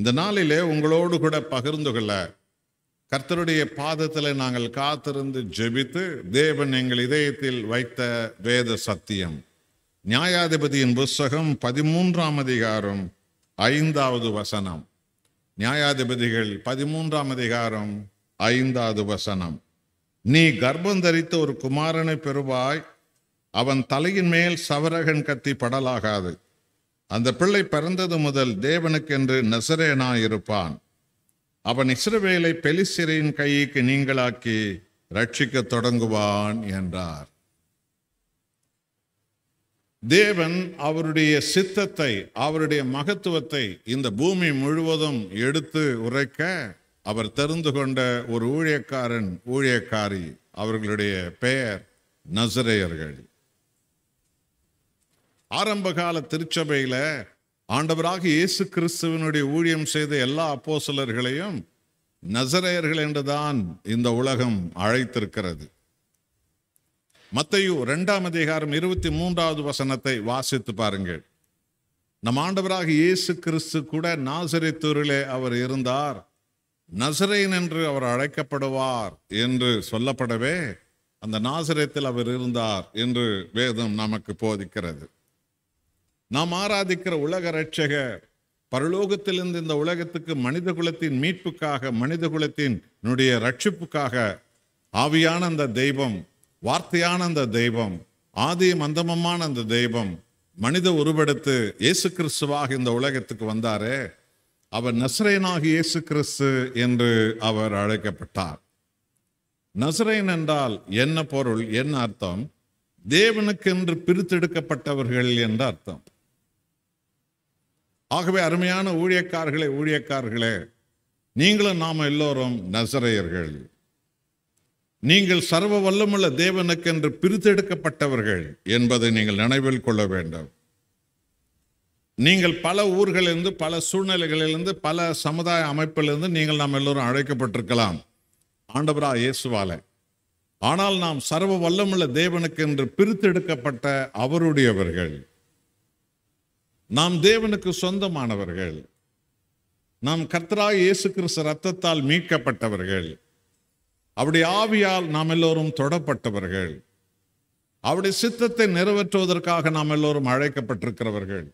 இந்த நாளிலே உங்களோடு கூட பகிர்ந்து கொள்ள கர்த்தருடைய பாதத்தில் நாங்கள் காத்திருந்து ஜெபித்து தேவன் எங்கள் இதயத்தில் வைத்த வேத சத்தியம் நியாயாதிபதியின் புஸ்தகம் பதிமூன்றாம் அதிகாரம் ஐந்தாவது வசனம் நியாயாதிபதிகள் பதிமூன்றாம் அதிகாரம் ஐந்தாவது வசனம் நீ கர்ப்பம் தரித்த ஒரு குமாரனை பெறுவாய் அவன் தலையின் மேல் சவரகன் கத்தி படலாகாது அந்த பிள்ளை பிறந்தது முதல் தேவனுக்கென்று நசரேனாயிருப்பான் அவன் இஸ்ரவேலை பெலிசிரின் கைக்கு நீங்களாக்கி ரட்சிக்க தொடங்குவான் என்றார் தேவன் அவருடைய சித்தத்தை அவருடைய மகத்துவத்தை இந்த பூமி முழுவதும் எடுத்து உரைக்க அவர் தெரிந்து கொண்ட ஒரு ஊழியக்காரன் ஊழியக்காரி அவர்களுடைய பெயர் நசரேயர்கள் ஆரம்பகால திருச்சபையில ஆண்டவராக இயேசு கிறிஸ்துவனுடைய ஊழியம் செய்த எல்லா அப்போசலர்களையும் நசரையர்கள் என்றுதான் இந்த உலகம் அழைத்திருக்கிறது மத்தையு ரெண்டாம் அதிகாரம் இருபத்தி மூன்றாவது வசனத்தை வாசித்து பாருங்கள் நம் ஆண்டவராக இயேசு கிறிஸ்து கூட நாசரித்தூரிலே அவர் இருந்தார் நசரேன் என்று அவர் அழைக்கப்படுவார் என்று சொல்லப்படவே அந்த நாசரத்தில் அவர் இருந்தார் என்று வேதம் நமக்கு போதிக்கிறது நாம் ஆராதிக்கிற உலக ரட்சக பரலோகத்திலிருந்து இந்த உலகத்துக்கு மனித குலத்தின் மீட்புக்காக மனித குலத்தினுடைய ரட்சிப்புக்காக ஆவியான அந்த தெய்வம் வார்த்தையான அந்த தெய்வம் ஆதி மந்தமமான அந்த தெய்வம் மனித உருவெடுத்து இயேசு கிறிஸ்துவாக இந்த உலகத்துக்கு வந்தாரே அவர் நசரேனாகி இயேசு கிறிஸ்து என்று அவர் அழைக்கப்பட்டார் நஸ்ரேன் என்றால் என்ன பொருள் என்ன அர்த்தம் தேவனுக்கு என்று பிரித்தெடுக்கப்பட்டவர்கள் என்ற அர்த்தம் ஆகவே அருமையான ஊழியக்காரர்களே ஊழியக்காரர்களே நீங்களும் நாம் எல்லோரும் நசரையர்கள் நீங்கள் சர்வ வல்லமுள்ள தேவனுக்கென்று பிரித்தெடுக்கப்பட்டவர்கள் என்பதை நீங்கள் நினைவில் கொள்ள வேண்டும் நீங்கள் பல ஊர்களிலிருந்து பல சூழ்நிலைகளிலிருந்து பல சமுதாய அமைப்பிலிருந்து நீங்கள் நாம் எல்லோரும் அழைக்கப்பட்டிருக்கலாம் ஆண்டவரா இயேசுவால ஆனால் நாம் சர்வ வல்லமுள்ள தேவனுக்கு என்று பிரித்தெடுக்கப்பட்ட அவருடையவர்கள் நாம் தேவனுக்கு சொந்தமானவர்கள் நாம் கத்ரா இயேசு கிறிஸ்து ரத்தத்தால் மீட்கப்பட்டவர்கள் அவருடைய ஆவியால் நாம் எல்லோரும் தொடப்பட்டவர்கள் அவருடைய சித்தத்தை நிறைவேற்றுவதற்காக நாம் எல்லோரும் அழைக்கப்பட்டிருக்கிறவர்கள்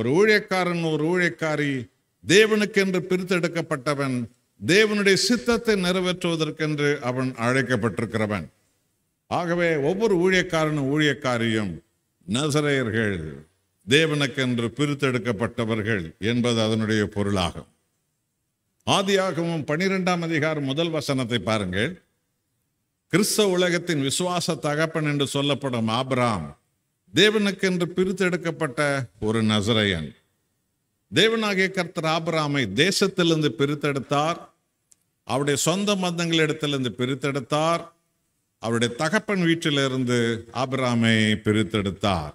ஒரு ஊழியக்காரன் ஒரு ஊழியக்காரி தேவனுக்கென்று பிரித்தெடுக்கப்பட்டவன் தேவனுடைய சித்தத்தை நிறைவேற்றுவதற்கென்று அவன் அழைக்கப்பட்டிருக்கிறவன் ஆகவே ஒவ்வொரு ஊழியக்காரனும் ஊழியக்காரியும் நசரையர்கள் தேவனுக்கென்று பிரித்தெடுக்கப்பட்டவர்கள் என்பது அதனுடைய பொருளாகும் ஆதியாகவும் பனிரெண்டாம் அதிகாரம் முதல் வசனத்தை பாருங்கள் கிறிஸ்தவ உலகத்தின் விசுவாச தகப்பன் என்று சொல்லப்படும் ஆபிராம் தேவனுக்கென்று பிரித்தெடுக்கப்பட்ட ஒரு நசரையன் தேவனாகிய கர்த்தர் ஆபிராமை தேசத்திலிருந்து பிரித்தெடுத்தார் அவருடைய சொந்த மதங்களிடத்திலிருந்து பிரித்தெடுத்தார் அவருடைய தகப்பன் வீட்டிலிருந்து ஆபிராமை பிரித்தெடுத்தார்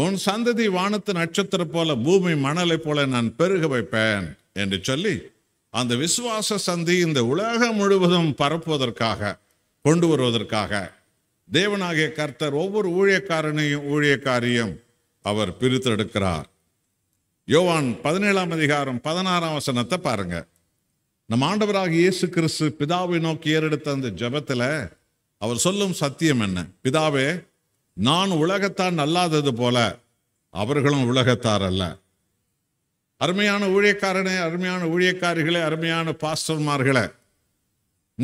உன் சந்ததி வானத்து நட்சத்திரம் போல பூமி மணலை போல நான் பெருக வைப்பேன் என்று சொல்லி அந்த விசுவாச சந்தி இந்த உலகம் முழுவதும் பரப்புவதற்காக கொண்டு வருவதற்காக தேவனாகிய கர்த்தர் ஒவ்வொரு ஊழியக்காரனையும் ஊழியக்காரியும் அவர் பிரித்தெடுக்கிறார் யோவான் பதினேழாம் அதிகாரம் பதினாறாம் வசனத்தை பாருங்க நம் ஆண்டவராக இயேசு கிறிஸ்து பிதாவை நோக்கி ஏறெடுத்த அந்த ஜபத்தில் அவர் சொல்லும் சத்தியம் என்ன பிதாவே நான் உலகத்தான் அல்லாதது போல அவர்களும் உலகத்தார் அல்ல அருமையான ஊழியக்காரனே அருமையான ஊழியக்காரிகளே அருமையான பாஸ்டர்மார்களே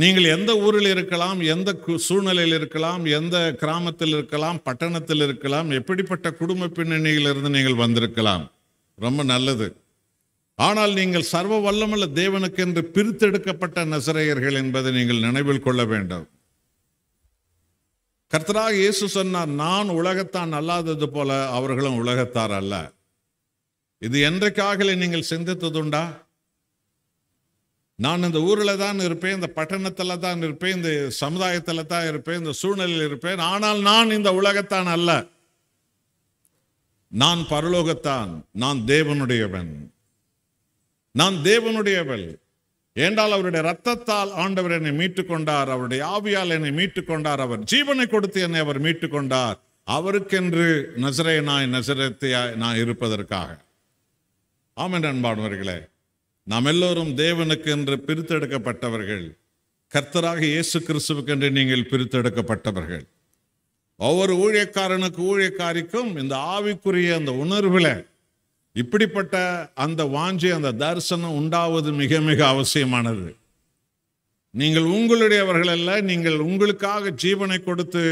நீங்கள் எந்த ஊரில் இருக்கலாம் எந்த சூழ்நிலையில் இருக்கலாம் எந்த கிராமத்தில் இருக்கலாம் பட்டணத்தில் இருக்கலாம் எப்படிப்பட்ட குடும்ப பின்னணியிலிருந்து நீங்கள் வந்திருக்கலாம் ரொம்ப நல்லது ஆனால் நீங்கள் சர்வ வல்லமல்ல தேவனுக்கென்று பிரித்தெடுக்கப்பட்ட நசரையர்கள் என்பதை நீங்கள் நினைவில் கொள்ள வேண்டும் கர்த்தராக இயேசு சொன்னார் நான் உலகத்தான் அல்லாதது போல அவர்களும் உலகத்தார் அல்ல இது என்றைக்காக நீங்கள் சிந்தித்ததுண்டா நான் இந்த ஊரில் தான் இருப்பேன் இந்த பட்டணத்தில் தான் இருப்பேன் இந்த சமுதாயத்தில் தான் இருப்பேன் இந்த சூழ்நிலையில் இருப்பேன் ஆனால் நான் இந்த உலகத்தான் அல்ல நான் பரலோகத்தான் நான் தேவனுடையவன் நான் தேவனுடையவள் என்றால் அவருடைய ரத்தத்தால் ஆண்டவர் என்னை மீட்டுக் கொண்டார் அவருடைய ஆவியால் என்னை மீட்டுக் கொண்டார் அவர் ஜீவனை கொடுத்து என்னை அவர் மீட்டுக் கொண்டார் அவருக்கென்று நான் நசரத்தையாய் நான் இருப்பதற்காக ஆமென் அன்பானவர்களே நாம் எல்லோரும் தேவனுக்கு என்று பிரித்தெடுக்கப்பட்டவர்கள் கர்த்தராக இயேசு கிறிஸ்துவுக்கு என்று நீங்கள் பிரித்தெடுக்கப்பட்டவர்கள் ஒவ்வொரு ஊழியக்காரனுக்கு ஊழியக்காரிக்கும் இந்த ஆவிக்குரிய அந்த உணர்வில் இப்படிப்பட்ட அந்த வாஞ்சி அந்த தரிசனம் உண்டாவது மிக மிக அவசியமானது நீங்கள் உங்களுடையவர்கள் அல்ல நீங்கள் உங்களுக்காக ஜீவனை கொடுத்து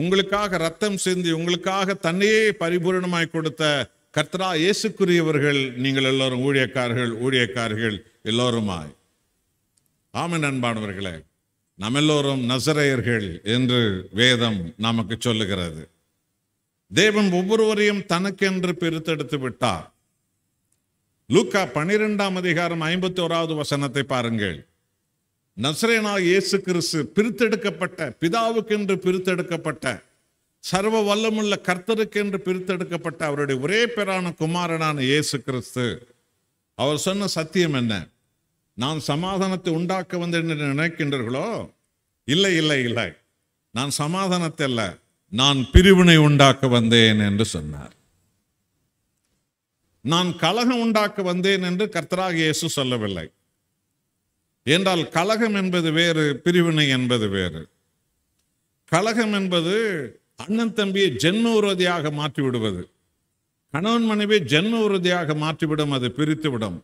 உங்களுக்காக ரத்தம் சிந்தி உங்களுக்காக தன்னையே பரிபூரணமாய் கொடுத்த கர்த்தரா இயேசுக்குரியவர்கள் நீங்கள் எல்லோரும் ஊழியக்காரர்கள் ஊழியக்காரர்கள் எல்லோருமாய் ஆம நண்பானவர்களே நம்ம எல்லோரும் நசரையர்கள் என்று வேதம் நமக்கு சொல்லுகிறது தேவன் ஒவ்வொருவரையும் தனக்கென்று பிரித்தெடுத்து விட்டார் லூக்கா பனிரெண்டாம் அதிகாரம் ஐம்பத்தி ஓராவது வசனத்தை பாருங்கள் நசரேனா இயேசு கிறிஸ்து பிரித்தெடுக்கப்பட்ட பிதாவுக்கென்று பிரித்தெடுக்கப்பட்ட சர்வ வல்லமுள்ள கர்த்தருக்கென்று பிரித்தெடுக்கப்பட்ட அவருடைய ஒரே பெறான குமாரனான இயேசு கிறிஸ்து அவர் சொன்ன சத்தியம் என்ன நான் சமாதானத்தை உண்டாக்க வந்தேன் நினைக்கின்றீர்களோ இல்லை இல்லை இல்லை நான் சமாதானத்தை அல்ல நான் பிரிவினை உண்டாக்க வந்தேன் என்று சொன்னார் நான் கலகம் உண்டாக்க வந்தேன் என்று கர்த்தராக இயேசு சொல்லவில்லை என்றால் கலகம் என்பது வேறு பிரிவினை என்பது வேறு கலகம் என்பது அண்ணன் தம்பியை ஜென்ம உறுதியாக மாற்றி விடுவது கணவன் மனைவி ஜென்ம உறுதியாக மாற்றிவிடும் அது பிரித்துவிடும்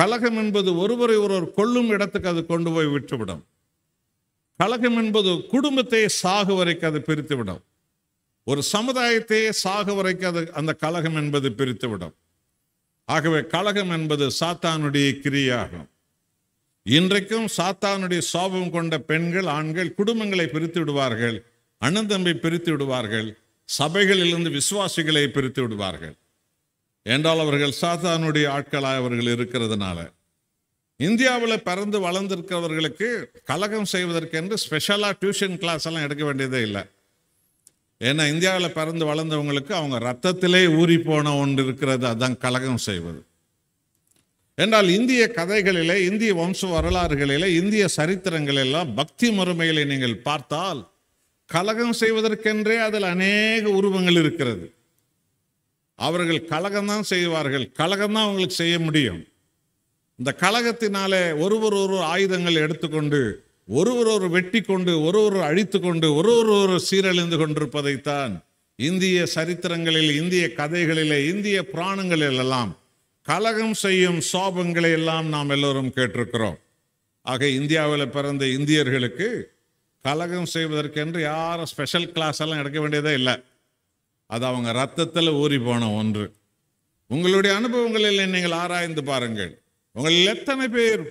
கலகம் என்பது ஒருவரை ஒருவர் கொள்ளும் இடத்துக்கு அது கொண்டு போய் விட்டுவிடும் கலகம் என்பது குடும்பத்தை சாகு வரைக்கு அது பிரித்துவிடும் ஒரு சமுதாயத்தையே சாக வரைக்கும் அது அந்த கலகம் என்பது பிரித்துவிடும் ஆகவே கலகம் என்பது சாத்தானுடைய கிரியாகும் இன்றைக்கும் சாத்தானுடைய சோபம் கொண்ட பெண்கள் ஆண்கள் குடும்பங்களை பிரித்து விடுவார்கள் அண்ணன் தம்பி பிரித்து விடுவார்கள் சபைகளிலிருந்து விசுவாசிகளை பிரித்து விடுவார்கள் என்றால் அவர்கள் சாத்தானுடைய ஆட்களாக அவர்கள் இருக்கிறதுனால இந்தியாவில் பிறந்து வளர்ந்திருக்கிறவர்களுக்கு கலகம் செய்வதற்கென்று ஸ்பெஷலாக டியூஷன் கிளாஸ் எல்லாம் எடுக்க வேண்டியதே இல்லை ஏன்னா இந்தியாவில் பிறந்து வளர்ந்தவங்களுக்கு அவங்க ரத்தத்திலே ஊறி போன ஒன்று இருக்கிறது அதுதான் கலகம் செய்வது என்றால் இந்திய கதைகளிலே இந்திய வம்ச வரலாறுகளிலே இந்திய சரித்திரங்களெல்லாம் பக்தி முறைமைகளை நீங்கள் பார்த்தால் கலகம் செய்வதற்கென்றே அதில் அநேக உருவங்கள் இருக்கிறது அவர்கள் தான் செய்வார்கள் தான் அவங்களுக்கு செய்ய முடியும் இந்த கலகத்தினாலே ஒருவர் ஒரு ஆயுதங்கள் எடுத்துக்கொண்டு ஒரு ஒரு வெட்டி கொண்டு ஒருவர் அழித்து கொண்டு ஒரு ஒரு சீரழிந்து கொண்டிருப்பதைத்தான் இந்திய சரித்திரங்களில் இந்திய கதைகளிலே இந்திய புராணங்களில் எல்லாம் கலகம் செய்யும் சோபங்களை எல்லாம் நாம் எல்லோரும் கேட்டிருக்கிறோம் ஆக இந்தியாவில் பிறந்த இந்தியர்களுக்கு கலகம் செய்வதற்கென்று யாரும் ஸ்பெஷல் கிளாஸ் எல்லாம் எடுக்க வேண்டியதே இல்லை அது அவங்க ரத்தத்தில் ஊறி போன ஒன்று உங்களுடைய அனுபவங்களில் நீங்கள் ஆராய்ந்து பாருங்கள் உங்களில் எத்தனை பேர்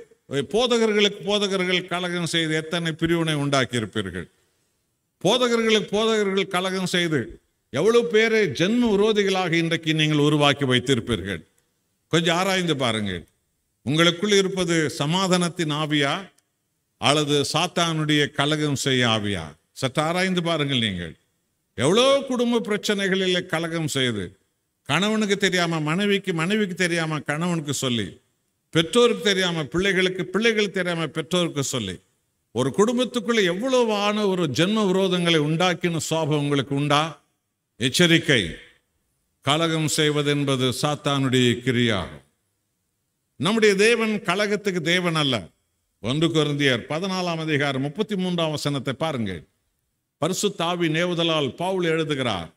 போதகர்களுக்கு போதகர்கள் கலகம் செய்து எத்தனை பிரிவினை உண்டாக்கியிருப்பீர்கள் போதகர்களுக்கு போதகர்கள் கழகம் செய்து எவ்வளவு பேரை ஜென்ம விரோதிகளாக இன்றைக்கு நீங்கள் உருவாக்கி வைத்திருப்பீர்கள் கொஞ்சம் ஆராய்ந்து பாருங்கள் உங்களுக்குள் இருப்பது சமாதானத்தின் ஆவியா அல்லது சாத்தானுடைய கலகம் செய்ய ஆவியா சற்று ஆராய்ந்து பாருங்கள் நீங்கள் எவ்வளோ குடும்ப பிரச்சனைகளில் கழகம் செய்து கணவனுக்கு தெரியாம மனைவிக்கு மனைவிக்கு தெரியாம கணவனுக்கு சொல்லி பெற்றோருக்கு தெரியாம பிள்ளைகளுக்கு பிள்ளைகள் தெரியாம பெற்றோருக்கு சொல்லி ஒரு குடும்பத்துக்குள்ள எவ்வளவான ஒரு ஜென்ம விரோதங்களை உண்டாக்கின சோபம் உங்களுக்கு உண்டா எச்சரிக்கை கலகம் செய்வது என்பது சாத்தானுடைய கிரியாகும் நம்முடைய தேவன் கழகத்துக்கு தேவன் அல்ல ஒன்று குருந்தியர் பதினாலாம் அதிகாரம் முப்பத்தி மூன்றாம் வசனத்தை பாருங்கள் பரிசு தாவி நேவுதலால் பாவுல் எழுதுகிறார்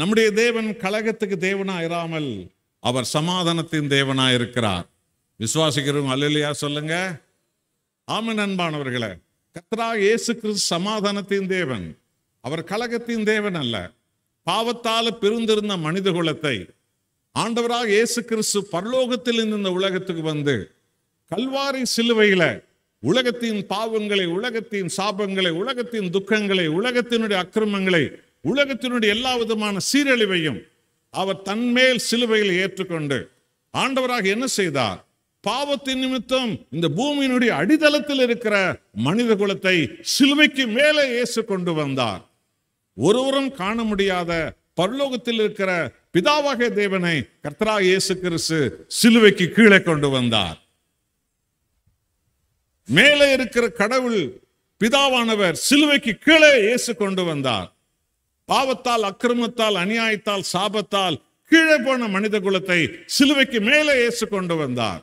நம்முடைய தேவன் கழகத்துக்கு தேவனாயிராமல் அவர் சமாதானத்தின் தேவனாயிருக்கிறார் விசுவாசிக்கிறவங்க அல்லையா சொல்லுங்க ஆம நண்பானவர்களே கத்ரா இயேசு கிறிஸ்து சமாதானத்தின் தேவன் அவர் கழகத்தின் தேவன் அல்ல பாவத்தால் பிரிந்திருந்த மனித குலத்தை ஆண்டவராக இயேசு கிறிஸ்து பரலோகத்தில் இருந்த உலகத்துக்கு வந்து கல்வாரி சிலுவையில உலகத்தின் பாவங்களை உலகத்தின் சாபங்களை உலகத்தின் துக்கங்களை உலகத்தினுடைய அக்கிரமங்களை உலகத்தினுடைய எல்லா விதமான சீரழிவையும் அவர் தன்மேல் சிலுவையில் ஏற்றுக்கொண்டு ஆண்டவராக என்ன செய்தார் பாவத்தின் நிமித்தம் இந்த பூமியினுடைய அடித்தளத்தில் இருக்கிற மனித குலத்தை சிலுவைக்கு மேலே ஏசு கொண்டு வந்தார் ஒருவரும் காண முடியாத பரலோகத்தில் இருக்கிற பிதாவாக தேவனை கத்ரா இயேசு கிறிஸ்து சிலுவைக்கு கீழே கொண்டு வந்தார் மேலே இருக்கிற கடவுள் பிதாவானவர் சிலுவைக்கு கீழே இயேசு கொண்டு வந்தார் பாவத்தால் அக்கிரமத்தால் அநியாயத்தால் சாபத்தால் கீழே போன மனித குலத்தை சிலுவைக்கு மேலே இயேசு கொண்டு வந்தார்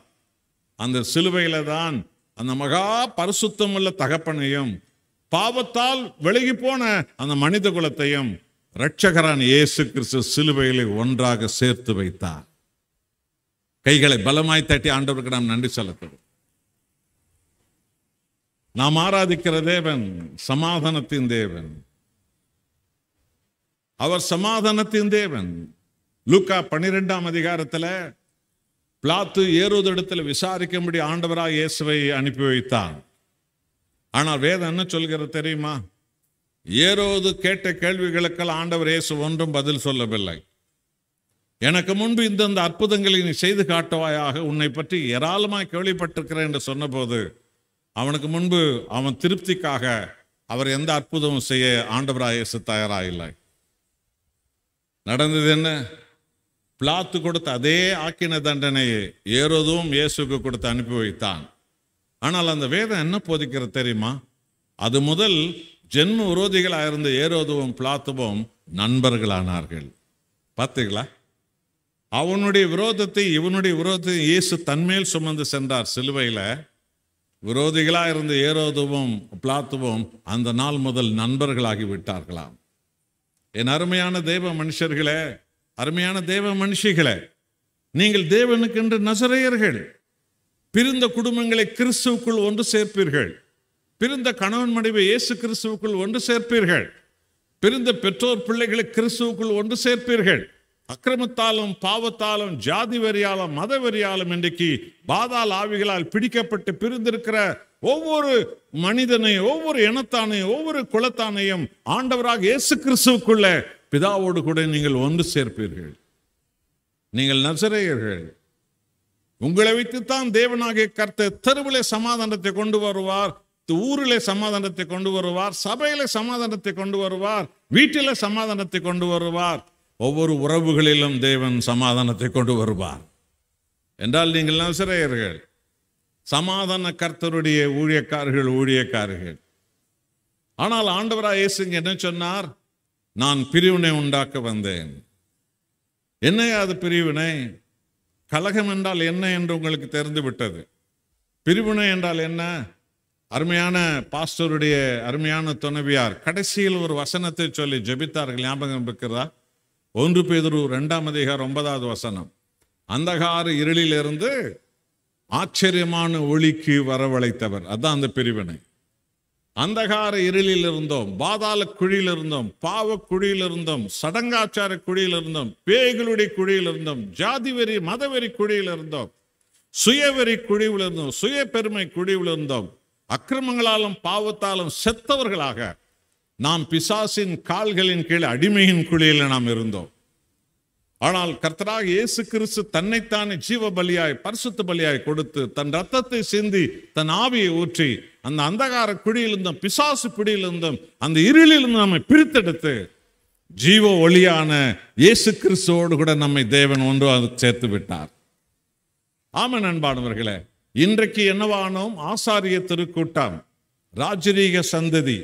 அந்த சிலுவையில தான் அந்த மகா பரிசுத்தமுள்ள தகப்பனையும் பாவத்தால் விலகி போன அந்த மனித குலத்தையும் ரட்சகரான் இயேசு கிறிஸ்து சிலுவைகளை ஒன்றாக சேர்த்து வைத்தார் கைகளை பலமாய் தட்டி ஆண்டவருக்கு நாம் நன்றி செலுத்துவோம் நாம் ஆராதிக்கிற தேவன் சமாதானத்தின் தேவன் அவர் சமாதானத்தின் தேவன் லூக்கா பன்னிரெண்டாம் அதிகாரத்தில் பிளாத்து ஏறுவது இடத்துல விசாரிக்கும்படி ஆண்டவராக இயேசுவை அனுப்பி வைத்தான் ஆனால் வேதம் என்ன சொல்கிறது தெரியுமா ஏறோது கேட்ட கேள்விகளுக்கெல்லாம் ஆண்டவர் இயேசு ஒன்றும் பதில் சொல்லவில்லை எனக்கு முன்பு இந்தந்த அற்புதங்களை நீ செய்து காட்டுவாயாக உன்னை பற்றி ஏராளமாய் கேள்விப்பட்டிருக்கிறேன் என்று சொன்னபோது அவனுக்கு முன்பு அவன் திருப்திக்காக அவர் எந்த அற்புதமும் செய்ய ஆண்டவராக இயேசு தயாராக இல்லை நடந்தது என்ன பிளாத்து கொடுத்த அதே ஆக்கின தண்டனையை ஏறதும் இயேசுக்கு கொடுத்து அனுப்பி வைத்தான் ஆனால் அந்த வேதம் என்ன போதிக்கிறது தெரியுமா அது முதல் ஜென்ம விரோதிகளாக இருந்த ஏரோதுவும் பிளாத்துவும் நண்பர்களானார்கள் பார்த்தீங்களா அவனுடைய விரோதத்தை இவனுடைய விரோதத்தை இயேசு தன்மேல் சுமந்து சென்றார் சிலுவையில் விரோதிகளாக இருந்த ஏரோதுவும் பிளாத்துவும் அந்த நாள் முதல் நண்பர்களாகி விட்டார்களாம் என் அருமையான தெய்வ மனுஷர்களே அருமையான தேவ மனுஷிகளை நீங்கள் தேவனுக்கென்று நசரையர்கள் பிரிந்த குடும்பங்களை கிறிஸ்துவுக்குள் ஒன்று சேர்ப்பீர்கள் பிரிந்த கணவன் மனைவி இயேசு கிறிஸ்துவுக்குள் ஒன்று சேர்ப்பீர்கள் பிரிந்த பெற்றோர் பிள்ளைகளை கிறிஸ்துவுக்குள் ஒன்று சேர்ப்பீர்கள் அக்கிரமத்தாலும் பாவத்தாலும் ஜாதி வரியாலும் மத வரியாலும் இன்றைக்கு பாதால் ஆவிகளால் பிடிக்கப்பட்டு பிரிந்திருக்கிற ஒவ்வொரு மனிதனையும் ஒவ்வொரு இனத்தானையும் ஒவ்வொரு குலத்தானையும் ஆண்டவராக இயேசு கிறிஸ்துவுக்குள்ள பிதாவோடு கூட நீங்கள் ஒன்று சேர்ப்பீர்கள் நீங்கள் நசரேயர்கள் உங்களை வைத்துத்தான் தேவனாகிய கர்த்த தெருவிலே சமாதானத்தை கொண்டு வருவார் ஊரிலே சமாதானத்தை கொண்டு வருவார் சபையில சமாதானத்தை கொண்டு வருவார் வீட்டில சமாதானத்தை கொண்டு வருவார் ஒவ்வொரு உறவுகளிலும் தேவன் சமாதானத்தை கொண்டு வருவார் என்றால் நீங்கள் நசரேயர்கள் சமாதான கர்த்தருடைய ஊழியக்காரர்கள் ஊழியக்காரர்கள் ஆனால் ஆண்டவராக இயேசுங்க என்ன சொன்னார் நான் பிரிவினை உண்டாக்க வந்தேன் என்னையா அது பிரிவினை கலகம் என்றால் என்ன என்று உங்களுக்கு தெரிந்து விட்டது பிரிவினை என்றால் என்ன அருமையான பாஸ்டருடைய அருமையான துணைவியார் கடைசியில் ஒரு வசனத்தை சொல்லி ஜெபித்தார்கள் ஞாபகம் இருக்கிறதா ஒன்று பேதரு ரெண்டாம் அதிகாரம் ஒன்பதாவது வசனம் அந்தகார இருளிலிருந்து ஆச்சரியமான ஒளிக்கு வரவழைத்தவர் அதான் அந்த பிரிவினை அந்தகார இருளில் இருந்தோம் பாதாள குழியில் இருந்தோம் பாவ குழியில் இருந்தோம் சடங்காச்சார குழியில் இருந்தோம் பேய்களுடைய குழியில் இருந்தோம் ஜாதி வெறி மதவெறி குழியில் இருந்தோம் சுயவெறி குழிவில் இருந்தோம் சுய பெருமை குழிவில் இருந்தோம் அக்கிரமங்களாலும் பாவத்தாலும் செத்தவர்களாக நாம் பிசாசின் கால்களின் கீழ் அடிமையின் குழியில் நாம் இருந்தோம் ஆனால் கர்த்தராக இயேசு கிறிஸ்து தன்னைத்தானே ஜீவ பலியாய் பரிசுத்த பலியாய் கொடுத்து தன் ரத்தத்தை சிந்தி தன் ஆவியை ஊற்றி அந்த அந்தகார குழியிலிருந்தும் பிசாசு பிடியிலிருந்தும் அந்த இருளிலிருந்து நம்மை பிரித்தெடுத்து ஜீவ ஒளியான இயேசு கிறிஸ்துவோடு கூட நம்மை தேவன் ஒன்று அது சேர்த்து விட்டார் ஆம நண்பானவர்களே இன்றைக்கு என்னவானோம் ஆசாரிய திருக்கூட்டம் ராஜரீக சந்ததி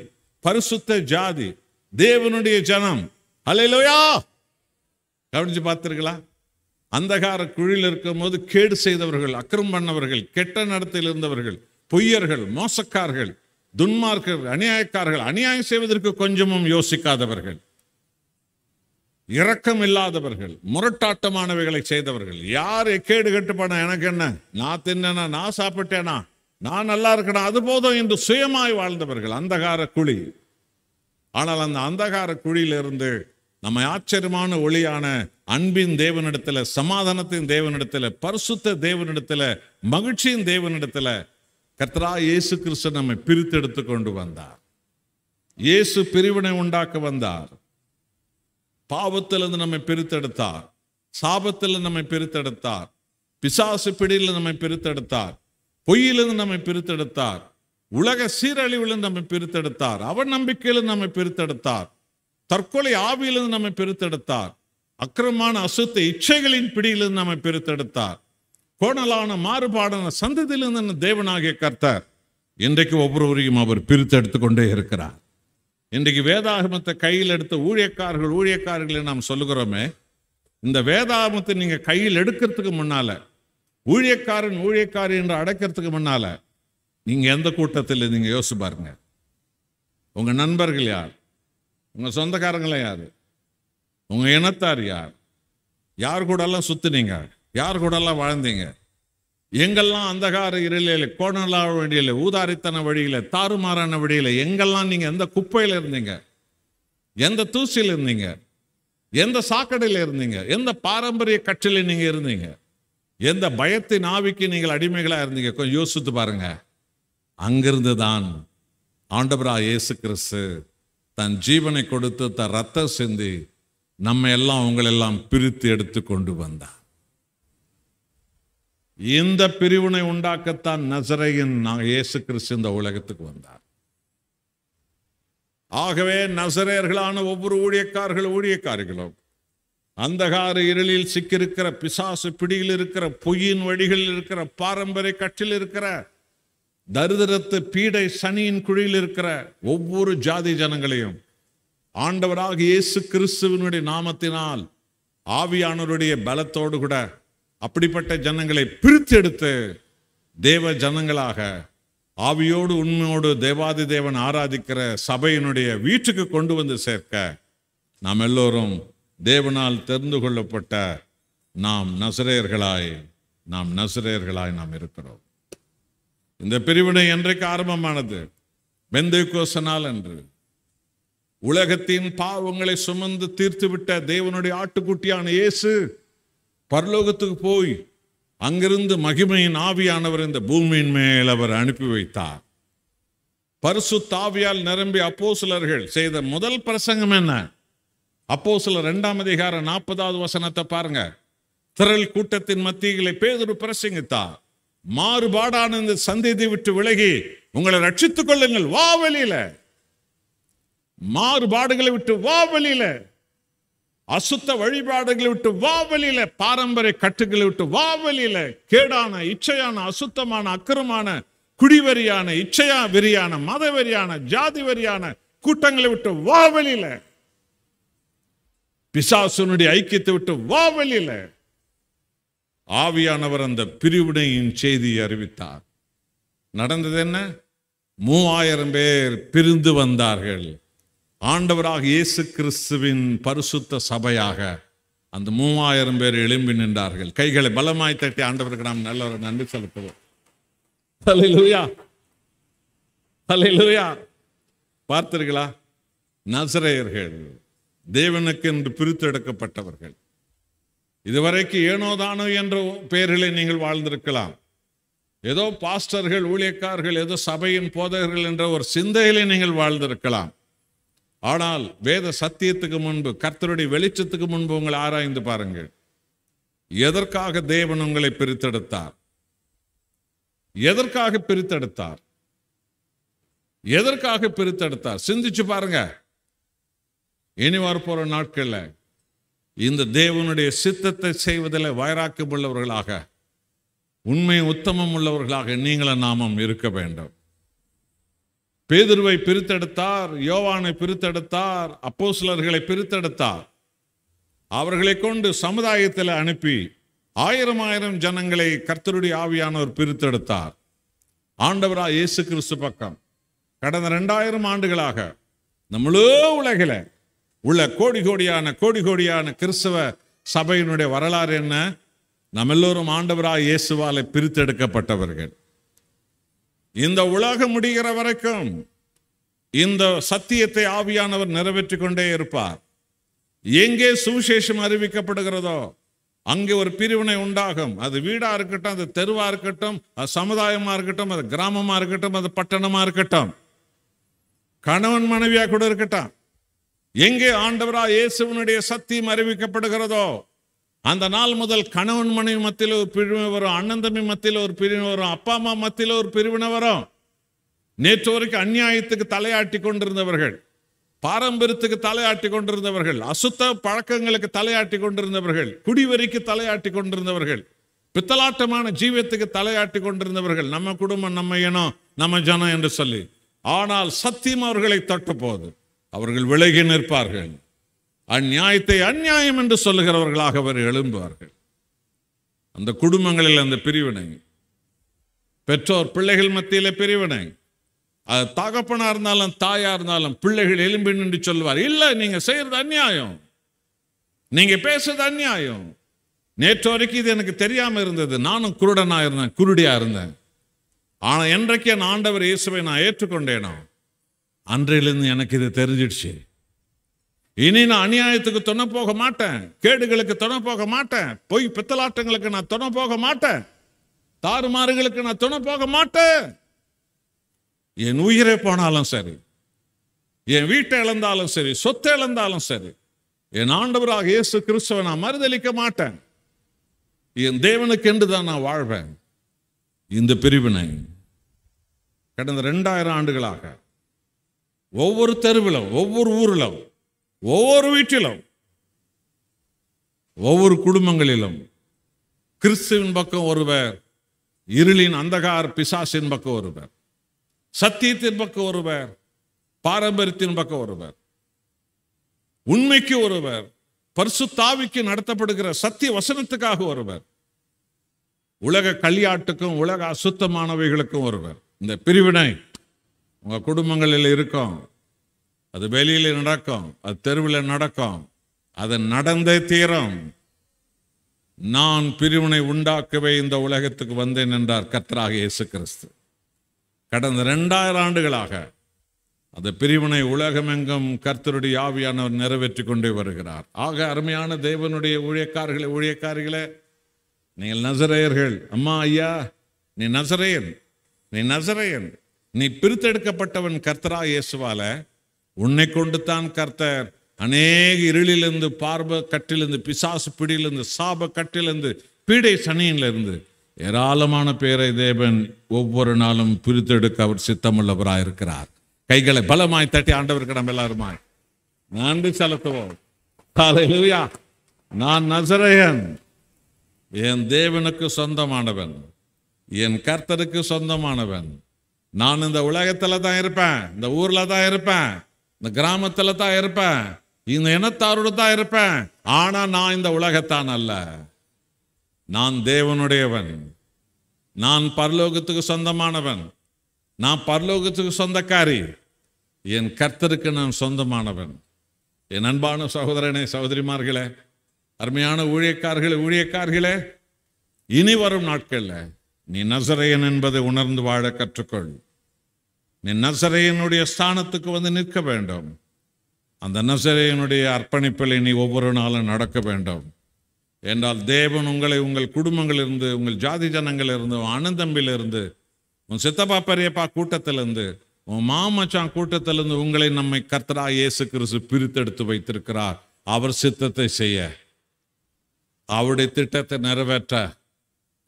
பரிசுத்த ஜாதி தேவனுடைய ஜனம் அலையிலோயா கவனிச்சு பார்த்திருக்கலாம் அந்தகார குழியில் இருக்கும் போது கேடு செய்தவர்கள் அக்கிரம் பண்ணவர்கள் கெட்ட நடத்தில் இருந்தவர்கள் பொய்யர்கள் மோசக்கார்கள் துன்மார்க்கர்கள் அநியாயக்காரர்கள் அநியாயம் செய்வதற்கு கொஞ்சமும் யோசிக்காதவர்கள் இரக்கம் இல்லாதவர்கள் முரட்டாட்டமானவைகளை செய்தவர்கள் யார் எக்கேடு கட்டுப்பான எனக்கு என்ன நான் தின்னா நான் சாப்பிட்டேனா நான் நல்லா இருக்கணும் அது போதும் என்று சுயமாய் வாழ்ந்தவர்கள் அந்தகார குழி ஆனால் அந்த அந்தகார குழியிலிருந்து நம்மை ஆச்சரியமான ஒளியான அன்பின் தேவனிடத்தில் சமாதானத்தின் தேவனிடத்துல பரிசுத்த தேவனிடத்தில் மகிழ்ச்சியின் தேவனிடத்துல கத்ரா இயேசு கிறிஸ்து நம்மை பிரித்தெடுத்து கொண்டு வந்தார் இயேசு பிரிவினை உண்டாக்க வந்தார் பாவத்திலிருந்து நம்மை பிரித்தெடுத்தார் சாபத்தில் நம்மை பிரித்தெடுத்தார் பிசாசு பிடியில் நம்மை பிரித்தெடுத்தார் பொய்யிலிருந்து நம்மை பிரித்தெடுத்தார் உலக சீரழிவுல நம்மை பிரித்தெடுத்தார் அவன் நம்பிக்கையில நம்மை பிரித்தெடுத்தார் தற்கொலை ஆவியிலிருந்து நம்மை பிரித்தெடுத்தார் அக்கிரமான அசுத்த இச்சைகளின் பிடியிலிருந்து நம்மை பிரித்தெடுத்தார் கோணலான மாறுபாடான சந்ததியிலிருந்து தேவனாகிய கர்த்தர் இன்றைக்கு ஒவ்வொருவரையும் அவர் பிரித்து எடுத்துக்கொண்டே இருக்கிறார் இன்றைக்கு வேதாகமத்தை கையில் எடுத்த ஊழியக்காரர்கள் ஊழியக்காரர்களை நாம் சொல்லுகிறோமே இந்த வேதாகமத்தை நீங்கள் கையில் எடுக்கிறதுக்கு முன்னால் ஊழியக்காரன் ஊழியக்காரி என்று அடைக்கிறதுக்கு முன்னால் நீங்கள் எந்த கூட்டத்தில் நீங்கள் யோசிச்சு பாருங்க உங்கள் நண்பர்கள் யார் உங்கள் சொந்தக்காரங்களே யார் உங்கள் இனத்தார் யார் யார் கூடலாம் சுற்றுனீங்க யார் கூடலாம் வாழ்ந்தீங்க எங்கெல்லாம் அந்தகார இருளில் கோணலா வழியில் ஊதாரித்தன வழியில் தாறுமாறான வழியில் எங்கெல்லாம் நீங்கள் எந்த குப்பையில் இருந்தீங்க எந்த தூசியில் இருந்தீங்க எந்த சாக்கடையில் இருந்தீங்க எந்த பாரம்பரிய கட்சியில் நீங்கள் இருந்தீங்க எந்த பயத்தின் ஆவிக்கு நீங்கள் அடிமைகளாக இருந்தீங்க கொஞ்சம் யோசித்து பாருங்க அங்கிருந்து தான் ஆண்டபரா இயேசு கிறிஸ்து தன் ஜீவனை கொடுத்து தன் ரத்தம் சிந்தி நம்ம எல்லாம் உங்களெல்லாம் பிரித்து எடுத்து கொண்டு வந்தான் இந்த பிரிவினை உண்டாக்கத்தான் நசரையின் இயேசு கிறிஸ்து இந்த உலகத்துக்கு வந்தார் ஆகவே நசரையர்களான ஒவ்வொரு ஊழியக்காரர்கள் ஊழியக்காரர்களும் அந்தகார இருளில் சிக்கியிருக்கிற பிசாசு பிடியில் இருக்கிற பொய்யின் வழிகளில் இருக்கிற பாரம்பரிய கட்டில் இருக்கிற தரிதிரத்து பீடை சனியின் குழியில் இருக்கிற ஒவ்வொரு ஜாதி ஜனங்களையும் ஆண்டவராக இயேசு கிறிஸ்துவனுடைய நாமத்தினால் ஆவியானவருடைய பலத்தோடு கூட அப்படிப்பட்ட ஜனங்களை பிரித்தெடுத்து தேவ ஜனங்களாக ஆவியோடு உண்மையோடு தேவாதி தேவன் ஆராதிக்கிற சபையினுடைய வீட்டுக்கு கொண்டு வந்து சேர்க்க நாம் எல்லோரும் தேவனால் தெரிந்து கொள்ளப்பட்ட நாம் நசுரையர்களாய் நாம் நசுரையர்களாய் நாம் இருக்கிறோம் இந்த பிரிவினை என்றைக்கு ஆரம்பமானது பெந்தைக்கோச நாள் என்று உலகத்தின் பாவங்களை சுமந்து தீர்த்துவிட்ட தேவனுடைய ஆட்டுக்குட்டியான இயேசு பரலோகத்துக்கு போய் அங்கிருந்து மகிமையின் ஆவியானவர் இந்த பூமியின் மேல் அவர் அனுப்பி வைத்தார் பரிசு தாவியால் நிரம்பி சிலர்கள் செய்த முதல் பிரசங்கம் என்ன அப்போ சில ரெண்டாம் அதிகார நாற்பதாவது வசனத்தை பாருங்க திரள் கூட்டத்தின் மத்தியிலே பேதொரு பிரசங்கித்தார் மாறுபாடான இந்த சந்தேதி விட்டு விலகி உங்களை ரட்சித்துக் கொள்ளுங்கள் வா வெளியில மாறுபாடுகளை விட்டு வா வெளியில அசுத்த வழிபாடுகளை விட்டு வா பாரம்பரிய கட்டுகளை விட்டு வா கேடான இச்சையான அசுத்தமான அக்கிரமான குடிவரியான இச்சையா வெறியான மத வெறியான ஜாதி வெறியான கூட்டங்களை விட்டு வா பிசாசுனுடைய ஐக்கியத்தை விட்டு வாவலியில ஆவியானவர் அந்த பிரிவினையின் செய்தியை அறிவித்தார் நடந்தது என்ன மூவாயிரம் பேர் பிரிந்து வந்தார்கள் ஆண்டவராக இயேசு கிறிஸ்துவின் பரிசுத்த சபையாக அந்த மூவாயிரம் பேர் எழும்பி நின்றார்கள் கைகளை பலமாய் தட்டி ஆண்டவருக்கு நாம் நல்ல ஒரு நன்றி செலுத்துவோம் பார்த்தீர்களா நசரையர்கள் தேவனுக்கு என்று பிரித்தெடுக்கப்பட்டவர்கள் இதுவரைக்கு ஏனோதானோ என்ற பெயர்களை நீங்கள் வாழ்ந்திருக்கலாம் ஏதோ பாஸ்டர்கள் ஊழியக்காரர்கள் ஏதோ சபையின் போதகர்கள் என்ற ஒரு சிந்தையிலே நீங்கள் வாழ்ந்திருக்கலாம் ஆனால் வேத சத்தியத்துக்கு முன்பு கர்த்தருடைய வெளிச்சத்துக்கு முன்பு உங்களை ஆராய்ந்து பாருங்கள் எதற்காக தேவன் உங்களை பிரித்தெடுத்தார் எதற்காக பிரித்தெடுத்தார் எதற்காக பிரித்தெடுத்தார் சிந்திச்சு பாருங்க இனி வரப்போற நாட்கள்ல இந்த தேவனுடைய சித்தத்தை செய்வதில் வைராக்கம் உள்ளவர்களாக உண்மை உத்தமம் உள்ளவர்களாக நீங்கள நாமும் இருக்க வேண்டும் பேதுருவை பிரித்தெடுத்தார் யோவானை பிரித்தெடுத்தார் அப்போ சிலர்களை பிரித்தெடுத்தார் அவர்களை கொண்டு சமுதாயத்தில் அனுப்பி ஆயிரம் ஆயிரம் ஜனங்களை கர்த்தருடைய ஆவியானவர் பிரித்தெடுத்தார் ஆண்டவரா இயேசு கிறிஸ்து பக்கம் கடந்த ரெண்டாயிரம் ஆண்டுகளாக நம்மளோ உலகில உள்ள கோடி கோடியான கோடி கோடியான கிறிஸ்தவ சபையினுடைய வரலாறு என்ன நம்ம எல்லோரும் ஆண்டவராக இயேசுவால பிரித்தெடுக்கப்பட்டவர்கள் இந்த உலகம் முடிகிற வரைக்கும் இந்த சத்தியத்தை ஆவியானவர் நிறைவேற்றி கொண்டே இருப்பார் எங்கே சுவிசேஷம் அறிவிக்கப்படுகிறதோ அங்கே ஒரு பிரிவினை உண்டாகும் அது வீடாக இருக்கட்டும் அது தெருவாக இருக்கட்டும் அது சமுதாயமாக இருக்கட்டும் அது கிராமமாக இருக்கட்டும் அது பட்டணமாக இருக்கட்டும் கணவன் மனைவியாக கூட இருக்கட்டும் எங்கே ஆண்டவரா இயேசுவனுடைய சத்தியம் அறிவிக்கப்படுகிறதோ அந்த நாள் முதல் கணவன் மனைவி மத்தியில் ஒரு பிரிவினை வரும் அண்ணன் தம்பி மத்தியில் ஒரு பிரிவினை வரும் அப்பா அம்மா மத்தியில் ஒரு பிரிவினை வரும் நேற்று வரைக்கும் அந்நியாயத்துக்கு தலையாட்டி கொண்டிருந்தவர்கள் பாரம்பரியத்துக்கு தலையாட்டி கொண்டிருந்தவர்கள் அசுத்த பழக்கங்களுக்கு தலையாட்டி கொண்டிருந்தவர்கள் குடிவரிக்கு தலையாட்டி கொண்டிருந்தவர்கள் பித்தலாட்டமான ஜீவியத்துக்கு தலையாட்டி கொண்டிருந்தவர்கள் நம்ம குடும்பம் நம்ம இனம் நம்ம ஜனம் என்று சொல்லி ஆனால் சத்தியம் அவர்களை போது அவர்கள் விலகி நிற்பார்கள் அந்நியாயத்தை அந்நியாயம் என்று சொல்லுகிறவர்களாக அவர் எழும்புவார்கள் அந்த குடும்பங்களில் அந்த பிரிவினை பெற்றோர் பிள்ளைகள் மத்தியில் பிரிவினை அது தகப்பனா இருந்தாலும் தாயா இருந்தாலும் பிள்ளைகள் எலும்பி நின்று சொல்லுவார் இல்லை நீங்க செய்யறது அந்நியாயம் நீங்க பேசுறது அந்நியாயம் நேற்று வரைக்கும் இது எனக்கு தெரியாம இருந்தது நானும் குருடனா இருந்தேன் குருடியா இருந்தேன் ஆனா என்றைக்கு என் ஆண்டவர் இயேசுவை நான் ஏற்றுக்கொண்டேனோ அன்றையிலிருந்து எனக்கு இது தெரிஞ்சிடுச்சு இனி நான் அநியாயத்துக்கு துணை போக மாட்டேன் கேடுகளுக்கு துணை போக மாட்டேன் பொய் பித்தலாட்டங்களுக்கு நான் துணை போக மாட்டேன் தாறுமாறுகளுக்கு நான் துணை போக மாட்டேன் என் உயிரே போனாலும் சரி என் வீட்டை இழந்தாலும் சரி சொத்தை இழந்தாலும் சரி என் ஆண்டவராக இயேசு கிறிஸ்துவை நான் மறுதளிக்க மாட்டேன் என் தேவனுக்கு என்று தான் நான் வாழ்வேன் இந்த பிரிவினை கடந்த ரெண்டாயிரம் ஆண்டுகளாக ஒவ்வொரு தெருவிலும் ஒவ்வொரு ஊரிலும் ஒவ்வொரு வீட்டிலும் ஒவ்வொரு குடும்பங்களிலும் கிறிஸ்துவின் பக்கம் ஒருவர் இருளின் அந்தகார் பிசாசின் பக்கம் ஒருவர் சத்தியத்தின் பக்கம் ஒருவர் பாரம்பரியத்தின் பக்கம் ஒருவர் உண்மைக்கு ஒருவர் தாவிக்கு நடத்தப்படுகிற சத்திய வசனத்துக்காக ஒருவர் உலக கல்யாட்டுக்கும் உலக அசுத்தமானவைகளுக்கும் ஒருவர் இந்த பிரிவினை உங்கள் குடும்பங்களில் இருக்கும் அது வெளியில் நடக்கும் அது தெருவில் நடக்கும் அது நடந்தே தீரும் நான் பிரிவினை உண்டாக்கவே இந்த உலகத்துக்கு வந்தேன் என்றார் கத்தராக இயேசு கிறிஸ்து கடந்த ரெண்டாயிரம் ஆண்டுகளாக அந்த பிரிவினை உலகமெங்கும் கர்த்தருடைய ஆவியானவர் நிறைவேற்றி கொண்டே வருகிறார் ஆக அருமையான தேவனுடைய ஊழியக்காரர்களே ஊழியக்காரர்களே நீங்கள் நசரையர்கள் அம்மா ஐயா நீ நசரையன் நீ நசரையன் நீ பிரித்தெடுக்கப்பட்டவன் கர்த்தரா இயேசுவால உன்னை கொண்டு தான் கர்த்தர் அநேக இருளிலிருந்து பார்வை கட்டிலிருந்து பிசாசு பிடியிலிருந்து சாப கட்டிலிருந்து பீடை சனியிலிருந்து ஏராளமான பேரை தேவன் ஒவ்வொரு நாளும் பிரித்தெடுக்க அவர் சித்தமுள்ளவராக இருக்கிறார் கைகளை பலமாய் தட்டி ஆண்டவருக்கு நம்ம எல்லாருமாய் நன்றி செலுத்துவோம் நான் நசரையன் என் தேவனுக்கு சொந்தமானவன் என் கர்த்தருக்கு சொந்தமானவன் நான் இந்த உலகத்தில் தான் இருப்பேன் இந்த ஊரில் தான் இருப்பேன் இந்த கிராமத்தில் தான் இருப்பேன் இந்த இனத்தாரோடு தான் இருப்பேன் ஆனால் நான் இந்த உலகத்தான் அல்ல நான் தேவனுடையவன் நான் பரலோகத்துக்கு சொந்தமானவன் நான் பரலோகத்துக்கு சொந்தக்காரி என் கர்த்தருக்கு நான் சொந்தமானவன் என் அன்பான சகோதரனே சகோதரிமார்களே அருமையான ஊழியக்கார்களே ஊழியக்கார்களே இனி வரும் நாட்களில் நீ நசரையன் என்பதை உணர்ந்து வாழ கற்றுக்கொள் நீ நசரையனுடைய ஸ்தானத்துக்கு வந்து நிற்க வேண்டும் அந்த நசரையனுடைய அர்ப்பணிப்பிலே நீ ஒவ்வொரு நாளும் நடக்க வேண்டும் என்றால் தேவன் உங்களை உங்கள் குடும்பங்களிலிருந்து உங்கள் ஜாதி ஜனங்களிலிருந்து உன் அண்ணந்தம்பிலிருந்து உன் சித்தப்பா பெரியப்பா கூட்டத்திலிருந்து உன் மாமச்சான் கூட்டத்திலிருந்து உங்களை நம்மை கர்த்தரா இயேசு கிறிஸ்து பிரித்தெடுத்து வைத்திருக்கிறார் அவர் சித்தத்தை செய்ய அவருடைய திட்டத்தை நிறைவேற்ற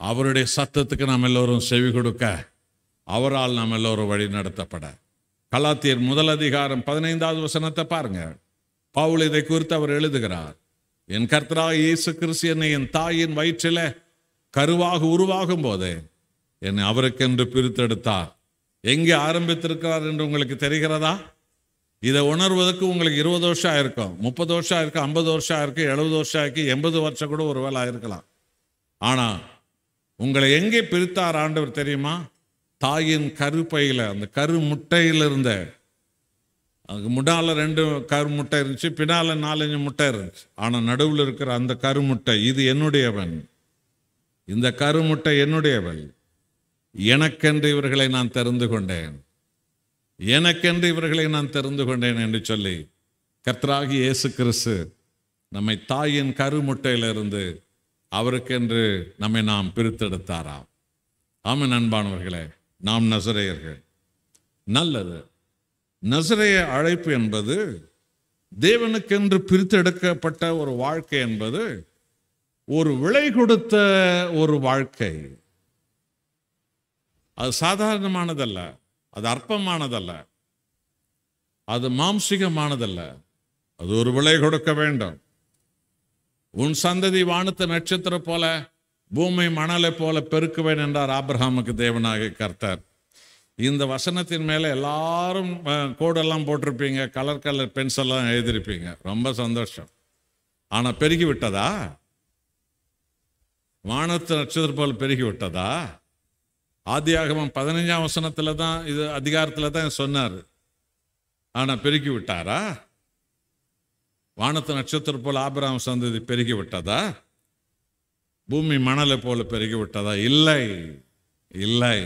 அவருடைய சத்தத்துக்கு நாம் எல்லோரும் செவி கொடுக்க அவரால் நாம் எல்லோரும் வழி நடத்தப்பட கலாத்தியர் முதல் அதிகாரம் பதினைந்தாவது வசனத்தை பாருங்க பவுல் இதை குறித்து அவர் எழுதுகிறார் என் கர்த்தராக இயேசு கிறிஸ்து என்னை என் தாயின் வயிற்றில கருவாக உருவாகும் போது என்னை அவருக்கென்று பிரித்தெடுத்தார் எங்கே ஆரம்பித்திருக்கிறார் என்று உங்களுக்கு தெரிகிறதா இதை உணர்வதற்கு உங்களுக்கு இருபது வருஷம் ஆயிருக்கும் முப்பது வருஷம் ஆயிருக்கும் ஐம்பது வருஷம் ஆயிருக்கு எழுபது வருஷம் ஆயிருக்கு எண்பது வருஷம் கூட ஒரு வேலை ஆயிருக்கலாம் ஆனால் உங்களை எங்கே பிரித்தார் ஆண்டவர் தெரியுமா தாயின் கருப்பையில் அந்த கரு முட்டையில் இருந்த அதுக்கு முடால ரெண்டு கரு முட்டை இருந்துச்சு பின்னால் நாலஞ்சு முட்டை இருந்துச்சு ஆனால் நடுவில் இருக்கிற அந்த கருமுட்டை இது என்னுடையவன் இந்த கருமுட்டை என்னுடையவள் எனக்கென்று இவர்களை நான் தெரிந்து கொண்டேன் எனக்கென்று இவர்களை நான் தெரிந்து கொண்டேன் என்று சொல்லி கர்த்தராகி இயேசு கிறிஸ்து நம்மை தாயின் கருமுட்டையிலிருந்து அவருக்கென்று நம்மை நாம் பிரித்தெடுத்தாராம் ஆமாம் அன்பானவர்களே நாம் நசரையர்கள் நல்லது நசரைய அழைப்பு என்பது தேவனுக்கென்று பிரித்தெடுக்கப்பட்ட ஒரு வாழ்க்கை என்பது ஒரு விலை கொடுத்த ஒரு வாழ்க்கை அது சாதாரணமானதல்ல அது அற்பமானதல்ல அது மாம்சிகமானதல்ல அது ஒரு விலை கொடுக்க வேண்டும் உன் சந்ததி வானத்து நட்சத்திரம் போல பூமி மணலை போல பெருக்குவேன் என்றார் ஆப்ரஹாமுக்கு தேவனாக கர்த்தார் இந்த வசனத்தின் மேலே எல்லாரும் கோடெல்லாம் போட்டிருப்பீங்க கலர் கலர் பென்சிலெல்லாம் எழுதியிருப்பீங்க ரொம்ப சந்தோஷம் ஆனால் பெருகி விட்டதா வானத்து நட்சத்திரம் போல் பெருகி விட்டதா ஆதியாகமம் பதினஞ்சாம் வசனத்தில் தான் இது அதிகாரத்தில் தான் சொன்னார் ஆனால் பெருக்கி விட்டாரா வானத்து நட்சத்திரம் போல் ஆபராம் சந்ததி பெருகி விட்டதா பூமி மணலை போல பெருகி விட்டதா இல்லை இல்லை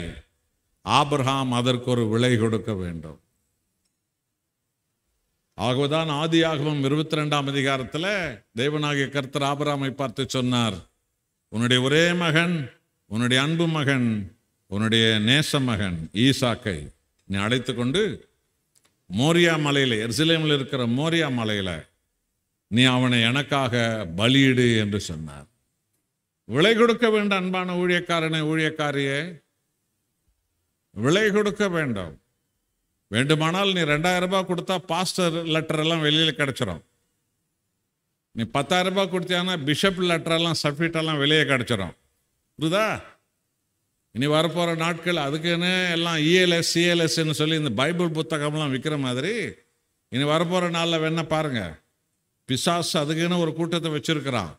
ஆபிரஹாம் அதற்கு ஒரு விலை கொடுக்க வேண்டும் ஆகவேதான் ஆதி ஆகவும் இருபத்தி ரெண்டாம் அதிகாரத்தில் தேவனாகிய கர்த்தர் ஆபராமை பார்த்து சொன்னார் உன்னுடைய ஒரே மகன் உன்னுடைய அன்பு மகன் உன்னுடைய நேச மகன் ஈசாக்கை நீ அழைத்து கொண்டு மோரியா மலையில் எர்சிலேமில் இருக்கிற மோரியா மலையில் நீ அவனை எனக்காக பலியிடு என்று சொன்னார் விலை கொடுக்க வேண்டும் அன்பான ஊழியக்காரனை ஊழியக்காரியே விலை கொடுக்க வேண்டும் வேண்டுமானால் நீ ரெண்டாயிரம் ரூபாய் கொடுத்தா பாஸ்டர் லெட்டர் எல்லாம் வெளியில் கிடைச்சிடும் நீ பத்தாயிரம் ரூபாய் கொடுத்தியானா பிஷப் எல்லாம் சர்டிஃபிகேட்டெல்லாம் வெளியே கிடைச்சிடும் புரியுதா இனி வரப்போகிற நாட்கள் அதுக்குன்னு எல்லாம் இஎல்எஸ் e சிஎல்எஸ்ன்னு சொல்லி இந்த பைபிள் புத்தகம்லாம் விற்கிற மாதிரி இனி வரப்போகிற நாளில் வேணால் பாருங்கள் பிசாஸ் அதுக்குன்னு ஒரு கூட்டத்தை வச்சுருக்கிறான்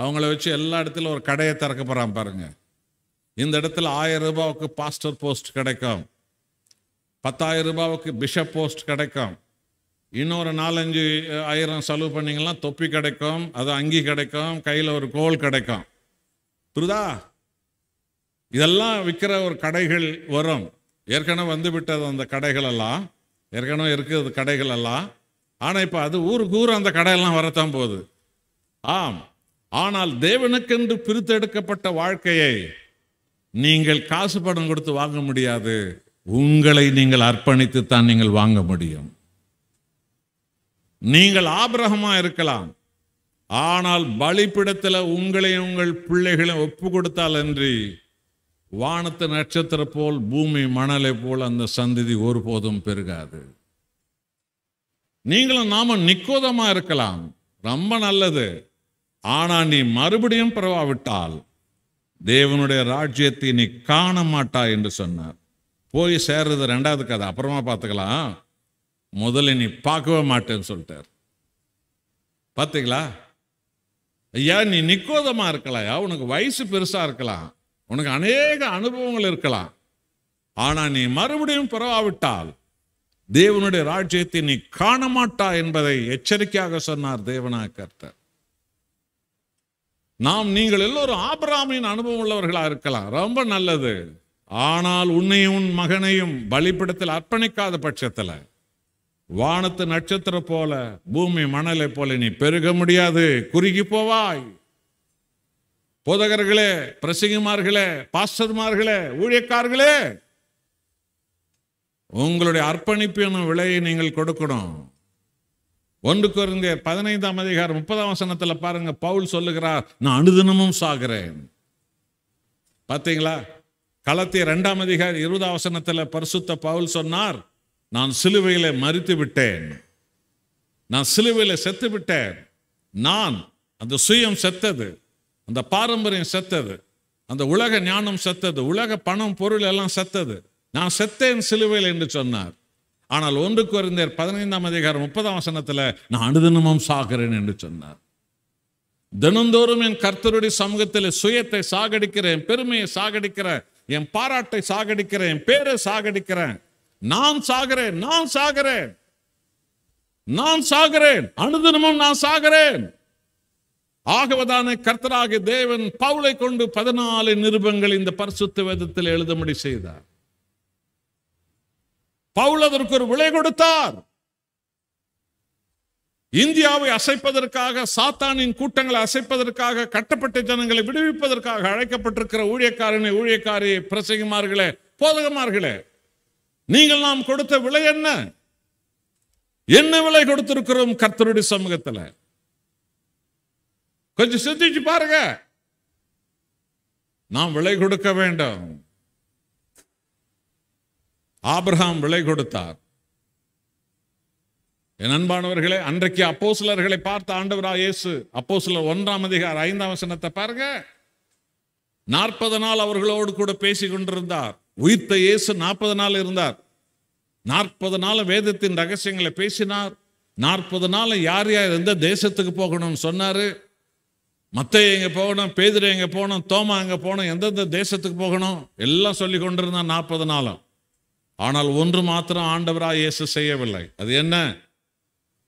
அவங்கள வச்சு எல்லா இடத்துலையும் ஒரு கடையை திறக்க போகிறான் பாருங்க இந்த இடத்துல ஆயிரம் ரூபாவுக்கு பாஸ்டர் போஸ்ட் கிடைக்கும் பத்தாயிரம் ரூபாவுக்கு பிஷப் போஸ்ட் கிடைக்கும் இன்னொரு நாலஞ்சு ஆயிரம் செலவு பண்ணிங்கன்னா தொப்பி கிடைக்கும் அது அங்கி கிடைக்கும் கையில் ஒரு கோல் கிடைக்கும் புரிதா இதெல்லாம் விற்கிற ஒரு கடைகள் வரும் ஏற்கனவே வந்து விட்டது அந்த கடைகள் எல்லாம் ஏற்கனவே இருக்கிறது கடைகள் எல்லாம் ஆனால் இப்போ அது ஊருக்கு ஊர் அந்த கடையெல்லாம் வரத்தான் போகுது ஆம் ஆனால் தேவனுக்கென்று பிரித்தெடுக்கப்பட்ட வாழ்க்கையை நீங்கள் காசு பணம் கொடுத்து வாங்க முடியாது உங்களை நீங்கள் அர்ப்பணித்து தான் நீங்கள் வாங்க முடியும் நீங்கள் ஆபிரகமா இருக்கலாம் ஆனால் பலிப்பிடத்தில் உங்களை உங்கள் பிள்ளைகளை ஒப்பு கொடுத்தால் அன்றி வானத்து நட்சத்திர போல் பூமி மணலை போல் அந்த சந்ததி ஒருபோதும் பெருகாது நீங்களும் நாம நிக்கோதமா இருக்கலாம் ரொம்ப நல்லது ஆனால் நீ மறுபடியும் பிறவாவிட்டால் தேவனுடைய ராஜ்யத்தை நீ காண மாட்டா என்று சொன்னார் போய் சேர்றது ரெண்டாவது கதை அப்புறமா பார்த்துக்கலாம் முதல்ல நீ பார்க்கவே மாட்டேன்னு சொல்லிட்டார் பார்த்தீங்களா ஐயா நீ நிக்கோதமாக இருக்கலாயா உனக்கு வயசு பெருசாக இருக்கலாம் உனக்கு அநேக அனுபவங்கள் இருக்கலாம் ஆனால் நீ மறுபடியும் பிறவாவிட்டால் தேவனுடைய ராஜ்யத்தை நீ காண மாட்டா என்பதை எச்சரிக்கையாக சொன்னார் தேவனா கர்த்தர் நாம் நீங்கள் எல்லோரும் ஆபராமின் அனுபவம் உள்ளவர்களாக இருக்கலாம் ரொம்ப நல்லது ஆனால் உன்னையும் உன் மகனையும் பலிப்பிடத்தில் அர்ப்பணிக்காத பட்சத்தில் வானத்து நட்சத்திரம் போல பூமி மணலை போல நீ பெருக முடியாது குறுகி போவாய் போதகர்களே பிரசிங்கமார்களே பாஸ்டர்மார்களே ஊழியக்கார்களே உங்களுடைய அர்ப்பணிப்பு எனும் விலையை நீங்கள் கொடுக்கணும் ஒன்று குறைந்த பதினைந்தாம் அதிகாரம் முப்பதாம் வசனத்தில் பாருங்க பவுல் சொல்லுகிறார் நான் அனுதினமும் சாகிறேன் பார்த்தீங்களா களத்திய ரெண்டாம் அதிகாரி இருபதாம் வசனத்தில் பரிசுத்த பவுல் சொன்னார் நான் சிலுவையில் மறித்து விட்டேன் நான் சிலுவையில் செத்து விட்டேன் நான் அந்த சுயம் செத்தது அந்த பாரம்பரியம் செத்தது அந்த உலக ஞானம் செத்தது உலக பணம் பொருள் எல்லாம் செத்தது நான் செத்தேன் சிலுவையில் என்று சொன்னார் ஆனால் ஒன்றுக்கு குறைந்தர் பதினைந்தாம் அதிகாரம் முப்பதாம் வசனத்தில் நான் அனுதினமும் சாகிறேன் என்று சொன்னார் தினந்தோறும் என் கர்த்தருடைய சமூகத்தில் சுயத்தை சாகடிக்கிறேன் பெருமையை சாகடிக்கிறேன் என் பாராட்டை சாகடிக்கிறேன் என் பேரை சாகடிக்கிறேன் நான் சாகிறேன் நான் சாகிறேன் நான் சாகிறேன் அனுதினமும் நான் சாகிறேன் ஆகவதான கர்த்தராக தேவன் பவுலை கொண்டு பதினாலு நிருபங்கள் இந்த பரிசுத்த வேதத்தில் எழுதும்படி செய்தார் பவுல் அதற்கு ஒரு விலை கொடுத்தார் இந்தியாவை அசைப்பதற்காக சாத்தானின் கூட்டங்களை அசைப்பதற்காக கட்டப்பட்ட ஜனங்களை விடுவிப்பதற்காக அழைக்கப்பட்டிருக்கிற ஊழியக்காரனை ஊழியக்காரியை பிரசங்கிமார்களே போதகமார்களே நீங்கள் நாம் கொடுத்த விலை என்ன என்ன விலை கொடுத்திருக்கிறோம் கர்த்தருடைய சமூகத்துல கொஞ்சம் சிந்திச்சு பாருங்க நாம் விலை கொடுக்க வேண்டும் ஆபிரஹாம் விலை கொடுத்தார் என் அன்பானவர்களே அன்றைக்கு சிலர்களை பார்த்த ஆண்டவரா இயேசு சிலர் ஒன்றாம் அதிகார் ஐந்தாம் வசனத்தை பாருங்க நாற்பது நாள் அவர்களோடு கூட பேசி கொண்டிருந்தார் உயிர்த்த இயேசு நாற்பது நாள் இருந்தார் நாற்பது நாள் வேதத்தின் ரகசியங்களை பேசினார் நாற்பது நாள் யார் யார் எந்த தேசத்துக்கு போகணும்னு சொன்னார் மத்தைய எங்கே போகணும் பேதிரை எங்கே போகணும் தோமா எங்கே போகணும் எந்தெந்த தேசத்துக்கு போகணும் எல்லாம் சொல்லி கொண்டிருந்தான் நாற்பது நாளும் ஆனால் ஒன்று மாத்திரம் ஆண்டவராக இயேசு செய்யவில்லை அது என்ன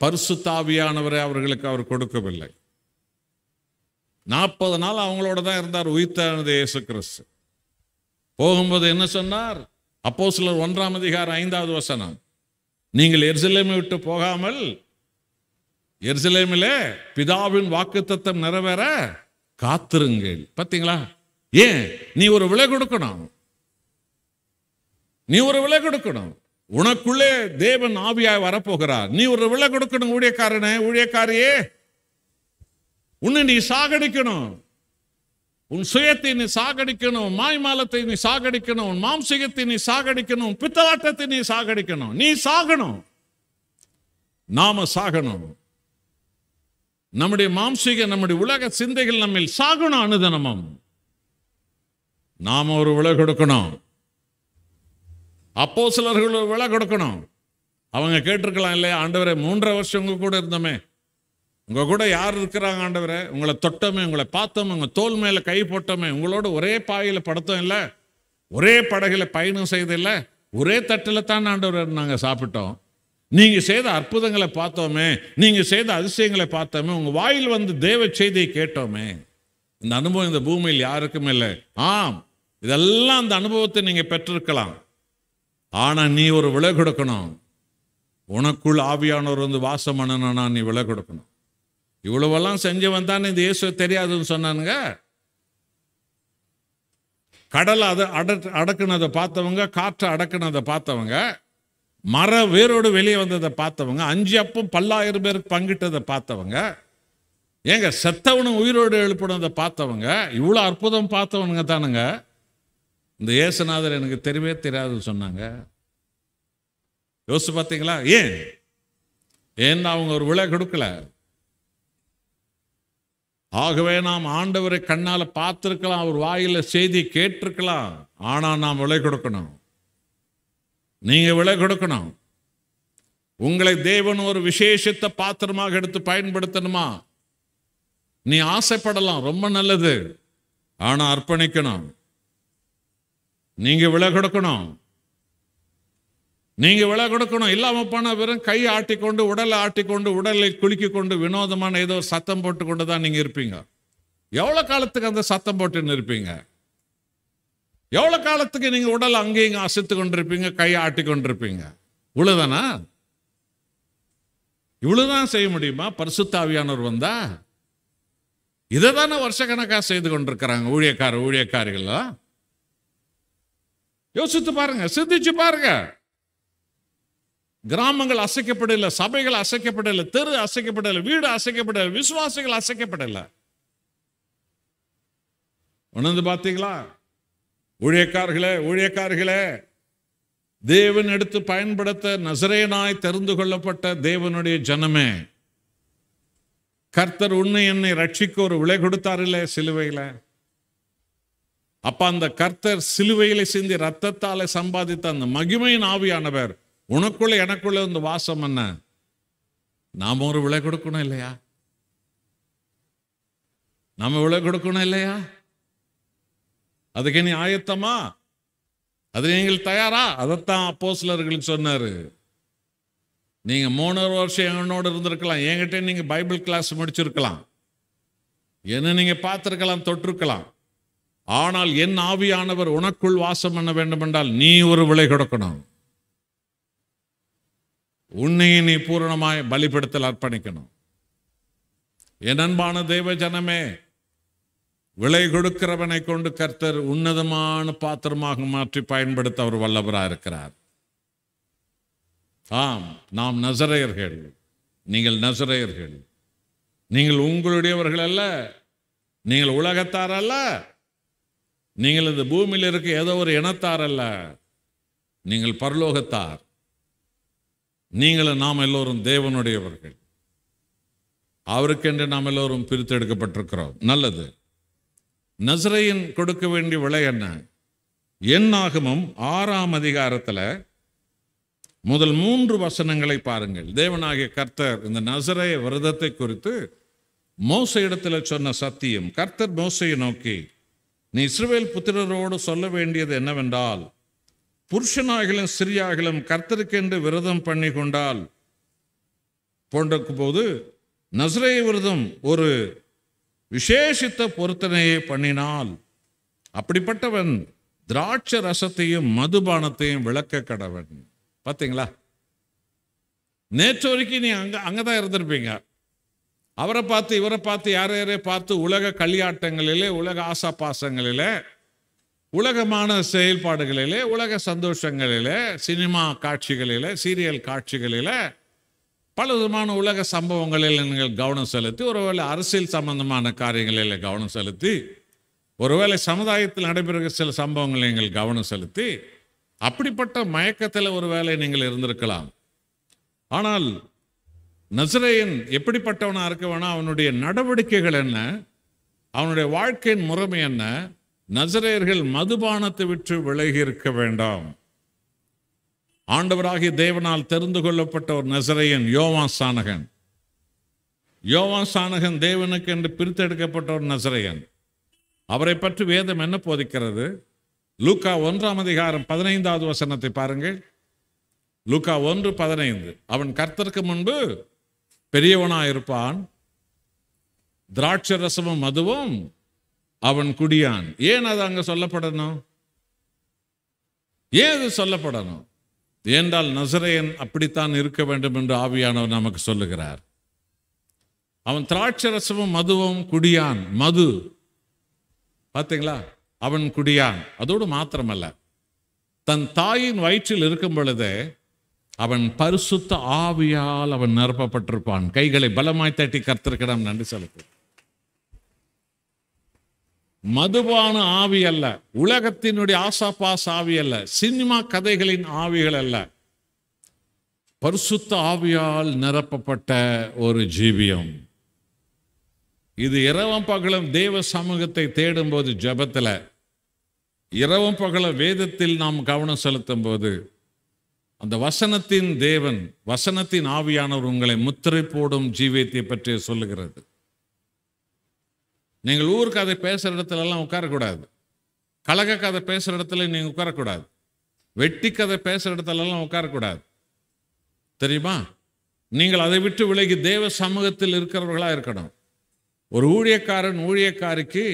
பரிசுத்தாவியானவரை அவர்களுக்கு அவர் கொடுக்கவில்லை நாற்பது நாள் அவங்களோட தான் இருந்தார் உயிர்த்தானது இயேசு கிறிஸ்து போகும்போது என்ன சொன்னார் அப்போ சிலர் ஒன்றாம் அதிகாரம் ஐந்தாவது வசனம் நீங்கள் எர்சிலேமை விட்டு போகாமல் எர்சிலேமிலே பிதாவின் வாக்குத்தத்தம் நிறைவேற காத்திருங்கள் பார்த்தீங்களா ஏன் நீ ஒரு விலை கொடுக்கணும் நீ ஒரு விலை கொடுக்கணும் உனக்குள்ளே தேவன் ஆவியாய் வரப்போகிறார் நீ ஒரு விலை கொடுக்கணும் ஊழியக்காரனே ஊழியக்காரியே உன்னை நீ சாகடிக்கணும் உன் சுயத்தை நீ சாகடிக்கணும் மாய்மாலத்தை நீ சாகடிக்கணும் உன் மாம்சிகத்தை நீ சாகடிக்கணும் பித்தலாட்டத்தை நீ சாகடிக்கணும் நீ சாகணும் நாம சாகணும் நம்முடைய மாம்சீக நம்முடைய உலக சிந்தைகள் நம்ம சாகணும் அனுதனமும் நாம ஒரு விலை கொடுக்கணும் அப்போ சிலர்கள் விலை கொடுக்கணும் அவங்க கேட்டிருக்கலாம் இல்லையா ஆண்டவரை மூன்றரை வருஷம் உங்கள் கூட இருந்தோமே உங்கள் கூட யார் இருக்கிறாங்க ஆண்டவரை உங்களை தொட்டோமே உங்களை பார்த்தோமே உங்கள் தோல் மேலே கை போட்டோமே உங்களோட ஒரே பாயில் படுத்தோம் இல்லை ஒரே படகுல பயணம் செய்தில்லை ஒரே தட்டில் தான் ஆண்டவர் நாங்கள் சாப்பிட்டோம் நீங்கள் செய்த அற்புதங்களை பார்த்தோமே நீங்கள் செய்த அதிசயங்களை பார்த்தோமே உங்கள் வாயில் வந்து தேவ செய்தியை கேட்டோமே இந்த அனுபவம் இந்த பூமியில் யாருக்குமே இல்லை ஆம் இதெல்லாம் அந்த அனுபவத்தை நீங்கள் பெற்றிருக்கலாம் ஆனால் நீ ஒரு விலை கொடுக்கணும் உனக்குள் ஆவியானவர் வந்து வாசம் பண்ணணும்னா நீ விலை கொடுக்கணும் இவ்வளவெல்லாம் செஞ்சவன் தான் இந்த இயேசு தெரியாதுன்னு சொன்னானுங்க கடலை அதை அட அடக்குனதை பார்த்தவங்க காற்றை அடக்குனதை பார்த்தவங்க மர வேரோடு வெளியே வந்ததை பார்த்தவங்க அஞ்சு அப்பும் பல்லாயிரம் பேருக்கு பங்கிட்டதை பார்த்தவங்க ஏங்க செத்தவனும் உயிரோடு எழுப்பினதை பார்த்தவங்க இவ்வளோ அற்புதம் பார்த்தவனுங்க தானுங்க இந்த ஏசுநாதர் எனக்கு தெரியவே தெரியாதுன்னு சொன்னாங்க யோசிச்சு பார்த்தீங்களா ஏன் ஏன்னா அவங்க ஒரு விலை கொடுக்கல ஆகவே நாம் ஆண்டவரை கண்ணால் பார்த்துருக்கலாம் அவர் வாயில் செய்தி கேட்டிருக்கலாம் ஆனால் நாம் விலை கொடுக்கணும் நீங்கள் விலை கொடுக்கணும் உங்களை தேவன் ஒரு விசேஷத்தை பாத்திரமாக எடுத்து பயன்படுத்தணுமா நீ ஆசைப்படலாம் ரொம்ப நல்லது ஆனால் அர்ப்பணிக்கணும் நீங்கள் விலை கொடுக்கணும் நீங்கள் விலை கொடுக்கணும் இல்லாமல் போனால் வெறும் கை ஆட்டிக்கொண்டு உடலை ஆட்டிக்கொண்டு உடலை குலுக்கி கொண்டு வினோதமான ஏதோ சத்தம் போட்டு கொண்டு தான் நீங்கள் இருப்பீங்க எவ்வளோ காலத்துக்கு அந்த சத்தம் போட்டுன்னு இருப்பீங்க எவ்வளோ காலத்துக்கு நீங்கள் உடல் அங்கேயும் அசைத்து கொண்டிருப்பீங்க கை ஆட்டி கொண்டிருப்பீங்க இவ்வளவுதானா இவ்வளவுதான் செய்ய முடியுமா பரிசுத்தாவியானவர் வந்தா இதை தானே வருஷக்கணக்காக செய்து கொண்டிருக்கிறாங்க ஊழியக்கார ஊழியக்காரிகள்லாம் யோசித்து பாருங்க சிந்திச்சு பாருங்க கிராமங்கள் அசைக்கப்படல சபைகள் அசைக்கப்படல தெரு அசைக்கப்படல வீடு அசைக்கப்படல விசுவாசிகள் அசைக்கப்படல உணர்ந்து பார்த்தீங்களா ஊழியக்காரர்களே ஊழியக்காரர்களே தேவன் எடுத்து பயன்படுத்த நசரேனாய் தெரிந்து கொள்ளப்பட்ட தேவனுடைய ஜனமே கர்த்தர் உன்னை என்னை ரட்சிக்க ஒரு விலை கொடுத்தாரில்ல சிலுவையில் அப்ப அந்த கர்த்தர் சிலுவையில சேர்ந்து ரத்தத்தால சம்பாதித்த அந்த மகிமையின் ஆவியானவர் உனக்குள்ள எனக்குள்ள இந்த வாசம் என்ன நாம ஒரு விலை கொடுக்கணும் இல்லையா நாம விலை கொடுக்கணும் இல்லையா அதுக்கு நீ ஆயத்தமா அது நீங்கள் தயாரா அதைத்தான் அப்போ சிலர்கள் சொன்னாரு நீங்க மூணு வருஷம் என்னோட இருந்திருக்கலாம் என்கிட்ட நீங்க பைபிள் கிளாஸ் முடிச்சிருக்கலாம் என்ன நீங்க பார்த்துருக்கலாம் தொட்டிருக்கலாம் ஆனால் என் ஆவியானவர் உனக்குள் வாசம் பண்ண வேண்டுமென்றால் நீ ஒரு விலை கொடுக்கணும் உன்னையை நீ பூரணமாய் பலிப்படுத்தல் அர்ப்பணிக்கணும் என் அன்பான தெய்வ ஜனமே விலை கொடுக்கிறவனை கொண்டு கர்த்தர் உன்னதமான பாத்திரமாக மாற்றி பயன்படுத்த அவர் வல்லவராக இருக்கிறார் ஆம் நாம் நசரையர்கள் நீங்கள் நசரையர்கள் நீங்கள் உங்களுடையவர்கள் அல்ல நீங்கள் உலகத்தார் அல்ல நீங்கள் இந்த பூமியில் இருக்க ஏதோ ஒரு இனத்தார் அல்ல நீங்கள் பரலோகத்தார் நீங்களும் நாம் எல்லோரும் தேவனுடையவர்கள் அவருக்கென்று நாம் எல்லோரும் பிரித்தெடுக்கப்பட்டிருக்கிறோம் நல்லது நசரையின் கொடுக்க வேண்டிய விலை என்ன என்னாகமும் ஆறாம் அதிகாரத்தில் முதல் மூன்று வசனங்களை பாருங்கள் தேவனாகிய கர்த்தர் இந்த நசரைய விரதத்தை குறித்து மோச இடத்துல சொன்ன சத்தியம் கர்த்தர் மோசையை நோக்கி நீ இஸ்ரவேல் புத்திரரோடு சொல்ல வேண்டியது என்னவென்றால் புருஷனாகிலும் சிறியாகிலும் கர்த்தருக்கென்று விரதம் பண்ணி கொண்டால் போன்றக்கும் போது நசுரை விரதம் ஒரு விசேஷித்த பொருத்தனையை பண்ணினால் அப்படிப்பட்டவன் திராட்சை ரசத்தையும் மதுபானத்தையும் விளக்க கடவன் பார்த்தீங்களா நேற்று வரைக்கும் நீ அங்கே அங்கே தான் இருந்திருப்பீங்க அவரை பார்த்து இவரை பார்த்து யார் யாரே பார்த்து உலக கல்யாட்டங்களிலே உலக ஆசா பாசங்களிலே உலகமான செயல்பாடுகளிலே உலக சந்தோஷங்களிலே சினிமா காட்சிகளிலே சீரியல் காட்சிகளிலே பல விதமான உலக சம்பவங்களில் நீங்கள் கவனம் செலுத்தி ஒருவேளை அரசியல் சம்பந்தமான காரியங்களில் கவனம் செலுத்தி ஒருவேளை சமுதாயத்தில் நடைபெறுகிற சில சம்பவங்களில் நீங்கள் கவனம் செலுத்தி அப்படிப்பட்ட மயக்கத்தில் ஒருவேளை நீங்கள் இருந்திருக்கலாம் ஆனால் நசரேயன் எப்படிப்பட்டவனாக இருக்கவனா அவனுடைய நடவடிக்கைகள் என்ன அவனுடைய வாழ்க்கையின் முறைமை என்ன நசரேயர்கள் மதுபானத்தை விற்று விலகி இருக்க வேண்டாம் ஆண்டவராகிய தேவனால் தெரிந்து கொள்ளப்பட்ட ஒரு நசரையன் யோவான் சானகன் யோவான் சானகன் தேவனுக்கு என்று பிரித்தெடுக்கப்பட்ட ஒரு நசரையன் அவரை பற்றி வேதம் என்ன போதிக்கிறது லூக்கா ஒன்றாம் அதிகாரம் பதினைந்தாவது வசனத்தை பாருங்கள் லூக்கா ஒன்று பதினைந்து அவன் கர்த்தருக்கு முன்பு பெரியவனாக இருப்பான் திராட்சை ரசமும் மதுவும் அவன் குடியான் ஏன் அது அங்கே சொல்லப்படணும் ஏன் அது சொல்லப்படணும் ஏன்றால் நசரையன் அப்படித்தான் இருக்க வேண்டும் என்று ஆவியானவர் நமக்கு சொல்லுகிறார் அவன் திராட்சை ரசமும் மதுவும் குடியான் மது பார்த்தீங்களா அவன் குடியான் அதோடு மாத்திரமல்ல தன் தாயின் வயிற்றில் இருக்கும் பொழுதே அவன் பரிசுத்த ஆவியால் அவன் நிரப்பப்பட்டிருப்பான் கைகளை பலமாய் தட்டி கர்த்திருக்கிறான் நன்றி செலுத்து மதுபான ஆவி அல்ல உலகத்தினுடைய ஆசாபாஸ் ஆவி அல்ல சினிமா கதைகளின் ஆவிகள் அல்ல பரிசுத்த ஆவியால் நிரப்பப்பட்ட ஒரு ஜீவியம் இது இரவும் பகலும் தேவ சமூகத்தை தேடும்போது ஜபத்தில் இரவும் பகல வேதத்தில் நாம் கவனம் செலுத்தும் போது அந்த வசனத்தின் தேவன் வசனத்தின் ஆவியானவர் உங்களை முத்திரை போடும் ஜீவியத்தை பற்றி சொல்லுகிறது நீங்கள் ஊருக்கு அதை பேசுகிற இடத்துலலாம் உட்காரக்கூடாது கழக கதை பேசுகிற இடத்துல நீங்கள் உட்காரக்கூடாது வெட்டி கதை பேசுகிற இடத்துல எல்லாம் உட்காரக்கூடாது தெரியுமா நீங்கள் அதை விட்டு விலகி தேவ சமூகத்தில் இருக்கிறவர்களாக இருக்கணும் ஒரு ஊழியக்காரன் ஊழியக்காரிக்கு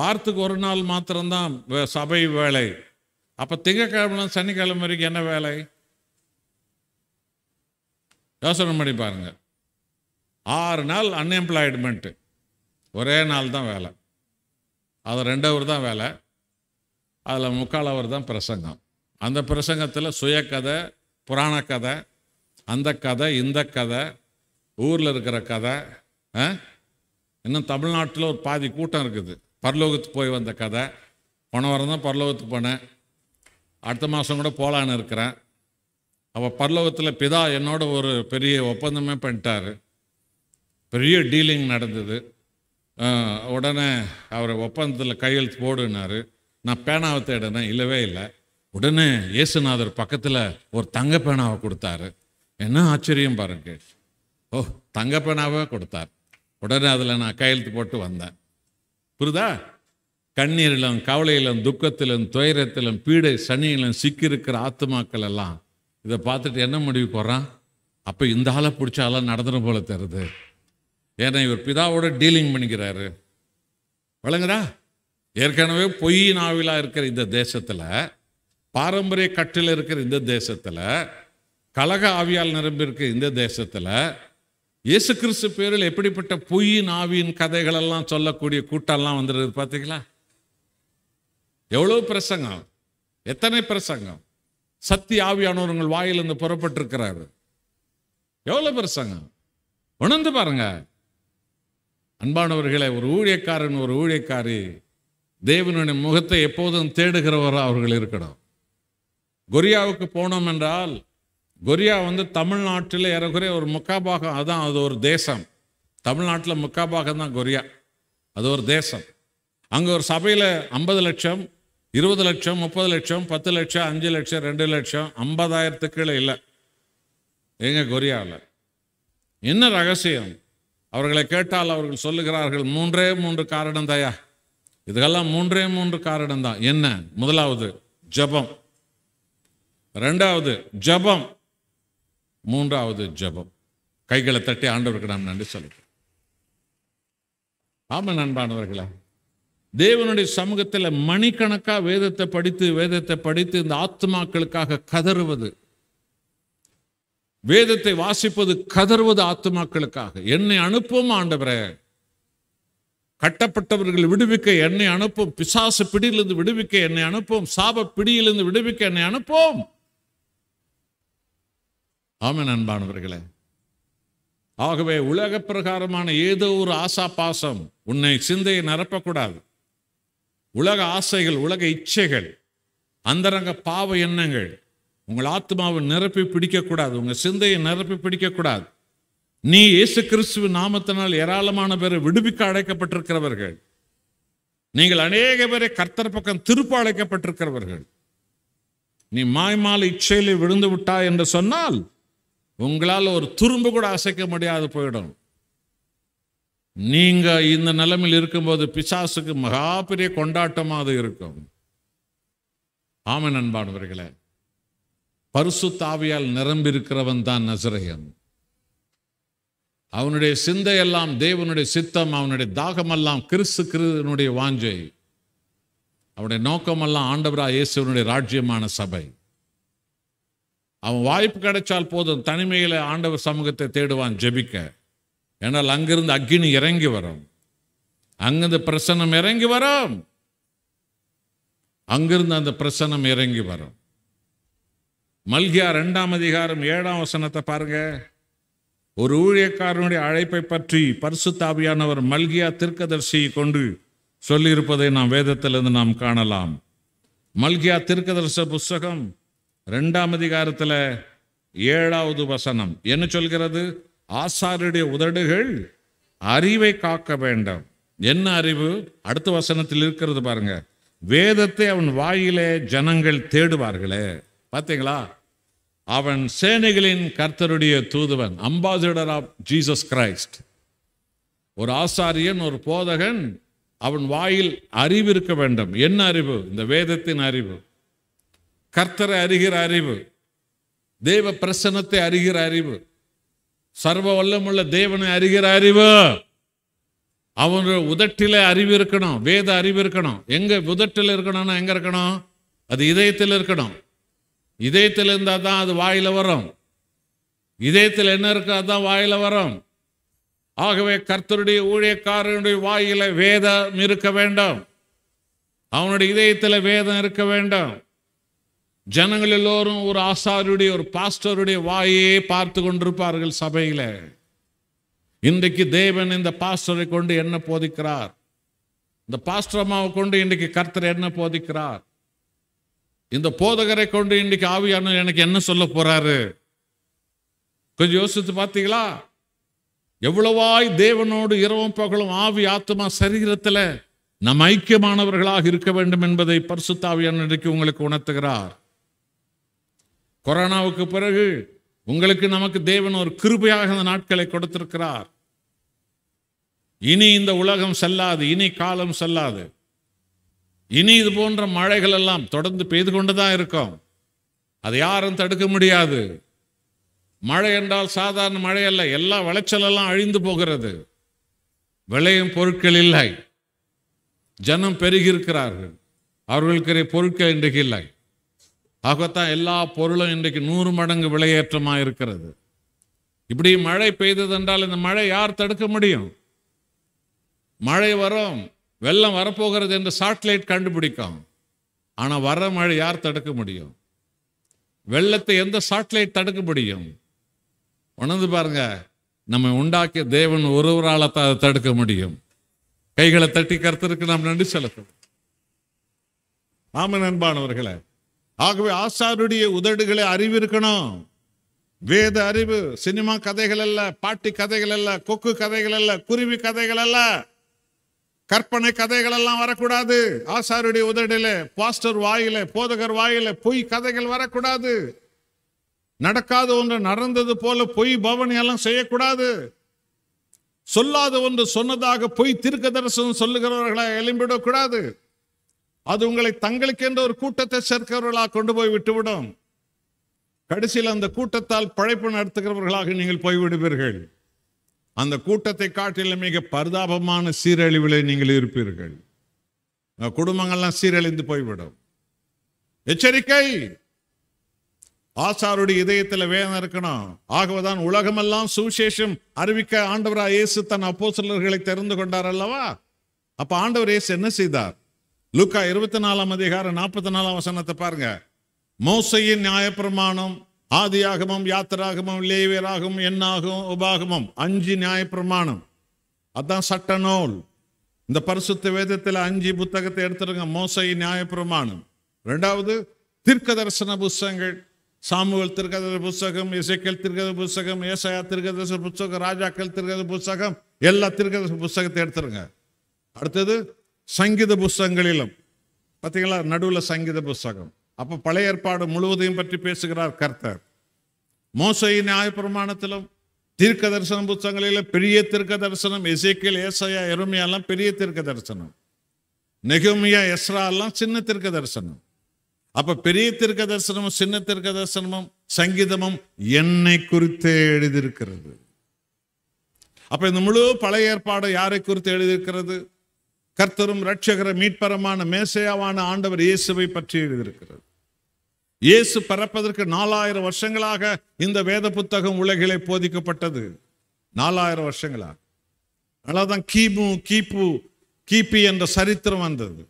வாரத்துக்கு ஒரு நாள் மாத்திரம்தான் சபை வேலை அப்போ திங்கக்கிழமை சனிக்கிழமை வரைக்கும் என்ன வேலை யோசனை பண்ணி பாருங்கள் ஆறு நாள் அன்எம்ப்ளாய்மெண்ட்டு ஒரே நாள் தான் வேலை அது ரெண்டு அவர் தான் வேலை அதில் முக்கால் அவர் தான் பிரசங்கம் அந்த பிரசங்கத்தில் சுயக்கதை புராண கதை அந்த கதை இந்த கதை ஊரில் இருக்கிற கதை இன்னும் தமிழ்நாட்டில் ஒரு பாதி கூட்டம் இருக்குது பரலோகத்துக்கு போய் வந்த கதை போன வாரம் தான் பரலோகத்துக்கு போனேன் அடுத்த மாதம் கூட போகலான்னு இருக்கிறேன் அவள் பல்லவத்தில் பிதா என்னோட ஒரு பெரிய ஒப்பந்தமே பண்ணிட்டாரு பெரிய டீலிங் நடந்தது உடனே அவர் ஒப்பந்தத்தில் கையெழுத்து போடுனார் நான் பேனாவை தேடினேன் இல்லவே இல்லை உடனே இயேசுநாதர் பக்கத்தில் ஒரு தங்க பேனாவை கொடுத்தாரு என்ன ஆச்சரியம் பாருங்க ஓ தங்க பேனாவே கொடுத்தார் உடனே அதில் நான் கையெழுத்து போட்டு வந்தேன் புரிதா கண்ணீரிலும் கவலையிலும் துக்கத்திலும் துயரத்திலும் பீடை சனியிலும் சிக்கியிருக்கிற ஆத்துமாக்கள் எல்லாம் இதை பார்த்துட்டு என்ன முடிவு போகிறான் அப்போ இந்த ஆளை பிடிச்ச ஆளாக நடந்துடும் போல தருது ஏன்னா இவர் பிதாவோட டீலிங் பண்ணிக்கிறாரு வழங்குறா ஏற்கனவே பொய் நாவிலாக இருக்கிற இந்த தேசத்தில் பாரம்பரிய கட்டில் இருக்கிற இந்த தேசத்தில் கழக ஆவியால் நிரம்பியிருக்கிற இந்த தேசத்தில் இயேசு கிறிஸ்து பேரில் எப்படிப்பட்ட பொய் நாவியின் கதைகளெல்லாம் சொல்லக்கூடிய கூட்டம்லாம் வந்துடுது பார்த்தீங்களா எவ்வளோ பிரசங்கம் எத்தனை பிரசங்கம் சக்தி ஆவியானவர் உங்கள் வாயிலிருந்து புறப்பட்டிருக்கிறார் எவ்வளோ பெருசாங்க உணர்ந்து பாருங்க அன்பானவர்களை ஒரு ஊழியக்காரன் ஒரு ஊழியக்காரி தேவனுடைய முகத்தை எப்போதும் தேடுகிறவரோ அவர்கள் இருக்கணும் கொரியாவுக்கு போனோம் என்றால் கொரியா வந்து தமிழ்நாட்டில் ஏறக்குறைய ஒரு முக்காபாகம் அதான் அது ஒரு தேசம் தமிழ்நாட்டில் முக்காபாகம் தான் கொரியா அது ஒரு தேசம் அங்கே ஒரு சபையில் ஐம்பது லட்சம் இருபது லட்சம் முப்பது லட்சம் பத்து லட்சம் அஞ்சு லட்சம் ரெண்டு லட்சம் ஐம்பதாயிரத்துக்கு கீழே இல்லை எங்கள் கொரியாவில் என்ன ரகசியம் அவர்களை கேட்டால் அவர்கள் சொல்லுகிறார்கள் மூன்றே மூன்று காரணம் தயா இதுக்கெல்லாம் மூன்றே மூன்று காரணம் தான் என்ன முதலாவது ஜபம் ரெண்டாவது ஜபம் மூன்றாவது ஜபம் கைகளை தட்டி ஆண்டவருக்கு நாம் நன்றி சொல்லுகிறோம் ஆமாம் நண்பானவர்களே தேவனுடைய சமூகத்தில் மணிக்கணக்காக வேதத்தை படித்து வேதத்தை படித்து இந்த ஆத்மாக்களுக்காக கதறுவது வேதத்தை வாசிப்பது கதறுவது ஆத்மாக்களுக்காக என்னை அனுப்பும் ஆண்டவரே கட்டப்பட்டவர்கள் விடுவிக்க என்னை அனுப்பும் பிசாசு பிடியிலிருந்து விடுவிக்க என்னை அனுப்பும் சாப பிடியிலிருந்து விடுவிக்க என்னை அனுப்பும் ஆமே அன்பானவர்களே ஆகவே உலக பிரகாரமான ஏதோ ஒரு ஆசா பாசம் உன்னை சிந்தையை நிரப்பக்கூடாது உலக ஆசைகள் உலக இச்சைகள் அந்தரங்க பாவ எண்ணங்கள் உங்கள் ஆத்மாவை நிரப்பி பிடிக்கக்கூடாது உங்கள் சிந்தையை நிரப்பி பிடிக்கக்கூடாது நீ இயேசு கிறிஸ்துவ நாமத்தினால் ஏராளமான பேரை விடுவிக்க அழைக்கப்பட்டிருக்கிறவர்கள் நீங்கள் அநேக பேரை கர்த்தர் பக்கம் திருப்ப அழைக்கப்பட்டிருக்கிறவர்கள் நீ மாய்மால இச்சையில் விழுந்து விட்டா என்று சொன்னால் உங்களால் ஒரு துரும்பு கூட அசைக்க முடியாது போயிடும் நீங்கள் இந்த நிலைமையில் இருக்கும்போது பிசாசுக்கு மகா பெரிய கொண்டாட்டமாக அது இருக்கும் ஆம நண்பானவர்களே பரிசு தாவியால் நிரம்பியிருக்கிறவன் தான் நசரையன் அவனுடைய சிந்தையெல்லாம் தேவனுடைய சித்தம் அவனுடைய தாகமெல்லாம் கிறிஸ்து கிருனுடைய வாஞ்சை அவனுடைய நோக்கமெல்லாம் ஆண்டவரா இயேசுவனுடைய ராஜ்யமான சபை அவன் வாய்ப்பு கிடைச்சால் போதும் தனிமையில் ஆண்டவர் சமூகத்தை தேடுவான் ஜெபிக்க ஏன்னால் அங்கிருந்து அக்னி இறங்கி வரும் அங்கிருந்து பிரசனம் இறங்கி வரும் அங்கிருந்து அந்த பிரசனம் இறங்கி வரும் மல்கியா ரெண்டாம் அதிகாரம் ஏழாம் வசனத்தை பாருங்க ஒரு ஊழியக்காரனுடைய அழைப்பை பற்றி பரிசு தாவியானவர் மல்கியா திருக்கதர்சியை கொண்டு சொல்லியிருப்பதை நாம் வேதத்திலிருந்து நாம் காணலாம் மல்கியா திருக்கதர்ச புஸ்தகம் ரெண்டாம் அதிகாரத்தில் ஏழாவது வசனம் என்ன சொல்கிறது ஆசாருடைய உதடுகள் அறிவை காக்க வேண்டும் என்ன அறிவு அடுத்த வசனத்தில் இருக்கிறது பாருங்க வேதத்தை அவன் வாயிலே ஜனங்கள் தேடுவார்களே பார்த்தீங்களா அவன் சேனைகளின் கர்த்தருடைய தூதுவன் அம்பாசிடர் ஆஃப் ஜீசஸ் கிரைஸ்ட் ஒரு ஆசாரியன் ஒரு போதகன் அவன் வாயில் அறிவு இருக்க வேண்டும் என்ன அறிவு இந்த வேதத்தின் அறிவு கர்த்தரை அறிகிற அறிவு தெய்வ பிரசனத்தை அறிகிற அறிவு சர்வ வல்லமுள்ள தேவனை அறிகிற அறிவு அவனோட உதட்டில அறிவு இருக்கணும் வேத அறிவு இருக்கணும் எங்க உதட்டில் இருக்கணும்னா எங்க இருக்கணும் அது இதயத்தில் இருக்கணும் இதயத்தில் இருந்தால் தான் அது வாயில வரும் இதயத்தில் என்ன இருக்கு அதுதான் வாயில வரும் ஆகவே கர்த்தருடைய ஊழியக்காரனுடைய வாயில வேதம் இருக்க வேண்டும் அவனுடைய இதயத்தில் வேதம் இருக்க வேண்டும் ஜனங்கள் எல்லோரும் ஒரு ஆசாரியுடைய ஒரு பாஸ்டருடைய வாயே பார்த்து கொண்டிருப்பார்கள் சபையில் இன்றைக்கு தேவன் இந்த பாஸ்டரை கொண்டு என்ன போதிக்கிறார் இந்த பாஸ்டர் அம்மாவை கொண்டு இன்றைக்கு கர்த்தர் என்ன போதிக்கிறார் இந்த போதகரை கொண்டு இன்றைக்கு ஆவியான எனக்கு என்ன சொல்ல போறாரு கொஞ்சம் யோசித்து பார்த்தீங்களா எவ்வளவாய் தேவனோடு இரவும் பகலும் ஆவி ஆத்மா சரீரத்தில் நம் ஐக்கியமானவர்களாக இருக்க வேண்டும் என்பதை பரிசுத்தாவியான இன்றைக்கு உங்களுக்கு உணர்த்துகிறார் கொரோனாவுக்கு பிறகு உங்களுக்கு நமக்கு தேவன் ஒரு கிருபையாக அந்த நாட்களை கொடுத்திருக்கிறார் இனி இந்த உலகம் செல்லாது இனி காலம் செல்லாது இனி இது போன்ற மழைகள் எல்லாம் தொடர்ந்து பெய்து கொண்டு தான் இருக்கும் அதை யாரும் தடுக்க முடியாது மழை என்றால் சாதாரண மழை அல்ல எல்லா விளைச்சலெல்லாம் அழிந்து போகிறது விளையும் பொருட்கள் இல்லை ஜனம் பெருகி இருக்கிறார்கள் அவர்களுக்கு பொருட்கள் இன்றைக்கு இல்லை ஆகத்தான் எல்லா பொருளும் இன்றைக்கு நூறு மடங்கு விலையேற்றமாக இருக்கிறது இப்படி மழை பெய்தது என்றால் இந்த மழை யார் தடுக்க முடியும் மழை வரும் வெள்ளம் வரப்போகிறது என்று சாட்டிலைட் கண்டுபிடிக்கும் ஆனால் வர மழை யார் தடுக்க முடியும் வெள்ளத்தை எந்த சாட்டிலைட் தடுக்க முடியும் உணர்ந்து பாருங்க நம்ம உண்டாக்கிய தேவன் ஒருவரால் அதை தடுக்க முடியும் கைகளை தட்டி கருத்திற்கு நாம் நன்றி செலுத்தும் ஆம நண்பானவர்களை ஆகவே ஆசாருடைய உதடுகளை அறிவு இருக்கணும் வேத அறிவு சினிமா கதைகள் அல்ல பாட்டி கதைகள் அல்ல கொக்கு கதைகள் அல்ல குருவி கதைகள் அல்ல கற்பனை கதைகள் எல்லாம் வரக்கூடாது ஆசாருடைய உதடில பாஸ்டர் வாயில போதகர் வாயில பொய் கதைகள் வரக்கூடாது நடக்காத ஒன்று நடந்தது போல பொய் பவனி எல்லாம் செய்யக்கூடாது சொல்லாத ஒன்று சொன்னதாக பொய் தீர்க்க தரிசனம் சொல்லுகிறவர்களை எழும்பிடக்கூடாது அது உங்களை தங்களுக்கென்ற ஒரு கூட்டத்தை சேர்க்கிறவர்களாக கொண்டு போய் விட்டுவிடும் கடைசியில் அந்த கூட்டத்தால் பழைப்பு நடத்துகிறவர்களாக நீங்கள் போய்விடுவீர்கள் அந்த கூட்டத்தை காட்டிலும் மிக பரிதாபமான சீரழிவிலே நீங்கள் இருப்பீர்கள் குடும்பங்கள்லாம் சீரழிந்து போய்விடும் எச்சரிக்கை ஆசாருடைய இதயத்தில் வேதம் இருக்கணும் ஆகவதான் உலகமெல்லாம் சுவிசேஷம் அறிவிக்க ஆண்டவராக இயேசு தன் அப்போ சிலர்களை தெரிந்து கொண்டார் அல்லவா அப்ப ஆண்டவர் இயேசு என்ன செய்தார் லூக்கா இருபத்தி நாலாம் அதிகாரம் நாற்பத்தி நாலாம் வசனத்தை பாருங்க மோசையின் நியாயப்பிரமாணம் ஆதியாகமம் யாத்திராகமம் லேவியராகும் என்னாகும் உபாகமம் அஞ்சு நியாயப்பிரமாணம் அதான் சட்ட நூல் இந்த பரிசுத்த வேதத்தில் அஞ்சு புத்தகத்தை எடுத்துருங்க மோசை நியாயப்பிரமாணம் ரெண்டாவது தீர்க்க தரிசன புஸ்தகங்கள் சாமுவல் திருக்கதர் புஸ்தகம் இசைக்கல் திருக்கதர் புஸ்தகம் ஏசையா திருக்கதர்சன புஸ்தகம் ராஜாக்கள் திருக்கதர் புஸ்தகம் எல்லா திருக்கதர்சன புஸ்தகத்தை எடுத்துருங்க அடுத்தது சங்கீத புஸ்தகங்களிலும் பார்த்தீங்களா நடுவில் சங்கீத புஸ்தகம் அப்போ பழைய ஏற்பாடு முழுவதையும் பற்றி பேசுகிறார் கர்த்தர் மோசை நியாயப்பிரமாணத்திலும் தீர்க்க தரிசன புத்தகங்களில் பெரிய தீர்க்க தரிசனம் எசேக்கியல் ஏசையா எருமையாலாம் பெரிய தீர்க்க தரிசனம் நெகுமியா எஸ்ரா எல்லாம் சின்ன தீர்க்க தரிசனம் அப்ப பெரிய தீர்க்க தரிசனமும் சின்ன தீர்க்க தரிசனமும் சங்கீதமும் என்னை குறித்தே எழுதியிருக்கிறது அப்ப இந்த முழு பழைய ஏற்பாடு யாரை குறித்து எழுதியிருக்கிறது கர்த்தரும் ரட்சகர மீட்பரமான மேசையாவான ஆண்டவர் இயேசுவை பற்றி எழுதியிருக்கிறது இயேசு பறப்பதற்கு நாலாயிரம் வருஷங்களாக இந்த வேத புத்தகம் உலகிலே போதிக்கப்பட்டது நாலாயிரம் வருஷங்களாக அதனால்தான் கிமு கிபு கிபி என்ற சரித்திரம் வந்தது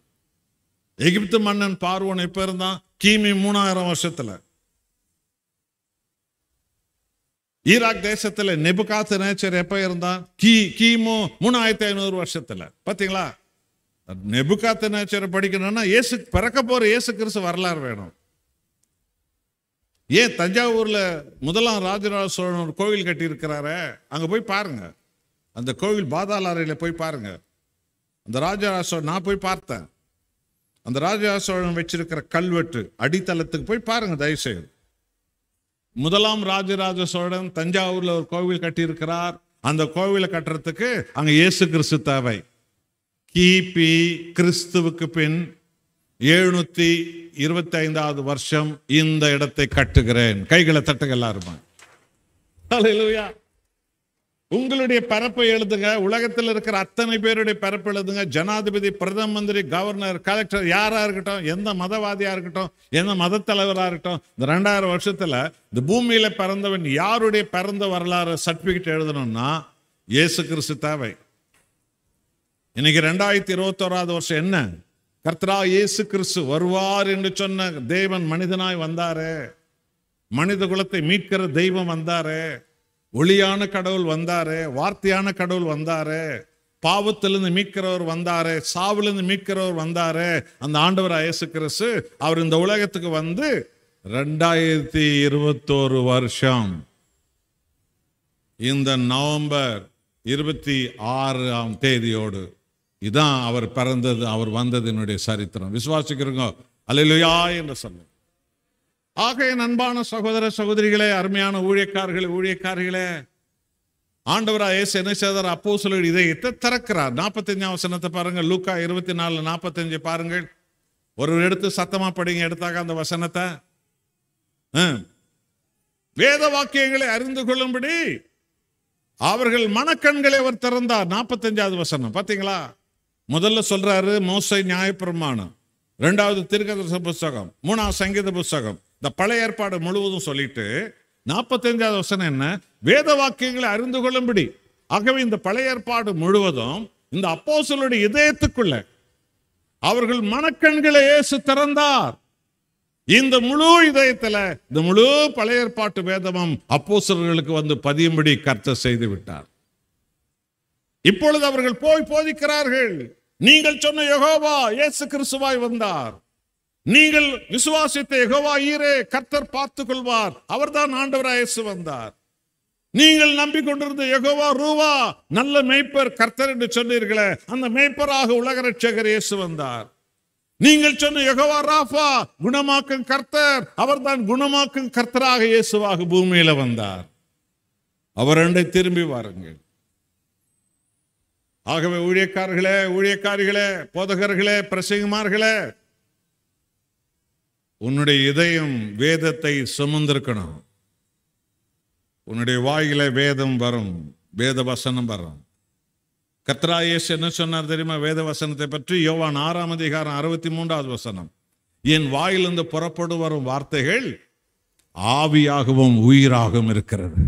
எகிப்து மன்னன் பார்வன் இப்ப இருந்தான் கிமி மூணாயிரம் வருஷத்துல ஈராக் தேசத்துல நெபுகாத்து நேச்சர் எப்ப இருந்தான் கி கிமு மூணாயிரத்தி ஐநூறு வருஷத்துல பாத்தீங்களா நெபுகாத்த நேச்சரை படிக்கணும்னா ஏசு பிறக்க போகிற இயேசு கிறிஸ்து வரலாறு வேணும் ஏன் தஞ்சாவூரில் முதலாம் ராஜராஜ சோழன் ஒரு கோவில் கட்டியிருக்கிறாரு அங்கே போய் பாருங்க அந்த கோவில் பாதாள அறையில போய் பாருங்க அந்த ராஜராஜ சோழன் நான் போய் பார்த்தேன் அந்த ராஜராஜ சோழன் வச்சிருக்கிற கல்வெட்டு அடித்தளத்துக்கு போய் பாருங்க தயவுசெய்து முதலாம் ராஜராஜ சோழன் தஞ்சாவூரில் ஒரு கோவில் கட்டியிருக்கிறார் அந்த கோவிலை கட்டுறதுக்கு அங்கே இயேசு கிறிஸ்து தேவை கிபி கிறிஸ்துவுக்கு பின் எழுநூத்தி இருபத்தி ஐந்தாவது வருஷம் இந்த இடத்தை கட்டுகிறேன் கைகளை தட்டுங்க எல்லாருமா உங்களுடைய பரப்பை எழுதுங்க உலகத்தில் இருக்கிற அத்தனை பேருடைய பரப்பு எழுதுங்க ஜனாதிபதி பிரதம மந்திரி கவர்னர் கலெக்டர் யாரா இருக்கட்டும் எந்த மதவாதியா இருக்கட்டும் எந்த மத தலைவரா இருக்கட்டும் இந்த ரெண்டாயிரம் வருஷத்துல இந்த பூமியில பிறந்தவன் யாருடைய பிறந்த வரலாறு சர்டிபிகேட் எழுதணும்னா இயேசு கிறிஸ்து தேவை இன்னைக்கு ரெண்டாயிரத்தி இருபத்தோராவது வருஷம் என்ன கர்த்தரா இயேசு கிறிஸ்து வருவார் என்று சொன்ன தேவன் மனிதனாய் வந்தாரு மனித குலத்தை மீட்கிற தெய்வம் வந்தாரு ஒளியான கடவுள் வந்தாரு வார்த்தையான கடவுள் வந்தாரு பாவத்திலிருந்து மீட்கிறவர் வந்தாரு சாவிலிருந்து மீட்கிறவர் வந்தாரு அந்த ஆண்டவர் இயேசு கிறிஸ்து அவர் இந்த உலகத்துக்கு வந்து ரெண்டாயிரத்தி இருபத்தோரு வருஷம் இந்த நவம்பர் இருபத்தி ஆறாம் தேதியோடு இதான் அவர் பிறந்தது அவர் வந்தது என்னுடைய சரித்திரம் விசுவாசிக்கிறோங்க அலையிலையா என்று சொன்னேன் ஆகைய அன்பான சகோதர சகோதரிகளே அருமையான ஊழியக்காரர்களே ஊழியக்காரர்களே ஆண்டவராக ஏசு என்ன செய்தார் அப்போ சொல்ல இதயத்தை திறக்கிறார் நாற்பத்தஞ்சாம் வசனத்தை பாருங்கள் லூக்கா இருபத்தி நாலு நாற்பத்தஞ்சு பாருங்கள் ஒரு எடுத்து சத்தமாக படிங்க எடுத்தாக்க அந்த வசனத்தை வேத வாக்கியங்களை அறிந்து கொள்ளும்படி அவர்கள் மனக்கண்களை அவர் திறந்தார் நாற்பத்தஞ்சாவது வசனம் பார்த்தீங்களா முதல்ல சொல்றாரு மோசை நியாயப்பிரமாணம் ரெண்டாவது திருக்கதர்ச புஸ்தகம் மூணாவது சங்கீத புஸ்தகம் இந்த பழைய ஏற்பாடு முழுவதும் சொல்லிட்டு நாற்பத்தஞ்சாவது வசனம் என்ன வேத வாக்கியங்களை அறிந்து கொள்ளும்படி ஆகவே இந்த பழைய ஏற்பாடு முழுவதும் இந்த அப்போசலுடைய இதயத்துக்குள்ள அவர்கள் மனக்கண்களை இயேசு திறந்தார் இந்த முழு இதயத்துல இந்த முழு பழைய ஏற்பாட்டு வேதமும் அப்போசர்களுக்கு வந்து பதியும்படி கர்த்த செய்து விட்டார் இப்பொழுது அவர்கள் போய் போதிக்கிறார்கள் நீங்கள் சொன்ன யகோவா இயேசு கிறிஸ்துவாய் வந்தார் நீங்கள் விசுவாசித்த யகோவா ஈரே கர்த்தர் பார்த்து கொள்வார் அவர்தான் ஆண்டவராய் இயேசு வந்தார் நீங்கள் நம்பிக்கொண்டிருந்த யகோவா ரூவா நல்ல மெய்ப்பர் கர்த்தர் என்று சொன்னீர்களே அந்த மேய்ப்பராக உலக ரட்சகர் இயேசு வந்தார் நீங்கள் சொன்ன யகோவா ராஃபா குணமாக்கும் கர்த்தர் அவர்தான் குணமாக்கும் கர்த்தராக இயேசுவாக பூமியில வந்தார் அவர் திரும்பி வாருங்கள் ஆகவே ஊழியக்காரர்களே ஊழியக்காரிகளே போதகர்களே பிரசங்கமார்களே உன்னுடைய இதயம் வேதத்தை சுமந்திருக்கணும் உன்னுடைய வாயில வேதம் வரும் வேத வசனம் வரும் கத்ராயேஷ் என்ன சொன்னார் தெரியுமா வேத வசனத்தை பற்றி யோவான் ஆறாம் அதிகாரம் அறுபத்தி மூன்றாவது வசனம் என் வாயிலிருந்து புறப்படு வரும் வார்த்தைகள் ஆவியாகவும் உயிராகவும் இருக்கிறது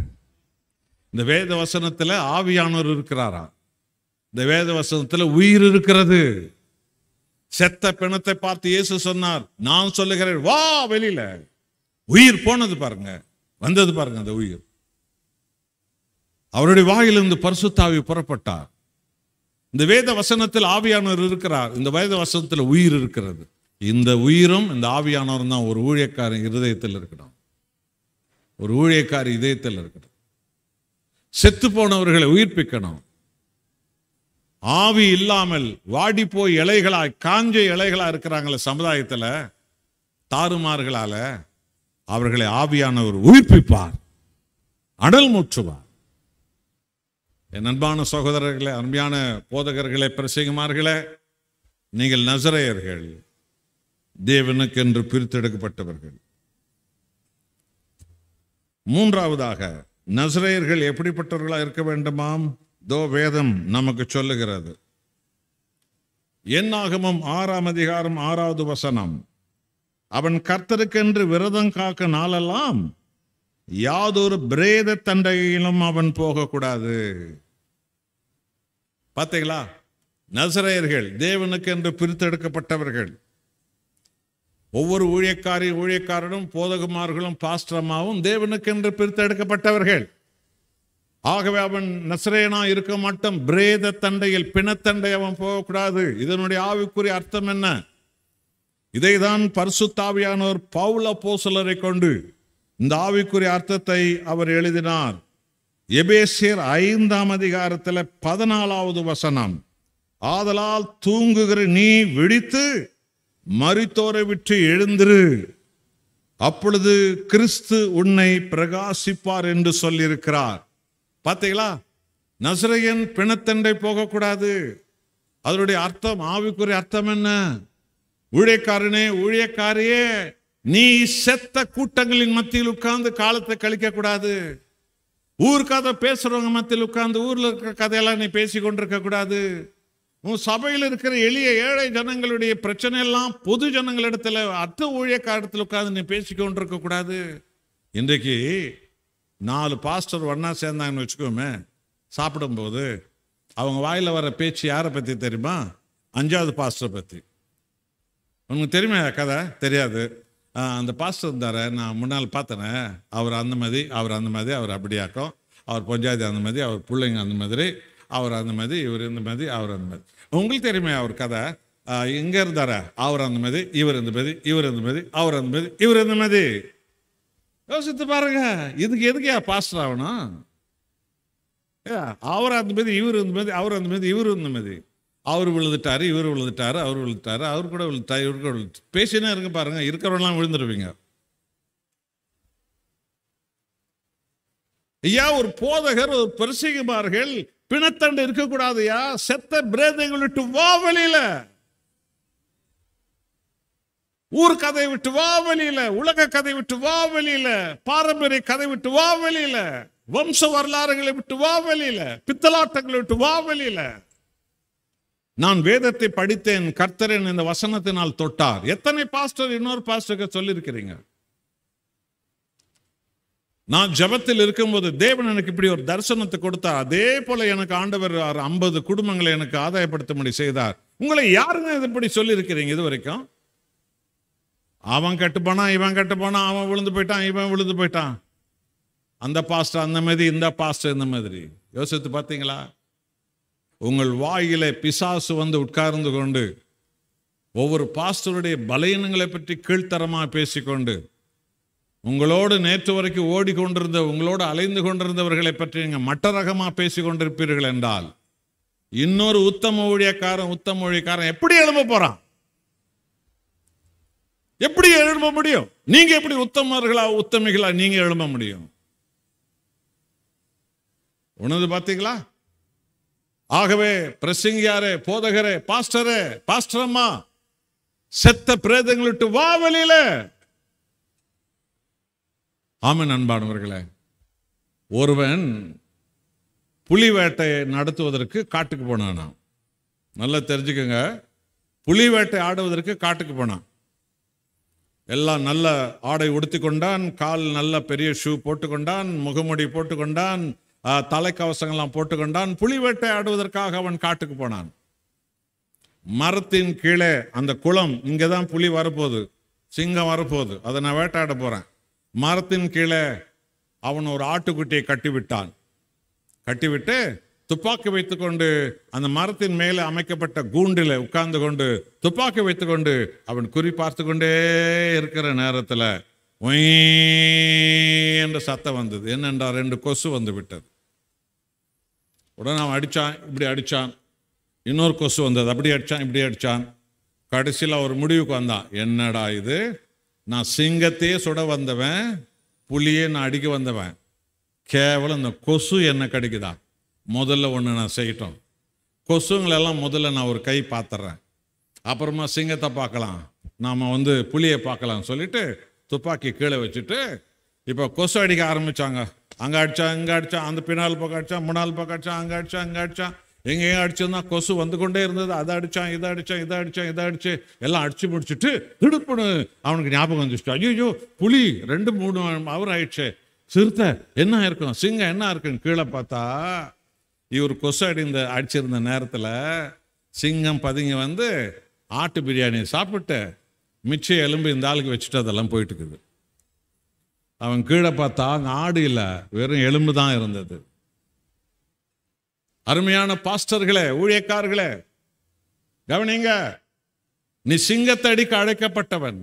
இந்த வேத வசனத்தில் ஆவியானவர் இருக்கிறாரா இந்த வேத வசனத்துல உயிர் இருக்கிறது செத்த பிணத்தை பார்த்து இயேசு சொன்னார் நான் சொல்லுகிறேன் வா வெளியில உயிர் போனது பாருங்க வந்தது பாருங்க அந்த உயிர் அவருடைய வாயிலிருந்து பரிசுத்தாவி புறப்பட்டார் இந்த வேத வசனத்தில் ஆவியானவர் இருக்கிறார் இந்த வேத வசனத்தில் உயிர் இருக்கிறது இந்த உயிரும் இந்த ஆவியானவரும் தான் ஒரு ஊழியக்காரன் இருதயத்தில் இருக்கணும் ஒரு ஊழியக்காரி இதயத்தில் இருக்கணும் செத்து போனவர்களை உயிர்ப்பிக்கணும் ஆவி இல்லாமல் வாடி போய் இலைகளா காஞ்ச இலைகளா இருக்கிறாங்கள சமுதாயத்துல தாறுமார்களால அவர்களை ஆவியானவர் உயிர்ப்பிப்பார் அடல் மூற்றுவார் என் அன்பான சகோதரர்களே அன்பையான போதகர்களே பிரசங்கமார்களே நீங்கள் நசரையர்கள் என்று பிரித்தெடுக்கப்பட்டவர்கள் மூன்றாவதாக நசரையர்கள் எப்படிப்பட்டவர்களாக இருக்க வேண்டுமாம் இதோ வேதம் நமக்கு சொல்லுகிறது என்னாகமும் ஆறாம் அதிகாரம் ஆறாவது வசனம் அவன் கர்த்தருக்கென்று விரதம் காக்க நாளெல்லாம் யாதொரு பிரேத தண்டையிலும் அவன் போகக்கூடாது பார்த்தீங்களா நசரையர்கள் தேவனுக்கென்று பிரித்தெடுக்கப்பட்டவர்கள் ஒவ்வொரு ஊழியக்காரி ஊழியக்காரனும் போதகுமார்களும் பாஸ்ட்ரமாவும் தேவனுக்கென்று பிரித்தெடுக்கப்பட்டவர்கள் ஆகவே அவன் நசரேனா இருக்க மாட்டான் பிரேத தண்டையில் பிணத்தண்டை அவன் போகக்கூடாது இதனுடைய ஆவிக்குரிய அர்த்தம் என்ன இதைதான் தாவியானோர் பவுல போசலரை கொண்டு இந்த ஆவிக்குரிய அர்த்தத்தை அவர் எழுதினார் எபேசியர் ஐந்தாம் அதிகாரத்தில் பதினாலாவது வசனம் ஆதலால் தூங்குகிற நீ விழித்து மறித்தோரை விட்டு எழுந்திரு அப்பொழுது கிறிஸ்து உன்னை பிரகாசிப்பார் என்று சொல்லியிருக்கிறார் பார்த்தீங்களா நசுரையன் பிணத்தண்டை போகக்கூடாது அதனுடைய அர்த்தம் ஆவிக்குரிய அர்த்தம் என்ன ஊழியக்காரனே ஊழியக்காரியே நீ செத்த கூட்டங்களின் மத்தியில் உட்கார்ந்து காலத்தை கழிக்க கூடாது ஊர் கதை பேசுறவங்க மத்தியில் உட்கார்ந்து ஊர்ல இருக்கிற கதையெல்லாம் நீ பேசி கொண்டிருக்க கூடாது உன் சபையில் இருக்கிற எளிய ஏழை ஜனங்களுடைய பிரச்சனை எல்லாம் பொது ஜனங்களிடத்துல அர்த்த ஊழியக்காரத்தில் உட்கார்ந்து நீ பேசிக்கொண்டிருக்க கூடாது இன்றைக்கு நாலு பாஸ்டர் ஒன்றா சேர்ந்தாங்கன்னு வச்சுக்கோமே சாப்பிடும்போது அவங்க வாயில் வர பேச்சு யாரை பற்றி தெரியுமா அஞ்சாவது பாஸ்டரை பற்றி உனக்கு தெரியுமா கதை தெரியாது அந்த பாஸ்டர் இருந்தார் நான் முன்னால் பார்த்தேனே அவர் அந்த மாதிரி அவர் அந்த மாதிரி அவர் அப்படியாக்கும் அவர் பஞ்சாயத்து அந்த மாதிரி அவர் பிள்ளைங்க அந்த மாதிரி அவர் அந்த மாதிரி இவர் இந்த மாதிரி அவர் அந்த மாதிரி உங்களுக்கு தெரியுமே அவர் கதை இங்கே இருந்தார அவர் அந்த மாதிரி இவர் இந்த மாதிரி இவர் இந்த மாதிரி அவர் அந்த மாதிரி இவர் இந்த மாதிரி யோசித்து பாருங்க இதுக்கு எதுக்கு பாஸ்டர் ஆகணும் அவர் அந்த மாதிரி இவர் இந்த மாதிரி அவர் அந்த மாதிரி இவர் இந்த மாதிரி அவர் விழுந்துட்டாரு இவர் விழுந்துட்டாரு அவர் விழுந்துட்டாரு அவர் கூட விழுந்துட்டாரு இவர் கூட விழு பேசினா இருக்க பாருங்க இருக்கிறவெல்லாம் விழுந்துருவீங்க ஐயா ஒரு போதகர் ஒரு பரிசீகமார்கள் பிணத்தண்டு இருக்கக்கூடாதுயா செத்த பிரேதங்கள் விட்டு வா வெளியில ஊர் கதை விட்டு வா வெளியில உலக கதை விட்டு வா வெளியில பாரம்பரிய கதை விட்டு வா வெளியில வம்ச வரலாறுகளை விட்டு வா வெளியில பித்தலாட்டங்களை விட்டு வா வெளியில நான் வேதத்தை படித்தேன் கர்த்தரன் இந்த வசனத்தினால் தொட்டார் எத்தனை பாஸ்டர் இன்னொரு பாஸ்டருக்கு சொல்லியிருக்கிறீங்க நான் ஜபத்தில் இருக்கும்போது தேவன் எனக்கு இப்படி ஒரு தரிசனத்தை கொடுத்தார் அதே போல எனக்கு ஆண்டவர் ஐம்பது குடும்பங்களை எனக்கு ஆதாயப்படுத்தும்படி செய்தார் உங்களை யாருங்க இது இப்படி சொல்லியிருக்கிறீங்க இது வரைக்கும் அவன் கட்டுப்பானான் இவன் கட்டுப்பானான் அவன் விழுந்து போயிட்டான் இவன் விழுந்து போயிட்டான் அந்த பாஸ்டர் அந்த மாதிரி இந்த பாஸ்டர் இந்த மாதிரி யோசித்து பார்த்தீங்களா உங்கள் வாயில பிசாசு வந்து உட்கார்ந்து கொண்டு ஒவ்வொரு பாஸ்டருடைய பலயனங்களை பற்றி கீழ்த்தரமாக பேசிக்கொண்டு உங்களோடு நேற்று வரைக்கும் ஓடிக்கொண்டிருந்த உங்களோடு அலைந்து கொண்டிருந்தவர்களை பற்றி நீங்கள் மட்டரகமாக பேசி கொண்டிருப்பீர்கள் என்றால் இன்னொரு உத்தம ஊழியக்காரன் உத்தம ஊழியக்காரன் எப்படி எழும்ப போகிறான் எப்படி எழும்ப முடியும் நீங்க எப்படி உத்தமர்களா உத்தமிகளா நீங்க எழும்ப முடியும் உணர்ந்து பார்த்தீங்களா ஆகவே பிரசங்கியாரே போதகரே பாஸ்டரே பாஸ்டர் அம்மா செத்த பிரேதங்களிட்டு வா வெளியில ஆம நண்பானவர்களே ஒருவன் புலி வேட்டையை நடத்துவதற்கு காட்டுக்கு போனானா நல்லா தெரிஞ்சுக்கோங்க புலி வேட்டை ஆடுவதற்கு காட்டுக்கு போனான் எல்லாம் நல்ல ஆடை உடுத்தி கொண்டான் கால் நல்ல பெரிய ஷூ போட்டுக்கொண்டான் முகமுடி போட்டுக்கொண்டான் தலைக்கவசங்கள்லாம் போட்டுக்கொண்டான் புலி வேட்டையாடுவதற்காக அவன் காட்டுக்கு போனான் மரத்தின் கீழே அந்த குளம் இங்கே தான் புலி வரப்போகுது சிங்கம் வரப்போகுது அதை நான் வேட்டையாட போகிறேன் மரத்தின் கீழே அவன் ஒரு ஆட்டுக்குட்டியை கட்டிவிட்டான் கட்டிவிட்டு துப்பாக்கி வைத்துக்கொண்டு அந்த மரத்தின் மேலே அமைக்கப்பட்ட கூண்டில் உட்கார்ந்து கொண்டு துப்பாக்கி வைத்துக்கொண்டு அவன் குறி பார்த்து கொண்டே இருக்கிற நேரத்தில் என்ற சத்தம் வந்தது என்னென்றா ரெண்டு கொசு வந்து விட்டது உடனே அவன் அடித்தான் இப்படி அடித்தான் இன்னொரு கொசு வந்தது அப்படி அடித்தான் இப்படி அடித்தான் கடைசியில் ஒரு முடிவுக்கு வந்தான் என்னடா இது நான் சிங்கத்தையே சுட வந்தவன் புலியே நான் அடிக்க வந்தவன் கேவலம் இந்த கொசு என்ன கிடைக்குதான் முதல்ல ஒன்று நான் செய்யட்டும் கொசுங்களெல்லாம் முதல்ல நான் ஒரு கை பார்த்துட்றேன் அப்புறமா சிங்கத்தை பார்க்கலாம் நாம் வந்து புளியை பார்க்கலாம் சொல்லிட்டு துப்பாக்கி கீழே வச்சுட்டு இப்போ கொசு அடிக்க ஆரம்பித்தாங்க அங்கே அடித்தா இங்கே அடித்தா அந்த பின்னால் பக்கம் அடித்தா முன்னால் பக்கம் அடித்தா அங்கே அடித்தா இங்கே அடித்தா எங்கேயும் அடிச்சிருந்தா கொசு வந்து கொண்டே இருந்தது அதை அடித்தான் இதை அடித்தான் இதை அடித்தான் இதை அடிச்சு எல்லாம் அடித்து முடிச்சுட்டு திடுப்புனு அவனுக்கு ஞாபகம் வந்துச்சு ஐயோ புலி ரெண்டு மூணு அவர் ஆயிடுச்சு சிறுத்தை என்ன இருக்கும் சிங்கம் என்ன இருக்குன்னு கீழே பார்த்தா இவர் கொசு அடிந்த அடிச்சிருந்த நேரத்தில் சிங்கம் பதுங்கி வந்து ஆட்டு பிரியாணியை சாப்பிட்டு மிச்சம் எலும்பு இந்த ஆளுக்கு வச்சுட்டு அதெல்லாம் போயிட்டு இருக்குது அவன் கீழே பார்த்தா அங்கே ஆடு இல்லை வெறும் எலும்பு தான் இருந்தது அருமையான பாஸ்டர்களே ஊழியக்காரர்களே கவனிங்க நீ சிங்கத்தை அடிக்க அழைக்கப்பட்டவன்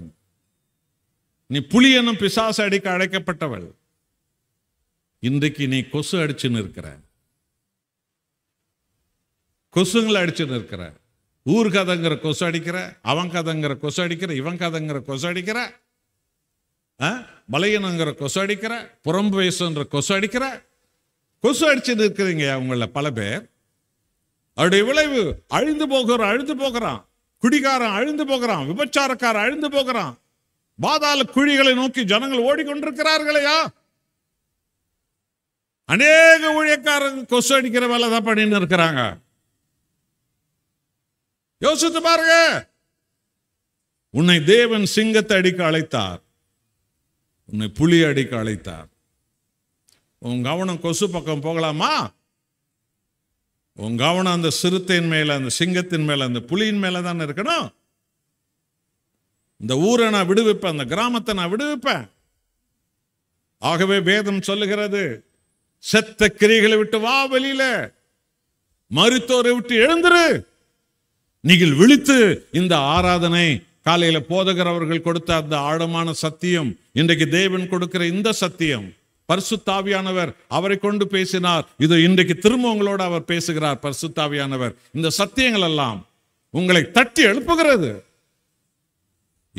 நீ புலி என்னும் பிசாசு அடிக்க அழைக்கப்பட்டவள் இன்றைக்கு நீ கொசு அடிச்சுன்னு இருக்கிற கொசுங்களை அடிச்சுன்னு இருக்கிற ஊர் கதைங்கிற கொசு அடிக்கிற அவன் கதைங்கிற கொசு அடிக்கிற இவன் கதைங்கிற கொசு அடிக்கிற பலையனங்கிற கொசு அடிக்கிற புறம்பு வயசுன்ற கொசு அடிக்கிற கொசு அடிச்சுட்டு இருக்கிறீங்க அவங்கள பல பேர் அவருடைய விளைவு அழிந்து போகிற அழிந்து போகிறான் குடிகாரன் அழிந்து போகிறான் விபச்சாரக்காரன் அழிந்து போகிறான் பாதாள குழிகளை நோக்கி ஜனங்கள் ஓடிக்கொண்டிருக்கிறார்களையா அநேக ஊழியக்காரங்க கொசு அடிக்கிற வேலை தான் பண்ணின்னு இருக்கிறாங்க யோசித்து பாருங்க உன்னை தேவன் சிங்கத்தை அடிக்க அழைத்தார் உன்னை புலி அடிக்க அழைத்தார் உன் கவனம் கொசு பக்கம் போகலாமா உன் கவனம் அந்த சிறுத்தையின் மேல அந்த சிங்கத்தின் மேல அந்த புலியின் மேல தான் இருக்கணும் இந்த ஊரை நான் விடுவிப்பேன் அந்த கிராமத்தை நான் விடுவிப்பேன் ஆகவே வேதம் சொல்லுகிறது செத்த கிரிகளை விட்டு வா வெளியில மருத்துவரை விட்டு எழுந்துரு நீங்கள் விழித்து இந்த ஆராதனை காலையில போதகர் அவர்கள் கொடுத்த அந்த ஆழமான சத்தியம் இன்றைக்கு தேவன் கொடுக்கிற இந்த சத்தியம் பரிசுத்தாவியானவர் அவரை கொண்டு பேசினார் இது இன்றைக்கு திரும்ப உங்களோடு அவர் பேசுகிறார் பரிசுத்தாவியானவர் இந்த சத்தியங்கள் எல்லாம் உங்களை தட்டி எழுப்புகிறது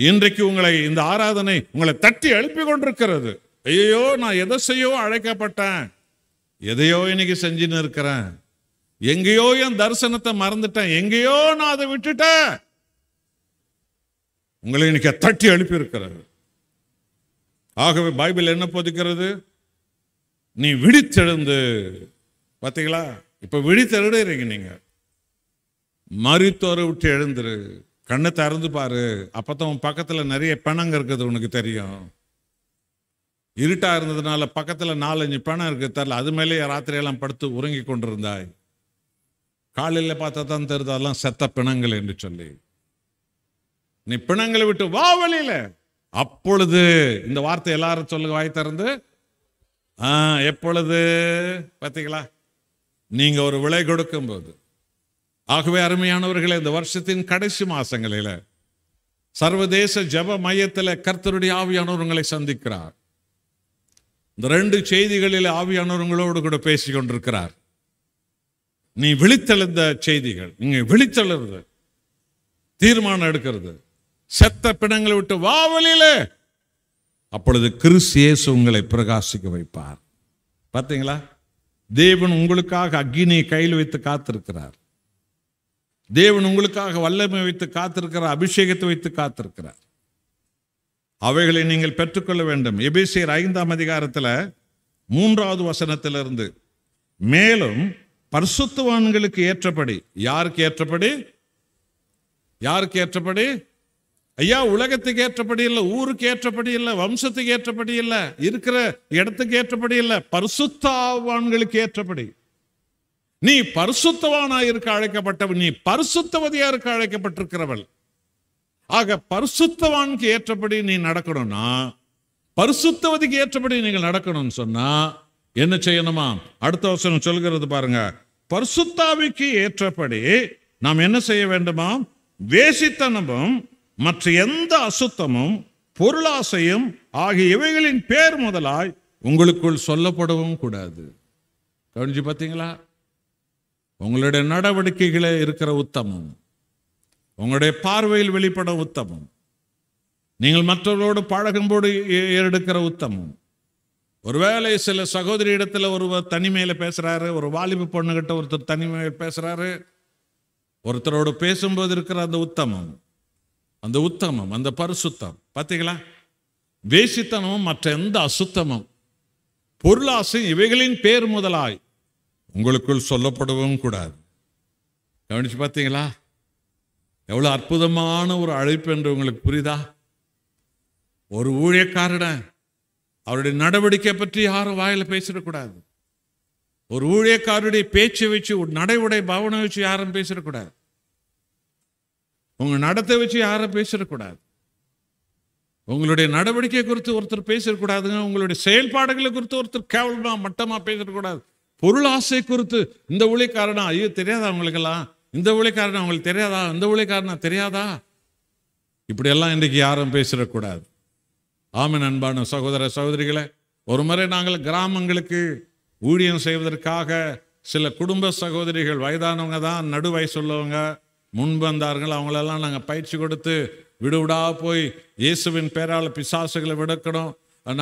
இன்றைக்கு உங்களை இந்த ஆராதனை உங்களை தட்டி எழுப்பி கொண்டிருக்கிறது ஐயோ நான் எதை செய்யவோ அழைக்கப்பட்டேன் எதையோ இன்னைக்கு செஞ்சுன்னு இருக்கிறேன் எங்கேயோ என் தரிசனத்தை மறந்துட்டேன் எங்கேயோ நான் அதை விட்டுட்டேன் உங்களை இன்னைக்கு தட்டி அனுப்பி இருக்கிற ஆகவே பைபிள் என்ன போதிக்கிறது நீ விழித்தெழுந்து பார்த்தீங்களா இப்போ விழித்தெழுடுறீங்க நீங்கள் மறுத்தோரை விட்டு எழுந்துரு கண்ணை திறந்து பாரு அப்போ உன் பக்கத்தில் நிறைய பணங்க இருக்குது உனக்கு தெரியும் இருட்டாக இருந்ததுனால பக்கத்தில் நாலஞ்சு பணம் இருக்குது தெரில அது மேலேயே ராத்திரியெல்லாம் படுத்து உறங்கி கொண்டிருந்தாய் காலையில் பார்த்தா தான் தெரியுது அதெல்லாம் செத்த பிணங்கள் என்று சொல்லி நீ பிணங்களை விட்டு வா வழியில அப்பொழுது இந்த வார்த்தை எல்லாரும் சொல்லுங்க வாய் திறந்து எப்பொழுது பார்த்தீங்களா நீங்க ஒரு விலை கொடுக்கும் போது ஆகவே அருமையானவர்களே இந்த வருஷத்தின் கடைசி மாசங்களில சர்வதேச ஜப மையத்தில் கர்த்தருடைய ஆவியானவர்களை சந்திக்கிறார் இந்த ரெண்டு செய்திகளில் ஆவியானவர்களோடு கூட பேசி கொண்டிருக்கிறார் நீ விழித்தெழுந்த செய்திகள் நீங்க விழித்தெழுறது தீர்மானம் எடுக்கிறது செத்த பிணங்களை விட்டு வா வழியில அப்பொழுது கிறிஸ்தியேசு உங்களை பிரகாசிக்க வைப்பார் பார்த்தீங்களா தேவன் உங்களுக்காக அக்னியை கையில் வைத்து காத்திருக்கிறார் தேவன் உங்களுக்காக வல்லமை வைத்து காத்திருக்கிறார் அபிஷேகத்தை வைத்து காத்திருக்கிறார் அவைகளை நீங்கள் பெற்றுக்கொள்ள வேண்டும் எபிசியர் ஐந்தாம் அதிகாரத்தில் மூன்றாவது வசனத்திலிருந்து மேலும் பரிசுத்தவான்களுக்கு ஏற்றபடி யாருக்கு ஏற்றபடி யாருக்கு ஏற்றபடி ஐயா உலகத்துக்கு ஏற்றபடி இல்லை ஊருக்கு ஏற்றபடி இல்லை வம்சத்துக்கு ஏற்றபடி இல்லை இருக்கிற இடத்துக்கு ஏற்றபடி இல்லை பரிசுத்தாவான்களுக்கு ஏற்றபடி நீ பரிசுத்தவானா இருக்க அழைக்கப்பட்டவன் நீ பரிசுத்தவதியா இருக்க அழைக்கப்பட்டிருக்கிறவள் ஆக பரிசுத்தவானுக்கு ஏற்றபடி நீ நடக்கணும்னா பரிசுத்தவதிக்கு ஏற்றபடி நீங்கள் நடக்கணும்னு சொன்னா என்ன செய்யணுமா அடுத்த வசனம் சொல்கிறது பாருங்க பர்சுத்தாவிக்கு ஏற்றபடி நாம் என்ன செய்ய வேண்டுமா வேசித்தனமும் மற்ற எந்த அசுத்தமும் பொருளாசையும் ஆகிய இவைகளின் பேர் முதலாய் உங்களுக்குள் சொல்லப்படவும் கூடாது கவனிச்சு பார்த்தீங்களா உங்களுடைய நடவடிக்கைகளே இருக்கிற உத்தமம் உங்களுடைய பார்வையில் வெளிப்பட உத்தமம் நீங்கள் மற்றவர்களோடு பழகும்போது எடுக்கிற உத்தமம் ஒருவேளை சில சகோதரி இடத்துல ஒருவர் தனிமையில் பேசுறாரு ஒரு வாலிப பொண்ணுகிட்ட ஒருத்தர் தனிமையில் பேசுகிறாரு ஒருத்தரோடு பேசும்போது இருக்கிற அந்த உத்தமம் அந்த உத்தமம் அந்த பரிசுத்தம் பார்த்தீங்களா வேசித்தனமும் மற்ற எந்த அசுத்தமும் பொருளாசும் இவைகளின் பேர் முதலாய் உங்களுக்குள் சொல்லப்படவும் கூடாது கவனிச்சு பார்த்தீங்களா எவ்வளோ அற்புதமான ஒரு அழைப்பு என்று உங்களுக்கு புரியுதா ஒரு ஊழியக்காரன அவருடைய நடவடிக்கை பற்றி யாரும் வாயில் பேசிடக்கூடாது ஒரு ஊழியக்காரருடைய பேச்சை வச்சு ஒரு நடை உடை பாவனை வச்சு யாரும் பேசிடக்கூடாது உங்கள் நடத்தை வச்சு யாரும் பேசிடக்கூடாது உங்களுடைய நடவடிக்கை குறித்து ஒருத்தர் பேசக்கூடாதுங்க உங்களுடைய செயல்பாடுகளை குறித்து ஒருத்தர் கேவலமாக மட்டமாக பேசக்கூடாது பொருள் ஆசை குறித்து இந்த ஊழியக்காரனா ஐயோ தெரியாதா அவங்களுக்கெல்லாம் இந்த ஊழியக்காரனா அவங்களுக்கு தெரியாதா இந்த ஊழியக்காரனா தெரியாதா இப்படியெல்லாம் இன்றைக்கு யாரும் பேசிடக்கூடாது ஆமன் அன்பான சகோதர சகோதரிகளை ஒரு முறை நாங்கள் கிராமங்களுக்கு ஊழியம் செய்வதற்காக சில குடும்ப சகோதரிகள் வயதானவங்க தான் வயசு உள்ளவங்க முன் வந்தார்கள் அவங்களெல்லாம் நாங்கள் பயிற்சி கொடுத்து விடுவிடா போய் இயேசுவின் பேரால் பிசாசுகளை விடுக்கணும்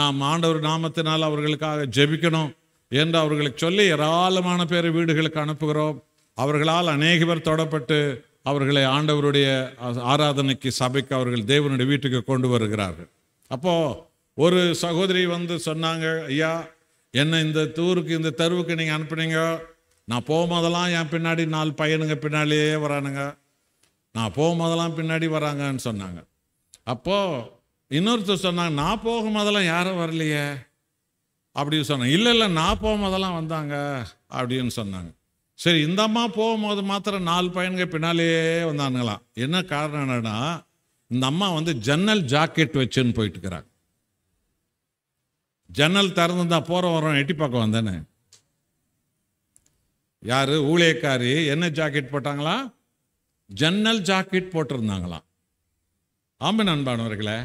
நாம் ஆண்டவர் நாமத்தினால் அவர்களுக்காக ஜெபிக்கணும் என்று அவர்களுக்கு சொல்லி ஏராளமான பேர் வீடுகளுக்கு அனுப்புகிறோம் அவர்களால் அநேக பேர் தொடப்பட்டு அவர்களை ஆண்டவருடைய ஆராதனைக்கு சபைக்கு அவர்கள் தேவனுடைய வீட்டுக்கு கொண்டு வருகிறார்கள் அப்போது ஒரு சகோதரி வந்து சொன்னாங்க ஐயா என்னை இந்த தூருக்கு இந்த தெருவுக்கு நீங்கள் அனுப்புனீங்க நான் போகும்போதெல்லாம் என் பின்னாடி நாலு பையனுங்க பின்னாலேயே வரானுங்க நான் போகும்போதெல்லாம் பின்னாடி வராங்கன்னு சொன்னாங்க அப்போது இன்னொருத்தர் சொன்னாங்க நான் போகும்போதெல்லாம் யாரும் வரலையே அப்படின்னு சொன்னாங்க இல்லை இல்லை நான் போகும்போதெல்லாம் வந்தாங்க அப்படின்னு சொன்னாங்க சரி இந்த அம்மா போகும்போது மாத்திரம் நாலு பையனுங்க பின்னாலேயே வந்தானுங்களாம் என்ன காரணம் என்னன்னா இந்த அம்மா வந்து ஜன்னல் ஜாக்கெட் வச்சுன்னு போயிட்டு இருக்கிறாங்க ஜன்னல் திறந்துருந்தா போகிற வரோம் எட்டி பக்கம் வந்தானே யார் ஊழியக்காரி என்ன ஜாக்கெட் போட்டாங்களா ஜன்னல் ஜாக்கெட் போட்டிருந்தாங்களா ஆம்பு நண்பானவர்களே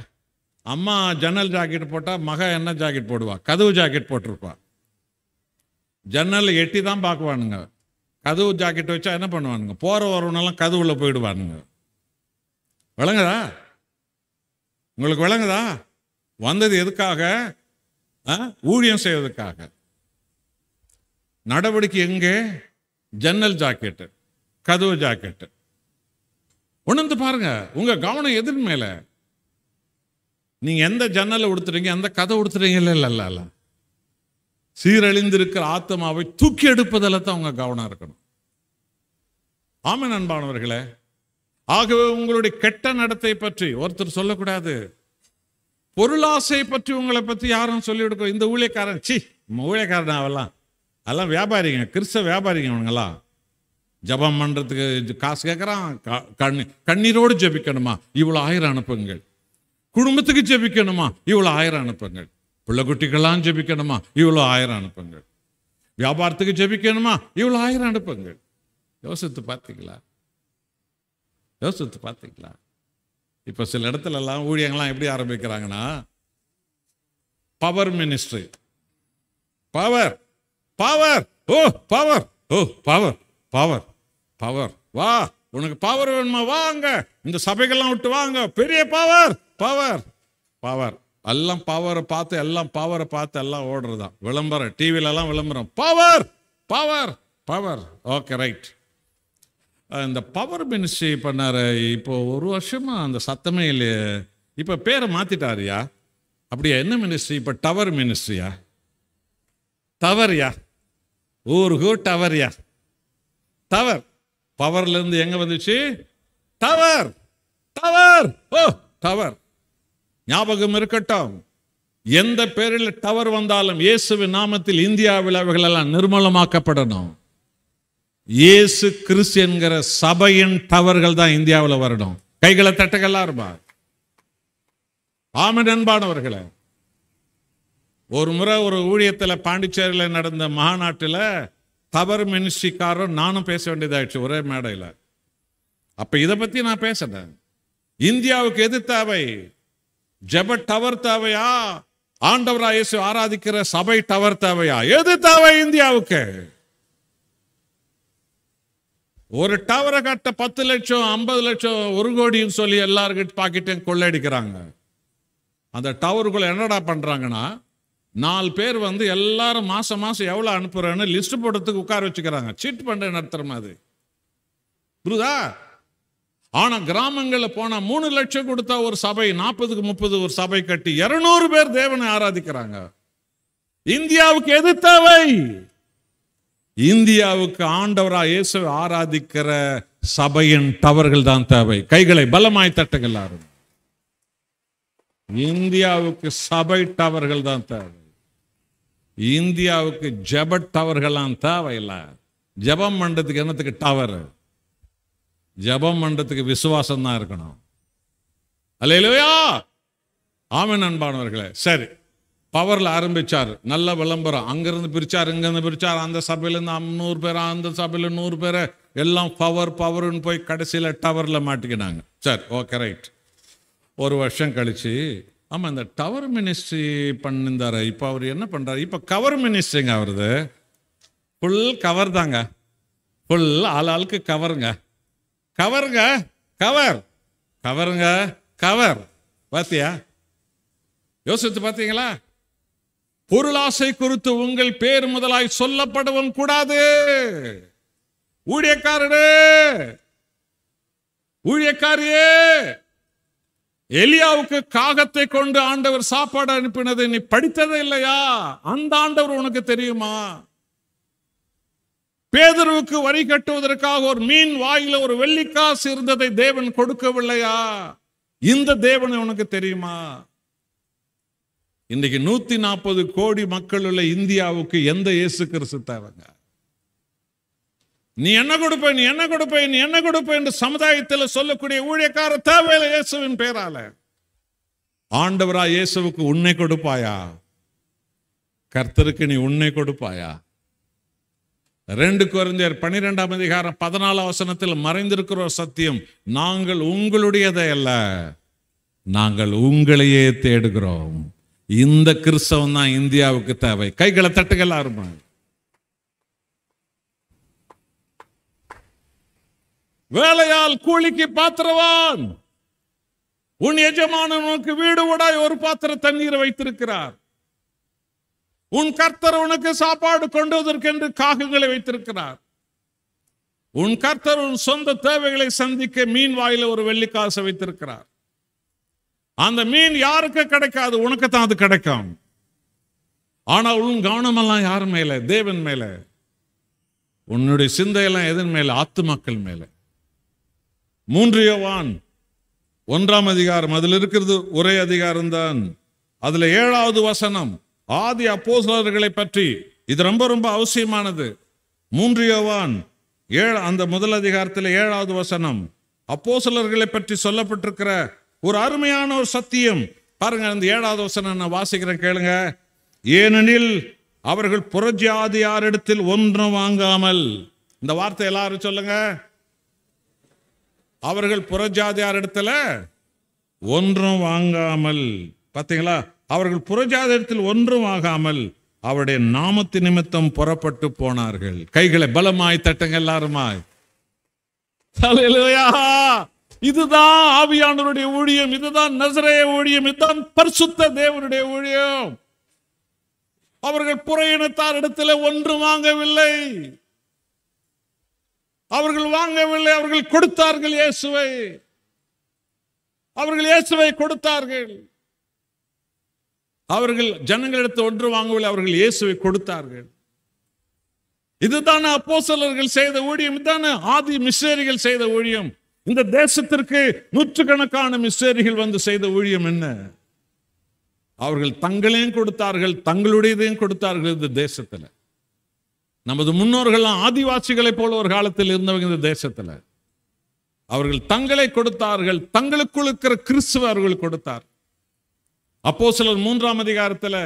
அம்மா ஜன்னல் ஜாக்கெட் போட்டால் மக என்ன ஜாக்கெட் போடுவா கதவு ஜாக்கெட் போட்டிருப்பா ஜன்னல் எட்டி தான் பார்க்குவானுங்க கதவு ஜாக்கெட் வச்சா என்ன பண்ணுவானுங்க போகிற வரவனெல்லாம் கதவுல போயிடுவானுங்க விளங்குதா உங்களுக்கு விளங்குதா வந்தது எதுக்காக ஊழியம் செய்வதற்காக நடவடிக்கை எங்கே ஜன்னல் ஜாக்கெட்டு கதவு ஜாக்கெட்டு உணர்ந்து பாருங்க உங்க கவனம் எதிர் மேல நீங்க எந்த ஜன்னலை உடுத்துறீங்க எந்த கதை உடுத்துறீங்க இல்லை இல்லை இல்லை சீரழிந்திருக்கிற ஆத்மாவை தூக்கி எடுப்பதில் தான் உங்க கவனம் இருக்கணும் ஆமாம் அன்பானவர்களே ஆகவே உங்களுடைய கெட்ட நடத்தை பற்றி ஒருத்தர் சொல்லக்கூடாது பொருளாசை பற்றி உங்களை பற்றி யாரும் சொல்லிவிடுக்க இந்த ஊழியக்காரன் சி ஊழியக்காரன் அவெல்லாம் அதெல்லாம் வியாபாரிங்க கிறிஸ்தவ வியாபாரிங்க அவனுங்களாம் ஜபம் பண்ணுறதுக்கு காசு கேட்குறான் கண்ணி கண்ணீரோடு ஜபிக்கணுமா இவ்வளோ ஆயிரம் அனுப்புங்கள் குடும்பத்துக்கு ஜபிக்கணுமா இவ்வளோ ஆயிரம் அனுப்புங்கள் பிள்ளை குட்டிக்கெல்லாம் ஜபிக்கணுமா இவ்வளோ ஆயிரம் அனுப்புங்கள் வியாபாரத்துக்கு ஜபிக்கணுமா இவ்வளோ ஆயிரம் அனுப்புங்கள் யோசித்து பார்த்தீங்களா யோசித்து பார்த்துக்கலாம் இப்போ சில இடத்துலலாம் ஊழியங்கள்லாம் எப்படி ஆரம்பிக்கிறாங்கன்னா power ministry power power oh power oh power power power வா உனக்கு பவர் வேணுமா வாங்க இந்த சபைகள்லாம் விட்டு வாங்க பெரிய பவர் பவர் பவர் எல்லாம் பவரை பார்த்து எல்லாம் பவரை பார்த்து எல்லாம் ஓடுறதான் விளம்பரம் டிவிலெல்லாம் விளம்பரம் power power power okay right இந்த பவர் மினிஸ்ட்ரி பண்ணார் இப்போ ஒரு வருஷமாக அந்த சத்தமே இல்லையே இப்போ பேரை மாற்றிட்டாருயா அப்படியா என்ன மினிஸ்ட்ரி இப்போ டவர் மினிஸ்ட்ரியா டவர்யா ஊருக்கு டவர்யா டவர் பவர்லேருந்து எங்கே வந்துச்சு டவர் டவர் ஓ டவர் ஞாபகம் இருக்கட்டும் எந்த பேரில் டவர் வந்தாலும் இயேசுவின் நாமத்தில் இந்தியாவில் அவைகளெல்லாம் நிர்மலமாக்கப்படணும் இயேசு கிறிஸ்து என்கிற சபையின் டவர்கள் தான் இந்தியாவில் வரணும் கைகளை தட்டகெல்லாம் இருப்பார் ஆம நண்பானவர்களை ஒரு முறை ஒரு ஊழியத்தில் பாண்டிச்சேரியில் நடந்த மாநாட்டில் தவறு மினிஸ்ட்ரிக்காரரும் நானும் பேச வேண்டியதாயிடுச்சு ஒரே மேடையில் அப்போ இதை பற்றி நான் பேசினேன் இந்தியாவுக்கு எது தேவை ஜப டவர் தேவையா ஆண்டவராயசு ஆராதிக்கிற சபை டவர் தேவையா எது தேவை இந்தியாவுக்கு ஒரு டவரை கட்ட பத்து லட்சம் ஐம்பது லட்சம் ஒரு கோடின்னு சொல்லி எல்லாருக்கிட்ட பாக்கிட்டே கொள்ளையடிக்கிறாங்க அந்த டவருக்குள்ளே என்னடா பண்ணுறாங்கன்னா நாலு பேர் வந்து எல்லாரும் மாதம் மாதம் எவ்வளோ அனுப்புகிறேன்னு லிஸ்ட் போடுறதுக்கு உட்கார வச்சுக்கிறாங்க சீட் பண்ற நடத்துறமா மாதிரி புரியுதா ஆனால் கிராமங்களில் போனால் மூணு லட்சம் கொடுத்தா ஒரு சபை நாற்பதுக்கு முப்பது ஒரு சபை கட்டி இரநூறு பேர் தேவனை ஆராதிக்கிறாங்க இந்தியாவுக்கு எது தேவை இந்தியாவுக்கு ஆண்டவராக இயேசு ஆராதிக்கிற சபையின் டவர்கள் தான் தேவை கைகளை பலமாய் தட்டுங்கள் இந்தியாவுக்கு சபை டவர்கள் தான் தேவை இந்தியாவுக்கு ஜப டவர்கள்லாம் இல்லை ஜபம் மண்டத்துக்கு என்னத்துக்கு டவர் ஜபம் மண்டத்துக்கு விசுவாசம் தான் இருக்கணும் இல்லையா ஆமன் அன்பானவர்களே சரி பவரில் ஆரம்பித்தார் நல்ல விளம்பரம் அங்கேருந்து பிரித்தார் இங்கேருந்து பிரித்தார் அந்த சபையிலேருந்து நூறு பேர் அந்த சபையில் நூறு பேரை எல்லாம் பவர் பவர்னு போய் கடைசியில் டவரில் மாட்டிக்கினாங்க சரி ஓகே ரைட் ஒரு வருஷம் கழித்து ஆமாம் இந்த டவர் மினிஸ்ட்ரி பண்ணியிருந்தார் இப்போ அவர் என்ன பண்ணுறாரு இப்போ கவர் மினிஸ்ட்ரிங்க அவரது ஃபுல் கவர் தாங்க ஃபுல் ஆள் ஆளுக்கு கவருங்க கவருங்க கவர் கவருங்க கவர் பார்த்தியா யோசித்து பார்த்தீங்களா பொருளாசை குறித்து உங்கள் பேர் முதலாய் சொல்லப்படவும் கூடாது ஊழியக்காரனே ஊழியக்காரியே எலியாவுக்கு காகத்தை கொண்டு ஆண்டவர் சாப்பாடு அனுப்பினது நீ படித்ததே இல்லையா அந்த ஆண்டவர் உனக்கு தெரியுமா பேதருவுக்கு வரி கட்டுவதற்காக ஒரு மீன் வாயில ஒரு வெள்ளிக்காசு இருந்ததை தேவன் கொடுக்கவில்லையா இந்த தேவனை உனக்கு தெரியுமா இன்றைக்கு நூற்றி நாற்பது கோடி மக்கள் உள்ள இந்தியாவுக்கு எந்த இயேசு கிறிஸ்து தேவைங்க நீ என்ன கொடுப்ப நீ என்ன கொடுப்ப நீ என்ன கொடுப்ப என்று சமுதாயத்தில் சொல்லக்கூடிய ஊழியக்கார தேவையில்ல இயேசுவின் பேரால ஆண்டவரா இயேசுவுக்கு உன்னை கொடுப்பாயா கர்த்தருக்கு நீ உன்னை கொடுப்பாயா ரெண்டு குறைஞ்சர் பனிரெண்டாம் அதிகாரம் பதினாலாம் வசனத்தில் மறைந்திருக்கிற சத்தியம் நாங்கள் உங்களுடையதை அல்ல நாங்கள் உங்களையே தேடுகிறோம் இந்த கிறிஸ்தவம் தான் இந்தியாவுக்கு தேவை கைகளை தட்டுகள் ஆரம்பம் வேலையால் கூலிக்கு பாத்திரவான் உன் எஜமான உனக்கு வீடு உடாய் ஒரு பாத்திர தண்ணீர் வைத்திருக்கிறார் உன் கர்த்தர் உனக்கு சாப்பாடு கொண்டுவதற்கென்று காகங்களை வைத்திருக்கிறார் உன் கர்த்தர் உன் சொந்த தேவைகளை சந்திக்க மீன் வாயில ஒரு வெள்ளிக்காசை வைத்திருக்கிறார் அந்த மீன் யாருக்கு கிடைக்காது உனக்கு தான் அது கிடைக்கும் ஆனா உன் கவனமெல்லாம் யார் மேல தேவன் மேல உன்னுடைய சிந்தையெல்லாம் எதன் மேல ஆத்து மக்கள் மேல மூன்று யோவான் ஒன்றாம் அதிகாரம் அதில் இருக்கிறது ஒரே அதிகாரம் தான் அதுல ஏழாவது வசனம் ஆதி அப்போசலர்களை பற்றி இது ரொம்ப ரொம்ப அவசியமானது மூன்று யோவான் ஏழ அந்த முதல் அதிகாரத்தில் ஏழாவது வசனம் அப்போசலர்களை பற்றி சொல்லப்பட்டிருக்கிற ஒரு அருமையான ஒரு சத்தியம் பாருங்க அந்த ஏழாவது வசனம் நான் வாசிக்கிறேன் கேளுங்க ஏனெனில் அவர்கள் புறஜாதியாரிடத்தில் ஒன்றும் வாங்காமல் இந்த வார்த்தை எல்லாரும் சொல்லுங்க அவர்கள் புறஜாதியாரிடத்தில் ஒன்றும் வாங்காமல் பார்த்தீங்களா அவர்கள் புறஜாதியத்தில் ஒன்றும் ஆகாமல் அவருடைய நாமத்து நிமித்தம் புறப்பட்டு போனார்கள் கைகளை பலமாய் தட்டுங்க எல்லாருமாய் இதுதான் ஆவியானவருடைய ஊழியம் இதுதான் நசரைய ஊழியம் இதுதான் பரிசுத்த தேவனுடைய ஊழியம் அவர்கள் புறையினத்தார் இடத்துல ஒன்று வாங்கவில்லை அவர்கள் வாங்கவில்லை அவர்கள் கொடுத்தார்கள் இயேசுவை அவர்கள் இயேசுவை கொடுத்தார்கள் அவர்கள் ஜனங்களிடத்து ஒன்று வாங்கவில்லை அவர்கள் இயேசுவை கொடுத்தார்கள் இதுதானே அப்போசலர்கள் செய்த ஊழியம் இதுதான ஆதி மிஷினரிகள் செய்த ஊழியம் இந்த தேசத்திற்கு நூற்றுக்கணக்கான மிஸ்ரேரிகள் வந்து செய்த ஊழியம் என்ன அவர்கள் தங்களையும் கொடுத்தார்கள் தங்களுடையதையும் கொடுத்தார்கள் இந்த தேசத்தில் நமது முன்னோர்கள்லாம் ஆதிவாசிகளை போல ஒரு காலத்தில் இருந்தவங்க இந்த தேசத்தில் அவர்கள் தங்களை கொடுத்தார்கள் தங்களுக்குள் இருக்கிற கிறிஸ்துவ அவர்கள் கொடுத்தார் அப்போ சிலர் மூன்றாம் அதிகாரத்தில்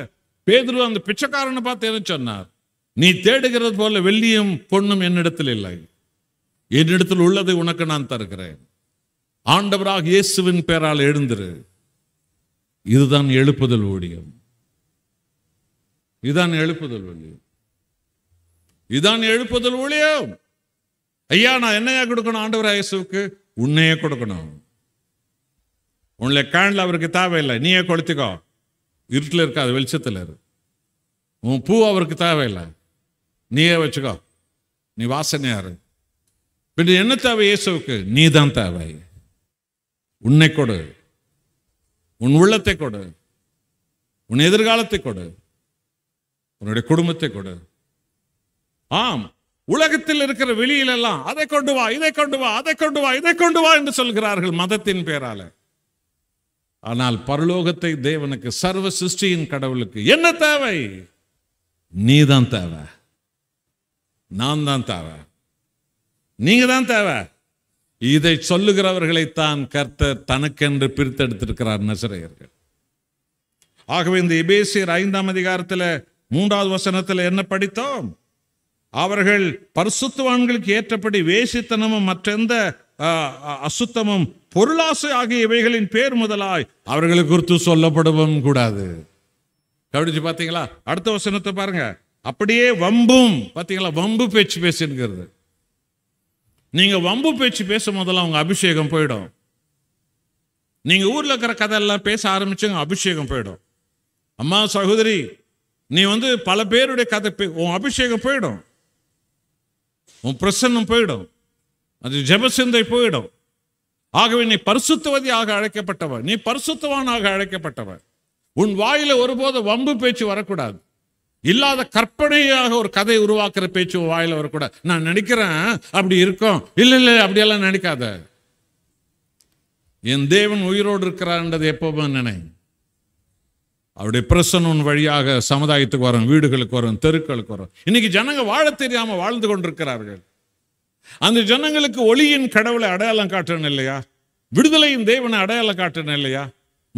பேதுரு அந்த பிச்சைக்காரனை பார்த்து என்ன சொன்னார் நீ தேடுகிறது போல வெள்ளியும் பொண்ணும் என்னிடத்தில் இல்லை என்னிடத்தில் உள்ளதை உனக்கு நான் தருகிறேன் ஆண்டவராக இயேசுவின் பெயரால் எழுந்திரு இதுதான் எழுப்புதல் ஊழியம் இதுதான் எழுப்புதல் ஊழியம் இதுதான் எழுப்புதல் ஊழியம் ஐயா நான் என்னையா கொடுக்கணும் ஆண்டவர் இயேசுக்கு உன்னையே கொடுக்கணும் உன்னை கேண்டில் அவருக்கு தேவையில்லை நீயே கொளுத்திக்கோ இருட்டில் இருக்காது வெளிச்சத்தில் இரு உன் பூ அவருக்கு தேவையில்லை நீயே வச்சுக்கோ நீ வாசனையாரு பின்னர் என்ன தேவை இயேசுவுக்கு நீ தான் தேவை உன்னை கொடு உன் உள்ளத்தை கொடு உன் எதிர்காலத்தை கொடு உன்னுடைய குடும்பத்தை கொடு ஆம் உலகத்தில் இருக்கிற வெளியிலெல்லாம் அதை கொண்டு வா இதை கொண்டு வா அதை கொண்டு வா இதை கொண்டு வா என்று சொல்கிறார்கள் மதத்தின் பேரால ஆனால் பரலோகத்தை தேவனுக்கு சர்வ சிருஷ்டியின் கடவுளுக்கு என்ன தேவை நீ தான் தேவை நான் தான் தேவை நீங்க தான் தேவை இதை சொல்லுகிறவர்களைத்தான் கர்த்தர் தனக்கென்று பிரித்தெடுத்திருக்கிறார் நசிரையர்கள் ஆகவே இந்த எபேசியர் ஐந்தாம் அதிகாரத்தில் மூன்றாவது வசனத்தில் என்ன படித்தோம் அவர்கள் பரிசுத்துவான்களுக்கு ஏற்றபடி வேசித்தனமும் மற்றெந்த அசுத்தமும் பொருளாசை ஆகிய இவைகளின் பேர் முதலாய் அவர்களை குறித்து சொல்லப்படவும் கூடாது கவனிச்சு பார்த்தீங்களா அடுத்த வசனத்தை பாருங்க அப்படியே வம்பும் பார்த்தீங்களா வம்பு பேச்சு பேசுங்கிறது நீங்கள் வம்பு பேச்சு பேசும் போதெல்லாம் உங்கள் அபிஷேகம் போயிடும் நீங்கள் ஊரில் இருக்கிற கதையெல்லாம் பேச ஆரம்பிச்சு உங்கள் அபிஷேகம் போயிடும் அம்மா சகோதரி நீ வந்து பல பேருடைய கதை உன் அபிஷேகம் போயிடும் உன் பிரசன்னம் போயிடும் அது ஜபசிந்தை போயிடும் ஆகவே நீ பரிசுத்தவதியாக அழைக்கப்பட்டவன் நீ பரிசுத்தவானாக அழைக்கப்பட்டவன் உன் வாயில ஒருபோது வம்பு பேச்சு வரக்கூடாது இல்லாத கற்பனையாக ஒரு கதை உருவாக்குற பேச்சு வாயில் கூட நான் நினைக்கிறேன் அப்படி இருக்கும் இல்லை இல்லை அப்படியெல்லாம் நினைக்காத என் தேவன் உயிரோடு என்றது எப்பவுமே நினை அவருடைய பிரசன் வழியாக சமுதாயத்துக்கு வரும் வீடுகளுக்கு வரும் தெருக்களுக்கு வரும் இன்னைக்கு ஜனங்க வாழ தெரியாம வாழ்ந்து கொண்டிருக்கிறார்கள் அந்த ஜனங்களுக்கு ஒளியின் கடவுளை அடையாளம் காட்டணும் இல்லையா விடுதலையின் தேவனை அடையாளம் காட்டணும் இல்லையா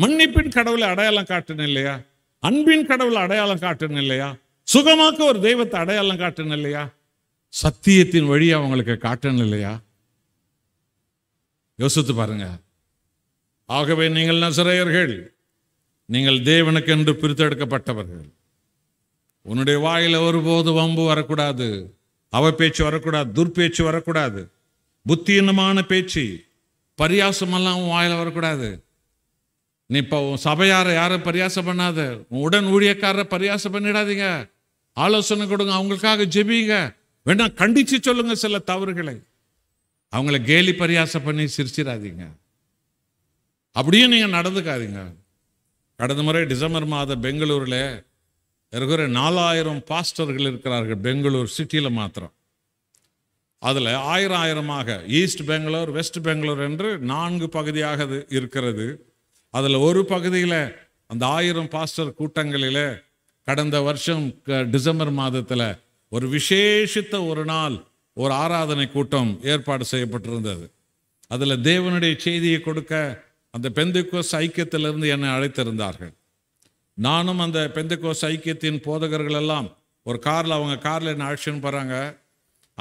மன்னிப்பின் கடவுளை அடையாளம் காட்டணும் இல்லையா அன்பின் கடவுளை அடையாளம் காட்டணும் இல்லையா சுகமாக்க ஒரு தெய்வத்தை அடையாளம் காட்டணும் இல்லையா சத்தியத்தின் வழி அவங்களுக்கு காட்டணும் இல்லையா யோசித்து பாருங்க ஆகவே நீங்கள் நசுரையர்கள் நீங்கள் தேவனுக்கு என்று பிரித்தெடுக்கப்பட்டவர்கள் உன்னுடைய வாயில் ஒருபோது வம்பு வரக்கூடாது அவ பேச்சு வரக்கூடாது துர்பேச்சு வரக்கூடாது புத்தியினமான பேச்சு பரியாசமெல்லாம் வாயில் வரக்கூடாது நீ இப்போ சபையார யாரும் பரியாசம் பண்ணாத உடன் ஊழியக்காரரை பரியாசம் பண்ணிடாதீங்க ஆலோசனை கொடுங்க அவங்களுக்காக ஜெபிங்க வேணா கண்டித்து சொல்லுங்க சில தவறுகளை அவங்கள கேலி பரியாசம் பண்ணி சிரிச்சிடாதீங்க அப்படியும் நீங்கள் நடந்துக்காதீங்க கடந்த முறை டிசம்பர் மாத பெங்களூரில் இருக்கிற நாலாயிரம் பாஸ்டர்கள் இருக்கிறார்கள் பெங்களூர் சிட்டியில் மாத்திரம் அதில் ஆயிரம் ஆயிரமாக ஈஸ்ட் பெங்களூர் வெஸ்ட் பெங்களூர் என்று நான்கு பகுதியாக இருக்கிறது அதில் ஒரு பகுதியில் அந்த ஆயிரம் பாஸ்டர் கூட்டங்களில் கடந்த வருஷம் டிசம்பர் மாதத்தில் ஒரு விசேஷித்த ஒரு நாள் ஒரு ஆராதனை கூட்டம் ஏற்பாடு செய்யப்பட்டிருந்தது அதில் தேவனுடைய செய்தியை கொடுக்க அந்த பெந்துக்கோஸ் ஐக்கியத்திலிருந்து என்னை அழைத்திருந்தார்கள் நானும் அந்த பெந்துக்கோஸ் ஐக்கியத்தின் போதகர்கள் எல்லாம் ஒரு காரில் அவங்க காரில் என்ன அழைச்சின்னு போகிறாங்க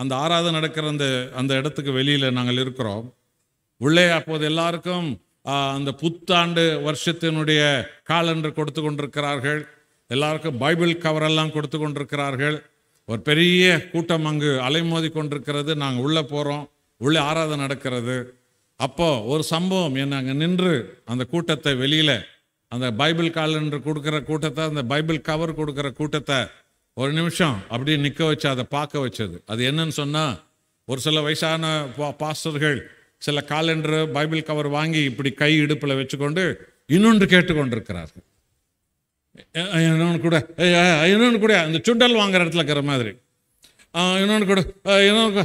அந்த ஆராதனை நடக்கிற அந்த அந்த இடத்துக்கு வெளியில் நாங்கள் இருக்கிறோம் உள்ளே அப்போது எல்லாருக்கும் அந்த புத்தாண்டு வருஷத்தினுடைய காலண்டர் கொடுத்து கொண்டிருக்கிறார்கள் எல்லாருக்கும் பைபிள் கவரெல்லாம் கொடுத்து கொண்டிருக்கிறார்கள் ஒரு பெரிய கூட்டம் அங்கு அலைமோதி கொண்டிருக்கிறது நாங்கள் உள்ளே போகிறோம் உள்ளே ஆராதனை நடக்கிறது அப்போது ஒரு சம்பவம் என்ன அங்கே நின்று அந்த கூட்டத்தை வெளியில் அந்த பைபிள் காலண்டர் கொடுக்குற கூட்டத்தை அந்த பைபிள் கவர் கொடுக்குற கூட்டத்தை ஒரு நிமிஷம் அப்படியே நிற்க வச்சு அதை பார்க்க வச்சது அது என்னன்னு சொன்னால் ஒரு சில வயசான பாஸ்டர்கள் சில காலண்டர் பைபிள் கவர் வாங்கி இப்படி கை இடுப்பில் வச்சுக்கொண்டு இன்னொன்று கேட்டுக்கொண்டிருக்கிறார்கள் இன்னொன்று கூட இன்னொன்று கூட அந்த சுண்டல் வாங்குற இடத்துல இருக்கிற மாதிரி இன்னொன்று கூட இன்னொன்று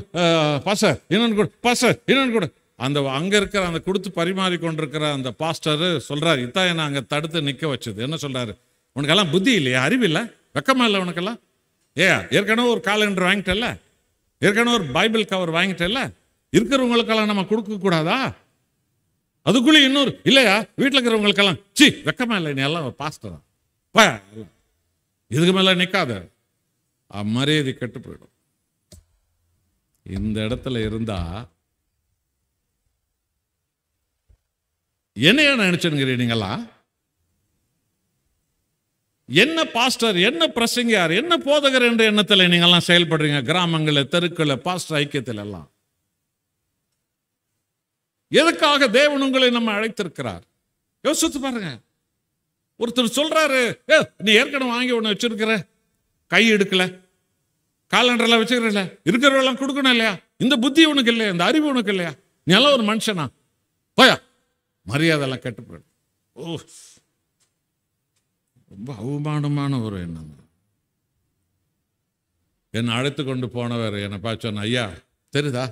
பச இன்னொன்று கூட பச இன்னொன்று கூட அந்த அங்கே இருக்கிற அந்த கொடுத்து பரிமாறி கொண்டிருக்கிற அந்த பாஸ்டரு சொல்கிறார் இதான் என்ன அங்கே தடுத்து நிற்க வச்சது என்ன சொல்கிறாரு உனக்கெல்லாம் புத்தி இல்லையா அறிவு இல்லை வெக்கமா இல்லை உனக்கெல்லாம் ஏ ஏற்கனவே ஒரு காலண்டர் வாங்கிட்டல ஏற்கனவே ஒரு பைபிள் கவர் வாங்கிட்டல இருக்கிறவங்களுக்கெல்லாம் நம்ம கொடுக்கக்கூடாதா அதுக்குள்ளே இன்னொரு இல்லையா வீட்டில் இருக்கிறவங்களுக்கெல்லாம் சி வெக்கமா இல்லை நீ எல்லாம் பாஸ்டர் இதுக்கு மேலே நிற்காத மரியாதை கெட்டு போயிடும் இந்த இடத்துல இருந்தா நினைச்சுங்கிறீ நீங்களா என்ன பாஸ்டர் என்ன பிரசங்கியார் என்ன போதகர் என்ற எண்ணத்தில் நீங்கள்லாம் செயல்படுறீங்க கிராமங்களில் தெருக்களில் பாஸ்டர் ஐக்கியத்தில் எல்லாம் எதுக்காக தேவன் உங்களை நம்ம அழைத்திருக்கிறார் யோசித்து பாருங்க ஒருத்தர் சொல்றாரு ஏ நீ ஏற்கனவே வாங்கி ஒன்று வச்சிருக்கிற கை எடுக்கல காலண்டர்ல வச்சுக்கிற இருக்கிறவெல்லாம் கொடுக்கணும் இல்லையா இந்த புத்தி உனக்கு இல்லையா இந்த அறிவு உனக்கு இல்லையா நீ எல்லாம் ஒரு மனுஷனா போயா எல்லாம் கெட்டு போயிடும் ஓ ரொம்ப அவமானமான ஒரு எண்ணம் என்னை அழைத்து கொண்டு போனவர் என்னை பார்த்து சொன்ன ஐயா தெரியுதா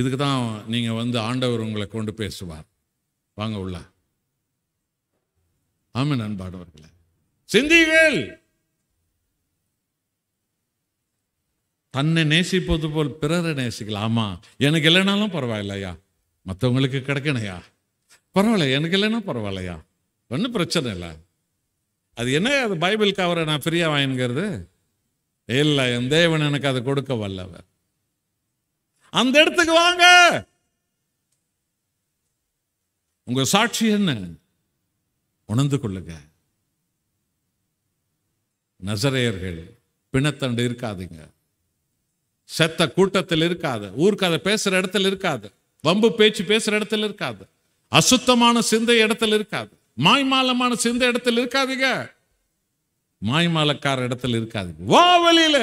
இதுக்கு தான் நீங்கள் வந்து ஆண்டவர் உங்களை கொண்டு பேசுவார் வாங்க உள்ள ஆம நண்பாடவர்களே சிந்திகள் தன்னை நேசிப்பது போல் பிறரை நேசிக்கலாம் ஆமா எனக்கு இல்லைனாலும் பரவாயில்லையா மற்றவங்களுக்கு கிடைக்கணையா பரவாயில்ல எனக்கு இல்லைன்னா பரவாயில்லையா ஒன்றும் பிரச்சனை இல்லை அது என்ன அது பைபிள் கவரை நான் ஃப்ரீயாக வாங்கிங்கிறது இல்லை என் தேவன் எனக்கு அதை கொடுக்க வல்லவர் அந்த இடத்துக்கு வாங்க உங்க சாட்சி என்ன உணர்ந்து கொள்ளுங்க நசரையர்கள் பிணத்தண்டு இருக்காதுங்க செத்த கூட்டத்தில் இருக்காது ஊர்க்கதை பேசுற இடத்துல இருக்காது வம்பு பேச்சு பேசுற இடத்துல இருக்காது அசுத்தமான சிந்தை இடத்துல இருக்காது மாய்மாலமான சிந்தை இடத்துல இருக்காதுங்க மாய்மாலக்கார இடத்துல இருக்காதுங்க வா வழியில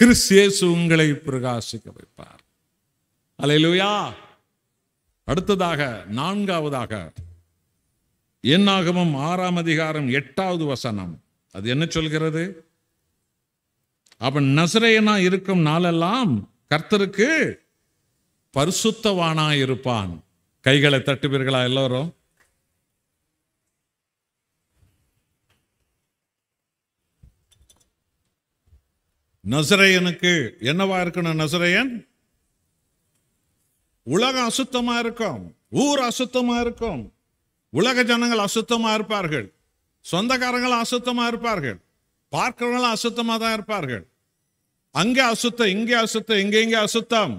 கிறிஸ்து உங்களை பிரகாசிக்க வைப்பார் அலையிலுயா அடுத்ததாக நான்காவதாக என்னாகமும் ஆறாம் அதிகாரம் எட்டாவது வசனம் அது என்ன சொல்கிறது அவன் நசுரையனா இருக்கும் நாளெல்லாம் கர்த்தருக்கு பரிசுத்தவானா இருப்பான் கைகளை தட்டுவீர்களா எல்லோரும் நசுரையனுக்கு என்னவா இருக்கணும் நசுரையன் உலகம் அசுத்தமாக இருக்கும் ஊர் அசுத்தமாக இருக்கும் உலக ஜனங்கள் அசுத்தமாக இருப்பார்கள் சொந்தக்காரங்களும் அசுத்தமாக இருப்பார்கள் பார்க்கிறவங்களும் அசுத்தமாக தான் இருப்பார்கள் அங்கே அசுத்தம் இங்கே அசுத்தம் இங்கே இங்கே அசுத்தம்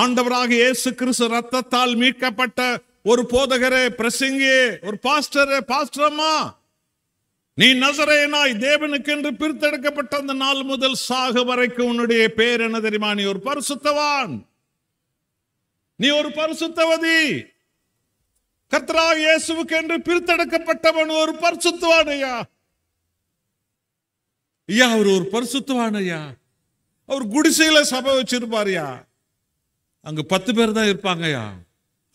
ஆண்டவராக இயேசு கிறிஸ்து ரத்தத்தால் மீட்கப்பட்ட ஒரு போதகரே பிரசிங்கே ஒரு பாஸ்டரே பாஸ்டரம்மா நீ நசரேனாய் தேவனுக்கு என்று பிரித்தெடுக்கப்பட்ட அந்த நாள் முதல் சாகு வரைக்கும் உன்னுடைய பேர் என்ன தெரியுமா நீ ஒரு பரிசுத்தவான் நீ ஒரு பரிசுத்தவதி கத்ரா இயேசுவுக்கு என்று பிரித்தெடுக்கப்பட்டவன் ஒரு பரிசுத்துவானையா ஐயா அவர் ஒரு பரிசுத்துவானையா அவர் குடிசையில சபை வச்சிருப்பாருயா அங்க பத்து பேர் தான் இருப்பாங்கய்யா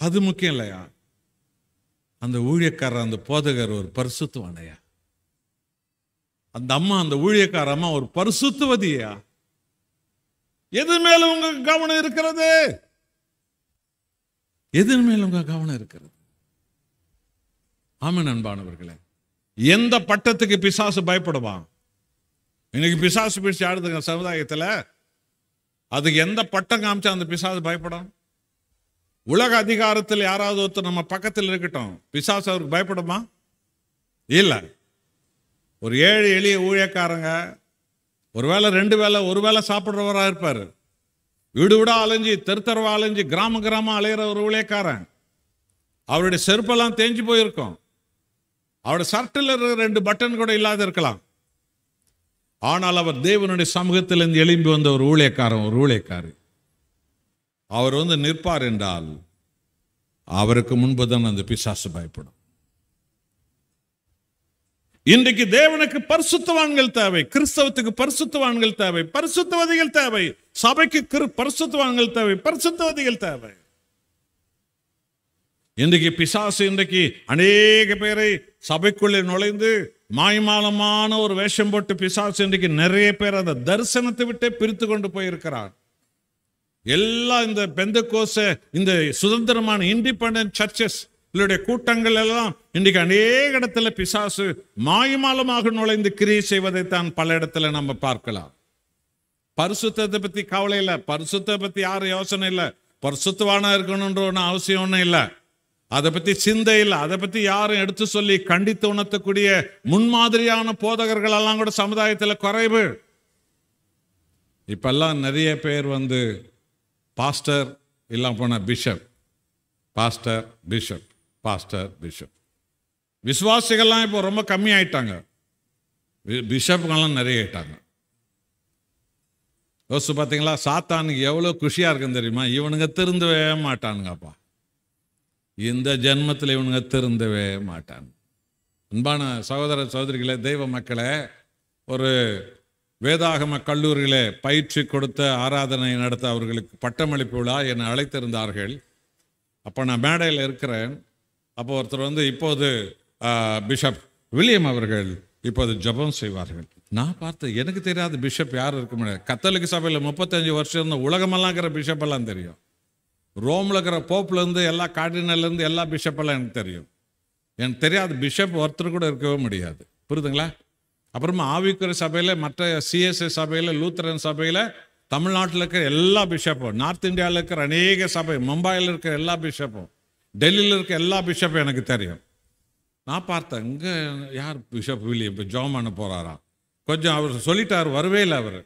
அது முக்கியம் இல்லையா அந்த ஊழியக்காரர் அந்த போதகர் ஒரு பரிசுத்துவானையா அந்த அம்மா அந்த ஊழியக்கார அம்மா ஒரு பரிசுத்துவதியா எது மேல உங்களுக்கு கவனம் இருக்கிறது எதன் மேல் உங்கள் கவனம் இருக்கிறது ஆமாம் நண்பானவர்களே எந்த பட்டத்துக்கு பிசாசு பயப்படுவான் இன்னைக்கு பிசாசு பிடிச்சி ஆடுதுங்க சமுதாயத்தில் அதுக்கு எந்த பட்டம் காமிச்சா அந்த பிசாசு பயப்படும் உலக அதிகாரத்தில் யாராவது ஒருத்தர் நம்ம பக்கத்தில் இருக்கட்டும் பிசாசு அவருக்கு பயப்படுமா இல்லை ஒரு ஏழு எளிய ஊழியக்காரங்க ஒரு வேளை ரெண்டு வேலை ஒரு வேளை சாப்பிட்றவராக இருப்பார் வீடு வீடா அலைஞ்சி தெருத்தரவா அலைஞ்சி கிராம கிராமம் அலையிற ஒரு ஊழியக்காரன் அவருடைய செருப்பெல்லாம் தேஞ்சு போயிருக்கும் அவருடைய சர்ட்டில் இருக்கிற ரெண்டு பட்டன் கூட இல்லாத இருக்கலாம் ஆனால் அவர் தேவனுடைய சமூகத்திலிருந்து எழும்பி வந்த ஒரு ஊழியக்காரன் ஒரு ஊழியக்காரு அவர் வந்து நிற்பார் என்றால் அவருக்கு முன்பு தான் அந்த பிசாசு பயப்படும் இன்றைக்கு தேவனுக்கு பரிசுத்தவான்கள் தேவை கிறிஸ்தவத்துக்கு பரிசுத்தவான்கள் தேவை பரிசுத்தவாதிகள் தேவை சபைக்கு கிரு பரிசுத்தவான்கள் தேவை பரிசுத்தவாதிகள் தேவை இன்றைக்கு பிசாசு இன்றைக்கு அநேக பேரை சபைக்குள்ளே நுழைந்து மாய்மாலமான ஒரு வேஷம் போட்டு பிசாசு இன்றைக்கு நிறைய பேர் அந்த தரிசனத்தை விட்டே பிரித்து கொண்டு போயிருக்கிறார் எல்லா இந்த பெந்த கோச இந்த சுதந்திரமான இண்டிபெண்ட் சர்ச்சஸ் இவருடைய கூட்டங்கள் எல்லாம் இன்றைக்கு அநேக இடத்துல பிசாசு மாயுமாலமாக நுழைந்து கிரி செய்வதைத்தான் பல இடத்துல நம்ம பார்க்கலாம் பரிசுத்தத்தை பத்தி கவலை இல்லை பரிசுத்தை பத்தி யாரும் யோசனை இல்லை பரிசுத்தவானா இருக்கணுன்ற ஒன்று அவசியம் ஒன்றும் இல்லை அதை பத்தி சிந்தை இல்லை அதை பத்தி யாரும் எடுத்து சொல்லி கண்டித்து உணர்த்தக்கூடிய முன்மாதிரியான போதகர்கள் எல்லாம் கூட சமுதாயத்தில் குறைவு இப்பெல்லாம் நிறைய பேர் வந்து பாஸ்டர் இல்லாம போன bishop pastor bishop pastor bishop விசுவாசிகள்லாம் இப்போ ரொம்ப கம்மி ஆயிட்டாங்க பிஷப்புங்கெல்லாம் நிறைய ஆயிட்டாங்க யோசிச்சு பார்த்தீங்களா சாத்தானுக்கு எவ்வளோ குஷியாக இருக்குன்னு தெரியுமா இவனுங்க திருந்தவே மாட்டானுங்கப்பா இந்த ஜென்மத்தில் இவனுங்க திருந்தவே மாட்டானு அன்பான சகோதர சகோதரிகளை தெய்வ மக்களை ஒரு வேதாகம கல்லூரிகளை பயிற்சி கொடுத்த ஆராதனை நடத்த அவர்களுக்கு பட்டமளிப்பு விழா என்னை அழைத்திருந்தார்கள் அப்போ நான் மேடையில் இருக்கிறேன் அப்போ ஒருத்தர் வந்து இப்போது பிஷப் வில்லியம் அவர்கள் இப்போது ஜபம் செய்வார்கள் நான் பார்த்து எனக்கு தெரியாத பிஷப் யார் இருக்க முடியாது கத்தலுக்கு சபையில் முப்பத்தஞ்சு வருஷம் இருந்த உலகமெல்லாம் இருக்கிற பிஷப் எல்லாம் தெரியும் ரோமில் இருக்கிற போப்லேருந்து எல்லா கார்டினல்லேருந்து எல்லா பிஷப்பெல்லாம் எனக்கு தெரியும் எனக்கு தெரியாத பிஷப் ஒருத்தர் கூட இருக்கவே முடியாது புரியுதுங்களா அப்புறமா ஆவிக்குறை சபையில் மற்ற சிஎஸ்ஐ சபையில் லூத்தரன் சபையில் தமிழ்நாட்டில் இருக்கிற எல்லா பிஷப்பும் நார்த் இந்தியாவில் இருக்கிற அநேக சபை மும்பையில் இருக்கிற எல்லா பிஷப்பும் டெல்லியில் இருக்க எல்லா பிஷப்பும் எனக்கு தெரியும் நான் பார்த்தேன் இங்கே யார் பிஷப் வில்லி இப்போ ஜோம் பண்ண போகிறாராம் கொஞ்சம் அவர் சொல்லிட்டார் வரவே இல்லை அவர்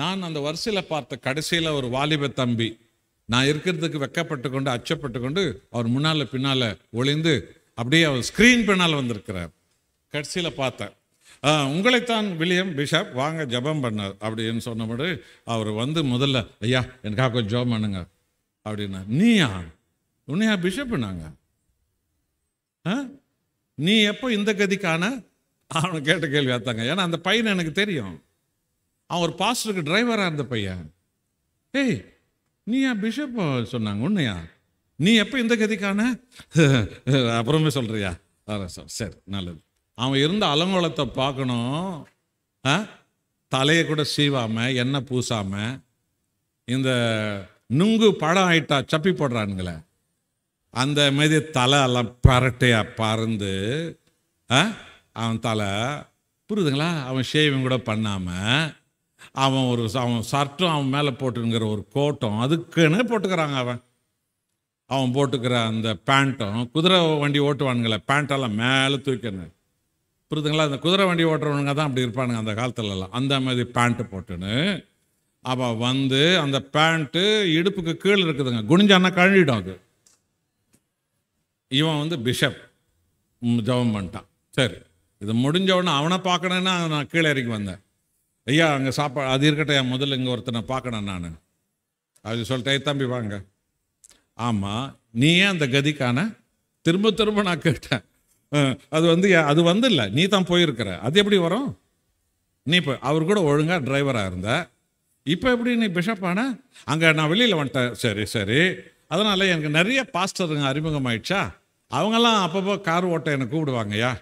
நான் அந்த வரிசையில் பார்த்த கடைசியில் ஒரு வாலிப தம்பி நான் இருக்கிறதுக்கு வெக்கப்பட்டு கொண்டு அச்சப்பட்டு கொண்டு அவர் முன்னால் பின்னால் ஒளிந்து அப்படியே அவர் ஸ்க்ரீன் பின்னால் வந்திருக்கிறார் கடைசியில் பார்த்தேன் உங்களைத்தான் வில்லியம் பிஷப் வாங்க ஜபம் பண்ணார் அப்படின்னு சொன்னபடி அவர் வந்து முதல்ல ஐயா எனக்காக கொஞ்சம் ஜபம் பண்ணுங்க அப்படின்னா நீயா உன்னையா பிஷப்பு நாங்க நீ எப்போ இந்த கதிக்கான அவனை கேட்ட கேள்வி ஆத்தாங்க ஏன்னா அந்த பையன் எனக்கு தெரியும் அவன் ஒரு பாஸ்டருக்கு டிரைவராக இருந்த பையன் ஏய் நீ ஏன் பிஷப் சொன்னாங்க உண்மையா நீ எப்போ இந்த கதிக்கான அப்புறமே சொல்கிறியா சார் சரி நல்லது அவன் இருந்த அலங்கோலத்தை பார்க்கணும் தலையை கூட சீவாமல் எண்ணெய் பூசாமல் இந்த நுங்கு பழம் ஆயிட்டா சப்பி போடுறானுங்களே அந்த மாரி தலை எல்லாம் பரட்டையாக பறந்து அவன் தலை புரியுதுங்களா அவன் ஷேவிங் கூட பண்ணாமல் அவன் ஒரு அவன் சர்ட்டும் அவன் மேலே போட்டுங்கிற ஒரு கோட்டம் அதுக்குன்னு போட்டுக்கிறாங்க அவன் அவன் போட்டுக்கிற அந்த பேண்ட்டும் குதிரை வண்டி ஓட்டுவானுங்களே பேண்ட்டெல்லாம் மேலே தூக்கணும் புரியுதுங்களா அந்த குதிரை வண்டி ஓட்டுறவனுங்க தான் அப்படி இருப்பானுங்க அந்த காலத்துலலாம் அந்த மாதிரி பேண்ட்டு போட்டுன்னு அவன் வந்து அந்த பேண்ட்டு இடுப்புக்கு கீழே இருக்குதுங்க குனிஞ்சான்னா கழுவிடும் அது இவன் வந்து பிஷப் ஜபம் பண்ணிட்டான் சரி இது முடிஞ்ச உடனே அவனை பார்க்கணுன்னா நான் கீழே இறக்கி வந்தேன் ஐயா அங்கே சாப்பாடு அது இருக்கட்டும் என் முதல்ல இங்கே ஒருத்தனை பார்க்கணும் நான் அது சொல்லிட்டேன் தம்பி வாங்க ஆமாம் நீ ஏன் அந்த கதிக்கான திரும்ப திரும்ப நான் கேட்டேன் அது வந்து அது வந்து இல்லை நீ தான் போயிருக்கிற அது எப்படி வரும் நீ இப்போ அவர் கூட ஒழுங்காக டிரைவராக இருந்த இப்போ எப்படி நீ பிஷப் ஆன அங்கே நான் வெளியில் வந்துட்டேன் சரி சரி அதனால் எனக்கு நிறைய பாஸ்டருங்க ஆயிடுச்சா அவங்கெல்லாம் அப்பப்போ கார் ஓட்ட என்னை கூப்பிடுவாங்கய்யா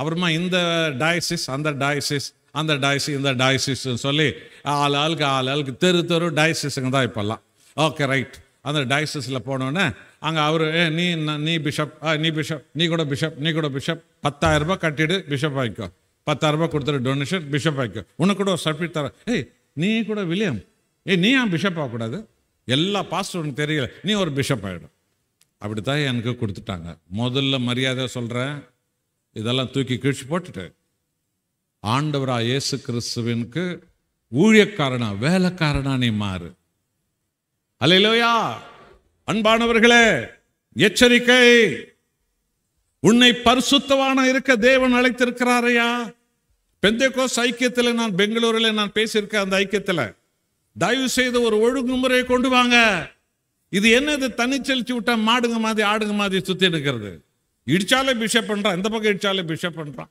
அப்புறமா இந்த டயசிஸ் அந்த டயசிஸ் அந்த டயசிஸ் இந்த டயசிஸ்ன்னு சொல்லி ஆள் ஆளுக்கு ஆள் ஆளுக்கு தெரு தெரு டயசிஸுங்க தான் இப்போல்லாம் ஓகே ரைட் அந்த டயசிஸில் போனோடனே அங்கே அவர் ஏ நீ நீ பிஷப் நீ பிஷப் நீ கூட பிஷப் நீ கூட பிஷப் ரூபாய் கட்டிவிடு பிஷப் ஆகிக்கோ ரூபாய் கொடுத்துரு டொனேஷன் பிஷப் ஆகிக்கோ உனக்கு கூட ஒரு சர்டிஃபிகேட் தர ஏய் நீ கூட வில்லியம் ஏய் நீ ஏன் பிஷப் ஆகக்கூடாது எல்லா பாஸ்டர் உனக்கு தெரியல நீ ஒரு பிஷப் ஆகிடும் அப்படி தான் எனக்கு கொடுத்துட்டாங்க முதல்ல மரியாதை சொல்கிறேன் இதெல்லாம் தூக்கி கீழ்ச்சி போட்டுட்டேன் ஆண்டவரா இயேசு கிறிஸ்துவனுக்கு ஊழியக்காரனா வேலைக்காரனா நீ மாறு அலையிலோயா அன்பானவர்களே எச்சரிக்கை உன்னை பரிசுத்தவான இருக்க தேவன் அழைத்திருக்கிறாரையா பெந்தேகோஸ் ஐக்கியத்தில் நான் பெங்களூரில் நான் பேசியிருக்கேன் அந்த ஐக்கியத்தில் தயவு செய்து ஒரு ஒழுங்குமுறையை கொண்டு வாங்க இது என்னது தனிச்சலிச்சு விட்டா மாடுங்க மாதிரி ஆடுங்க மாதிரி சுத்தி எடுக்கிறது இடிச்சாலே பிஷப் பண்ணுறான் இந்த பக்கம் இடிச்சாலே பிஷப் பண்ணுறான்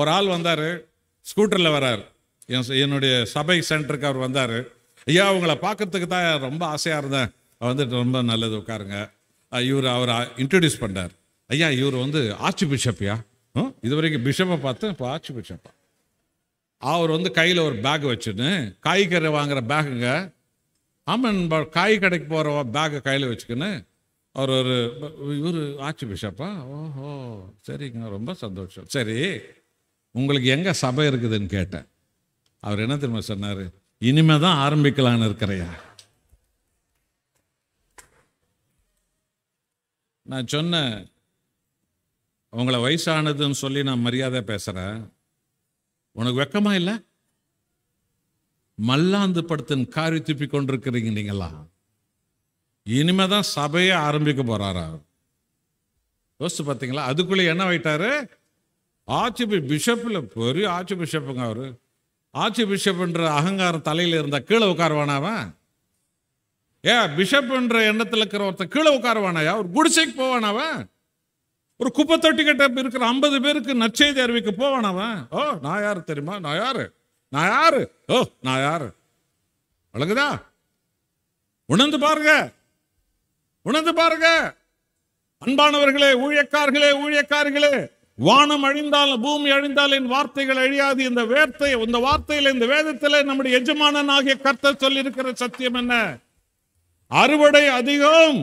ஒரு ஆள் வந்தார் ஸ்கூட்டரில் வரார் என் என்னுடைய சபை சென்டருக்கு அவர் வந்தார் ஐயா அவங்கள பார்க்கறதுக்கு தான் ரொம்ப ஆசையாக இருந்தேன் வந்துட்டு ரொம்ப நல்லது உட்காருங்க இவர் அவர் இன்ட்ரடியூஸ் பண்ணார் ஐயா இவர் வந்து ஆர்ச்சி பிஷப்பியா இது வரைக்கும் பிஷப்பை பார்த்து இப்போ ஆச்சு பிஷப்பா அவர் வந்து கையில் ஒரு பேக் வச்சுன்னு காய்கறி வாங்குற பேக்குங்க ஆமாம் காய் கடைக்கு போகிற பேக்கை கையில் வச்சுக்கின்னு அவர் ஒரு இவர் ஆச்சு பிஷப்பா ஓஹோ சரிங்க ரொம்ப சந்தோஷம் சரி உங்களுக்கு எங்கே சபை இருக்குதுன்னு கேட்டேன் அவர் என்ன திரும்ப சொன்னார் இனிமே தான் ஆரம்பிக்கலான்னு இருக்கிறையா நான் சொன்னேன் உங்களை வயசானதுன்னு சொல்லி நான் மரியாதை பேசுகிறேன் உனக்கு வெக்கமா இல்லை மல்லாந்து படுத்தன் காரி துப்பி கொண்டிருக்கிறீங்க நீங்களா இனிமே தான் சபையை ஆரம்பிக்க போறாரா யோசிச்சு பார்த்தீங்களா அதுக்குள்ளே என்ன ஆயிட்டாரு ஆட்சி பிஷப்பில் பெரிய ஆட்சி பிஷப்புங்க அவர் ஆட்சி பிஷப்ன்ற அகங்காரம் தலையில் இருந்தால் கீழே உட்காருவானாவன் ஏ பிஷப்ன்ற எண்ணத்தில் இருக்கிற ஒருத்தன் கீழே உட்காருவானாயா ஒரு குடிசைக்கு போவானாவன் ஒரு குப்பை கட்ட இருக்கிற ஐம்பது பேருக்கு நற்செய்தி அறிவிக்க போவானாவன் ஓ நான் யார் தெரியுமா நான் யாரு நான் யாரு ஓ நான் யாரு வழங்குதா உணர்ந்து பாருங்க உணர்ந்து பாருங்க அன்பானவர்களே ஊழியக்காரர்களே ஊழியக்காரர்களே வானம் அழிந்தால் பூமி அழிந்தால் என் வார்த்தைகள் அழியாது இந்த வேர்த்தை இந்த வார்த்தையில இந்த வேதத்தில் நம்முடைய எஜமானன் ஆகிய கர்த்த சொல்லி இருக்கிற சத்தியம் என்ன அறுவடை அதிகம்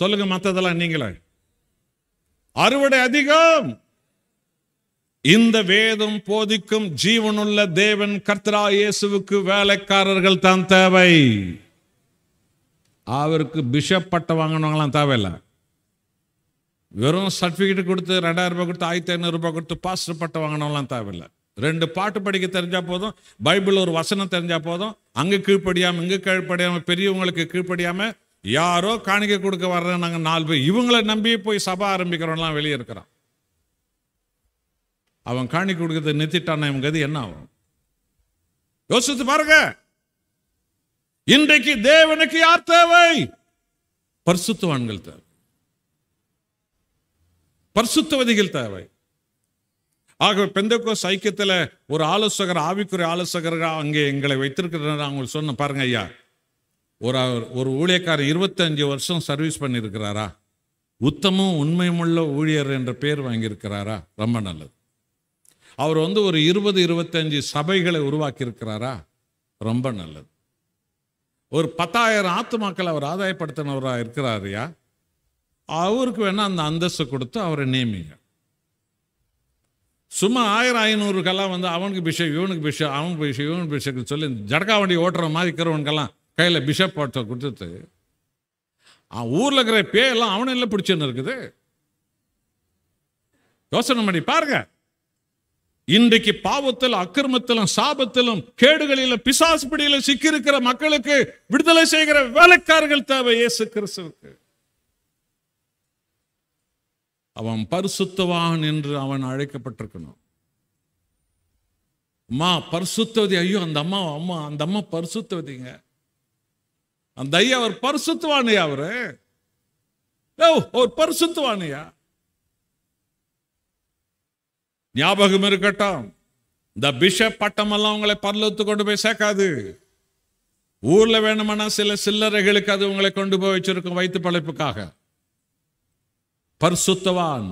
சொல்லுங்க மத்ததெல்லாம் நீங்களே அறுவடை அதிகம் இந்த வேதம் போதிக்கும் ஜீவனுள்ள தேவன் கர்த்தரா இயேசுவுக்கு வேலைக்காரர்கள் தான் தேவை அவருக்கு பிஷப் பட்டம் வாங்கினவங்களாம் தேவையில்லை வெறும் சர்டிஃபிகேட் கொடுத்து ரெண்டாயிரம் ரூபாய் கொடுத்து ஆயிரத்தி ஐநூறு ரூபாய் கொடுத்து பாஸ்டர் பட்டம் வாங்கினவங்களாம் தேவையில்லை ரெண்டு பாட்டு படிக்க தெரிஞ்சால் போதும் பைபிள் ஒரு வசனம் தெரிஞ்சால் போதும் அங்கே கீழ்ப்படியாமல் இங்கே கீழ்ப்படியாமல் பெரியவங்களுக்கு கீழ்ப்படியாமல் யாரோ காணிக்க கொடுக்க வர்ற நாங்கள் நாலு பேர் இவங்களை நம்பி போய் சபா ஆரம்பிக்கிறவங்களாம் வெளியே இருக்கிறோம் அவன் காணி கொடுக்கறத நிறுத்திட்டான் இவங்க கதி என்ன ஆகும் யோசித்து பாருங்க இன்றைக்கு தேவனுக்கு யார் தேவை பரிசுத்துவான்கள் தேவை பரிசுத்துவதிகள் தேவை ஆகவே பெந்தக்கோ சைக்கியத்தில் ஒரு ஆலோசகர் ஆவிக்குரிய ஆலோசகராக அங்கே எங்களை வைத்திருக்கிறார் அவங்க சொன்ன பாருங்க ஐயா ஒரு ஒரு ஊழியக்காரர் இருபத்தஞ்சு வருஷம் சர்வீஸ் பண்ணியிருக்கிறாரா உத்தமும் உண்மையுமுள்ள ஊழியர் என்ற பேர் வாங்கியிருக்கிறாரா ரொம்ப நல்லது அவர் வந்து ஒரு இருபது இருபத்தஞ்சு சபைகளை உருவாக்கி இருக்கிறாரா ரொம்ப நல்லது ஒரு பத்தாயிரம் ஆத்துமாக்கள் அவர் ஆதாயப்படுத்தினவராக இருக்கிறாரியா அவருக்கு வேணால் அந்த அந்தஸ்து கொடுத்து அவரை நியமிங்க சும்மா ஆயிரம் ஐநூறுக்கெல்லாம் வந்து அவனுக்கு பிஷப் இவனுக்கு பிஷப் அவனுக்கு பிஷப் இவனுக்கு பிஷப்னு சொல்லி ஜடக்கா வண்டி ஓட்டுற மாதிரி இருக்கிறவனுக்கெல்லாம் கையில் பிஷப் போட்ட கொடுத்துட்டு ஊரில் இருக்கிற பேயெல்லாம் அவனில் இல்லை பிடிச்சுன்னு இருக்குது யோசனை பண்ணி பாருங்கள் இன்றைக்கு பாவத்தில் அக்கிரமத்திலும் சாபத்திலும் கேடுகளிலும் பிசாசு சிக்கி இருக்கிற மக்களுக்கு விடுதலை செய்கிற வேலைக்காரர்கள் தேவை இயேசு கிறிஸ்துவுக்கு அவன் பரிசுத்தவான் என்று அவன் அழைக்கப்பட்டிருக்கணும் அம்மா பரிசுத்தவதி ஐயோ அந்த அம்மா அம்மா அந்த அம்மா பரிசுத்தவதிங்க அந்த ஐயா அவர் பரிசுத்துவானையா அவரு ஒரு பரிசுத்துவானையா ஞாபகம் இருக்கட்டும் இந்த பிஷப் பட்டமெல்லாம் உங்களை பல்லத்து கொண்டு போய் சேர்க்காது ஊர்ல வேணுமானா சில சில்லறைகளுக்கு அது உங்களை கொண்டு போய் வச்சிருக்கும் வைத்து பழைப்புக்காக பர்சுத்தவான்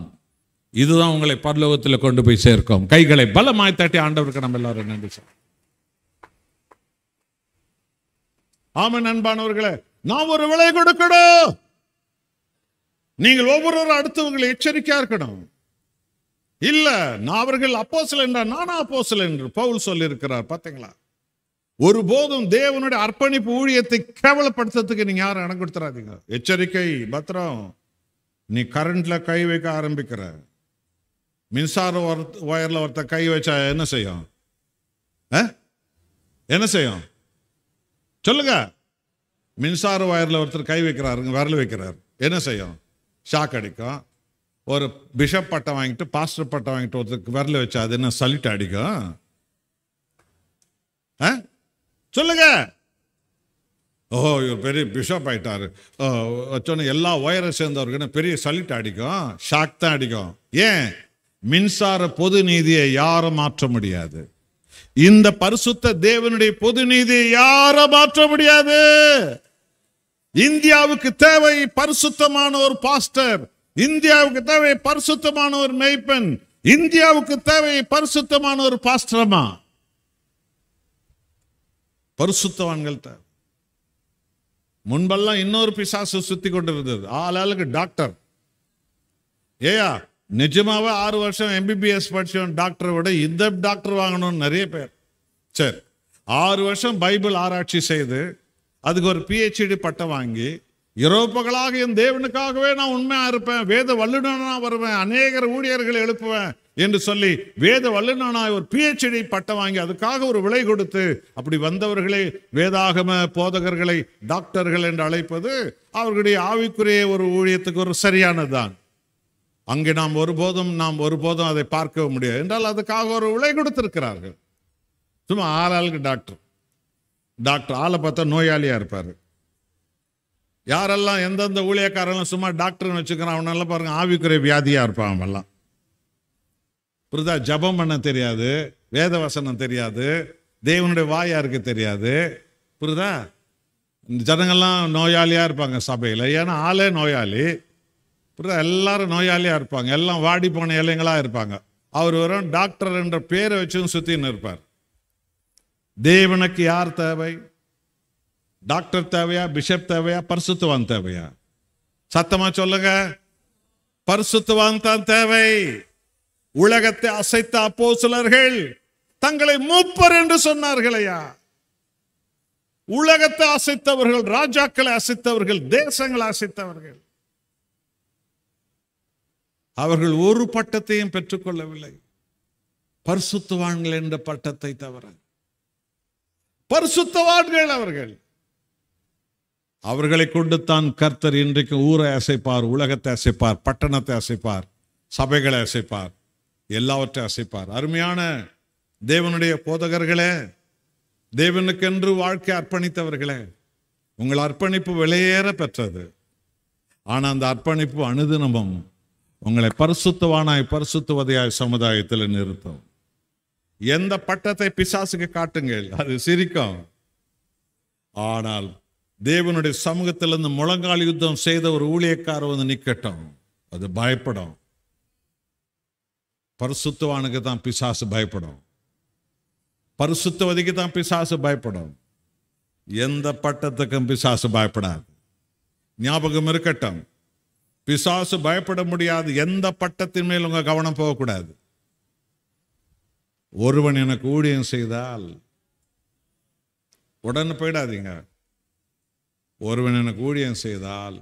இதுதான் உங்களை பரலோகத்தில் கொண்டு போய் சேர்க்கும் கைகளை பலமாய் தட்டி ஆண்டவருக்கு நம்ம எல்லாரும் நன்றி சார் ஆமா நண்பானவர்களே நாம் ஒரு விலை கொடுக்கணும் நீங்கள் ஒவ்வொருவரும் அடுத்தவங்களை எச்சரிக்கையா இருக்கணும் இல்ல நான் அவர்கள் சில என்றார் நானா சில என்று பவுல் சொல்லியிருக்கிறார் பார்த்தீங்களா ஒருபோதும் தேவனுடைய அர்ப்பணிப்பு ஊழியத்தை கேவலப்படுத்துறதுக்கு நீங்க யாரும் இடம் கொடுத்துறாதீங்க எச்சரிக்கை பத்திரம் நீ கரண்ட்ல கை வைக்க ஆரம்பிக்கிற மின்சார ஒயர்ல ஒருத்த கை வச்சா என்ன செய்யும் என்ன செய்யும் சொல்லுங்க மின்சார ஒயர்ல ஒருத்தர் கை வைக்கிறாருங்க விரல் வைக்கிறார் என்ன செய்யும் ஷாக் அடிக்கும் ஒரு பிஷப் பட்டம் வாங்கிட்டு பாஸ்டர் பட்டம் வாங்கிட்டு ஒருத்தருக்கு விரல வச்சா அது என்ன சலிட்டு அடிக்கும் சொல்லுங்க ஓஹோ இவர் பெரிய பிஷப் ஆயிட்டாரு வச்சோன்னு எல்லா ஒயரை சேர்ந்தவருக்கு பெரிய சலிட்டு அடிக்கும் ஷாக் தான் அடிக்கும் ஏன் மின்சார பொது நீதியை யாரும் மாற்ற முடியாது இந்த பரிசுத்த தேவனுடைய பொது நீதியை யாரும் மாற்ற முடியாது இந்தியாவுக்கு தேவை பரிசுத்தமான ஒரு பாஸ்டர் இந்தியாவுக்கு தேவை பரிசுத்தமான ஒரு மெய்ப்பெண் இந்தியாவுக்கு தேவை பரிசுத்தமான ஒரு பாஸ்டரமா பரிசுத்தவான்கள் தேவை முன்பெல்லாம் இன்னொரு பிசாசு சுத்தி கொண்டிருந்தது ஆளாளுக்கு டாக்டர் ஏயா நிஜமாவே ஆறு வருஷம் எம்பிபிஎஸ் படிச்சவன் டாக்டரை விட இந்த டாக்டர் வாங்கணும்னு நிறைய பேர் சரி ஆறு வருஷம் பைபிள் ஆராய்ச்சி செய்து அதுக்கு ஒரு பிஹெச்டி பட்டம் வாங்கி இரவுப்பகலாக என் தேவனுக்காகவே நான் உண்மையா இருப்பேன் வேத வல்லுநனா வருவேன் அநேகர் ஊழியர்களை எழுப்புவேன் என்று சொல்லி வேத வல்லுநனாய் ஒரு பிஹெச்டி பட்டம் வாங்கி அதுக்காக ஒரு விலை கொடுத்து அப்படி வந்தவர்களே வேதாகம போதகர்களை டாக்டர்கள் என்று அழைப்பது அவர்களுடைய ஆவிக்குரிய ஒரு ஊழியத்துக்கு ஒரு சரியானதுதான் அங்கே நாம் ஒருபோதும் நாம் ஒருபோதும் அதை பார்க்க முடியாது என்றால் அதுக்காக ஒரு விலை கொடுத்திருக்கிறார்கள் சும்மா ஆளாளுக்கு டாக்டர் டாக்டர் ஆளை பார்த்தா நோயாளியாக இருப்பார் யாரெல்லாம் எந்தெந்த ஊழியக்காரெல்லாம் சும்மா டாக்டர்னு வச்சுக்கிறான் அவனெல்லாம் பாருங்கள் ஆவிக்குறை வியாதியாக இருப்பான் அவன்லாம் புரிதா ஜபம் பண்ண தெரியாது வேத வசனம் தெரியாது தேவனுடைய வாயாருக்கு தெரியாது புரிதா இந்த ஜனங்கள்லாம் நோயாளியாக இருப்பாங்க சபையில் ஏன்னா ஆளே நோயாளி புரிதா எல்லாரும் நோயாளியாக இருப்பாங்க எல்லாம் வாடி போன இலைங்களாக இருப்பாங்க அவர் வரும் டாக்டர் என்ற பேரை வச்சும் சுற்றின்னு இருப்பார் தேவனுக்கு யார் தேவை டாக்டர் தேவையா பிஷப் தேவையா பரிசுத்துவான் தேவையா சத்தமா சொல்லுங்க பரிசுத்துவான் தான் தேவை உலகத்தை அசைத்த அப்போ சிலர்கள் தங்களை மூப்பர் என்று சொன்னார்களையா உலகத்தை அசைத்தவர்கள் ராஜாக்களை அசைத்தவர்கள் தேசங்களை அசைத்தவர்கள் அவர்கள் ஒரு பட்டத்தையும் பெற்றுக்கொள்ளவில்லை பரிசுத்துவான்கள் என்ற பட்டத்தை தவிர பரிசுத்தவான்கள் அவர்கள் அவர்களை கொண்டு தான் கர்த்தர் இன்றைக்கு ஊரை அசைப்பார் உலகத்தை அசைப்பார் பட்டணத்தை அசைப்பார் சபைகளை அசைப்பார் எல்லாவற்றை அசைப்பார் அருமையான தேவனுடைய போதகர்களே தேவனுக்கென்று வாழ்க்கை அர்ப்பணித்தவர்களே உங்கள் அர்ப்பணிப்பு விலையேற பெற்றது ஆனால் அந்த அர்ப்பணிப்பு அனுதினமும் உங்களை பரிசுத்தவானாய் பரிசுத்துவதையாய் சமுதாயத்தில் நிறுத்தும் எந்த பட்டத்தை பிசாசுக்கு காட்டுங்கள் அது சிரிக்கும் ஆனால் தேவனுடைய இருந்து முழங்கால் யுத்தம் செய்த ஒரு ஊழியக்காரர் வந்து நிற்கட்டும் அது பயப்படும் பரிசுத்தவானுக்கு தான் பிசாசு பயப்படும் பரிசுத்தவதிக்கு தான் பிசாசு பயப்படும் எந்த பட்டத்துக்கும் பிசாசு பயப்படாது ஞாபகம் இருக்கட்டும் பிசாசு பயப்பட முடியாது எந்த பட்டத்தின் மேல் உங்கள் கவனம் போகக்கூடாது ஒருவன் எனக்கு ஊழியம் செய்தால் உடனே போயிடாதீங்க ஒருவன் எனக்கு ஊழியம் செய்தால்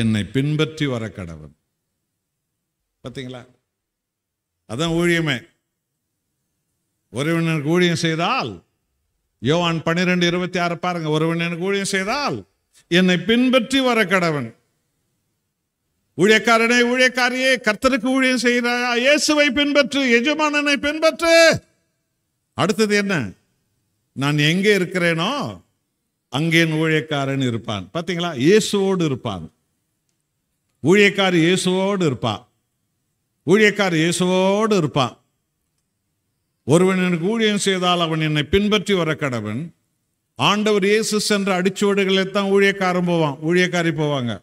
என்னை பின்பற்றி வர கடவன் பார்த்தீங்களா அதான் ஊழியமே ஒருவன் எனக்கு ஊழியம் செய்தால் யோவான் பன்னிரெண்டு இருபத்தி ஆறு பாருங்க ஒருவன் எனக்கு ஊழியம் செய்தால் என்னை பின்பற்றி வர கடவன் ஊழியக்காரனே ஊழியக்காரியே கர்த்தருக்கு ஊழியம் செய்கிறாயா இயேசுவை பின்பற்று எஜமானனை பின்பற்று அடுத்தது என்ன நான் எங்கே இருக்கிறேனோ அங்கே ஊழியக்காரன் இருப்பான் பார்த்தீங்களா இயேசுவோடு இருப்பான் ஊழியக்கார் இயேசுவோடு இருப்பான் ஊழியக்கார் இயேசுவோடு இருப்பான் ஒருவன் எனக்கு ஊழியம் செய்தால் அவன் என்னை பின்பற்றி வர கடவன் ஆண்டவர் இயேசு சென்ற அடிச்சுவடுகளை தான் ஊழியக்காரன் போவான் ஊழியக்காரி போவாங்க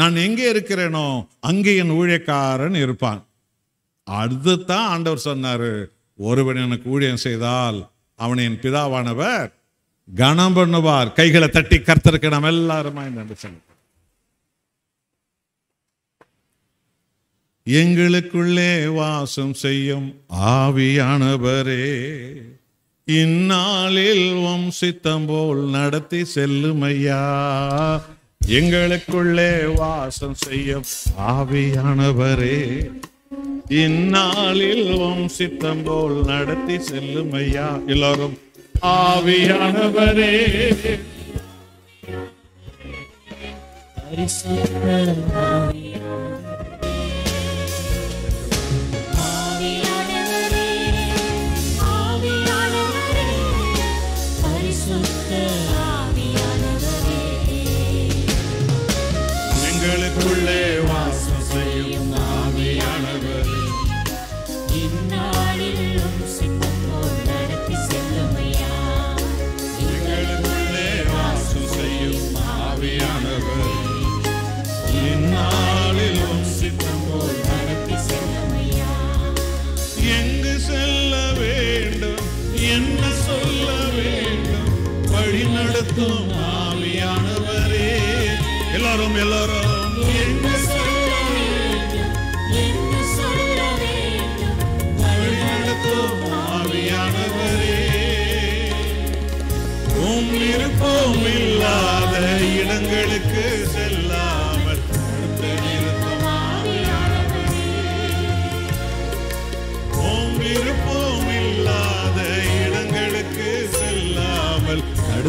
நான் எங்கே இருக்கிறேனோ அங்கே என் ஊழியக்காரன் இருப்பான் அடுத்து தான் ஆண்டவர் சொன்னார் ஒருவன் எனக்கு ஊழியம் செய்தால் அவன் என் பிதாவானவர் கனம் பண்ணுவார் கைகளை தட்டி கர்த்தருக்கு நாம் எல்லாருமா நன்றி எங்களுக்குள்ளே வாசம் செய்யும் ஆவியானவரே இந்நாளில் வம்சித்தம் போல் நடத்தி செல்லுமையா எங்களுக்குள்ளே வாசம் செய்யும் ஆவியானவரே இந்நாளில் வம்சித்தம் போல் நடத்தி ஐயா எல்லாரும் ஆவியானவரே பரிசுத்த ஆவியானவரே துதிக்கும் ஆவியானவரே எல்லாரும் எல்லாரும் இருப்போம் இல்லாத இடங்களுக்கு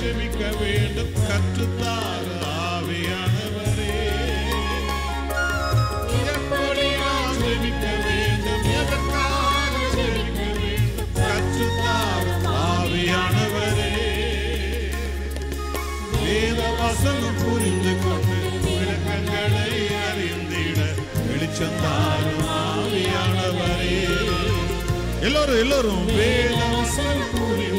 ஜெபிக்க வேண்டும் கற்றுத்தாரு புரிந்து கொண்டு விளக்கங்களை அறிந்திட எல்லோரும் எல்லோரும் வேதம் வசனம்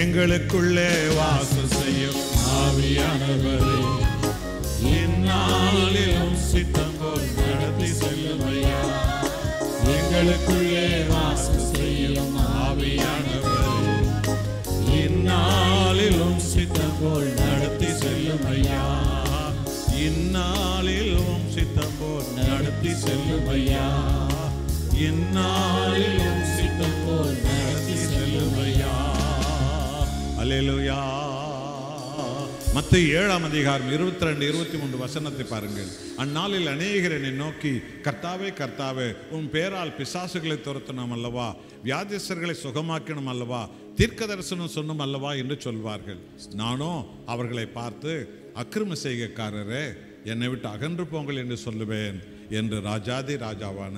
எங்களுக்குள்ளே வாசம் செய்யும் ஆவியானவரே இந்நாளிலும் சித்தம் போல் நடத்தி செல்லும் ஐயா எங்களுக்குள்ளே வாசம் செய்யும் ஆவியானவரே இந்நாளிலும் சித்தம் போல் நடத்தி செல்லும் ஐயா இந்நாளிலும் சித்தம் போல் நடத்தி செல்லும் ஐயா இந்நாளிலும் அலையலுயா மற்ற ஏழாம் அதிகாரம் இருபத்தி ரெண்டு இருபத்தி மூன்று வசனத்தை பாருங்கள் அந்நாளில் அநேகர் என்னை நோக்கி கர்த்தாவே கர்த்தாவே உன் பேரால் பிசாசுகளை துரத்தணும் அல்லவா வியாதிசர்களை சுகமாக்கணும் அல்லவா தீர்க்க தரிசனம் சொன்னும் அல்லவா என்று சொல்வார்கள் நானோ அவர்களை பார்த்து அக்கிரம செய்கக்காரரே என்னை விட்டு அகன்று போங்கள் என்று சொல்லுவேன் என்று ராஜாதி ராஜாவான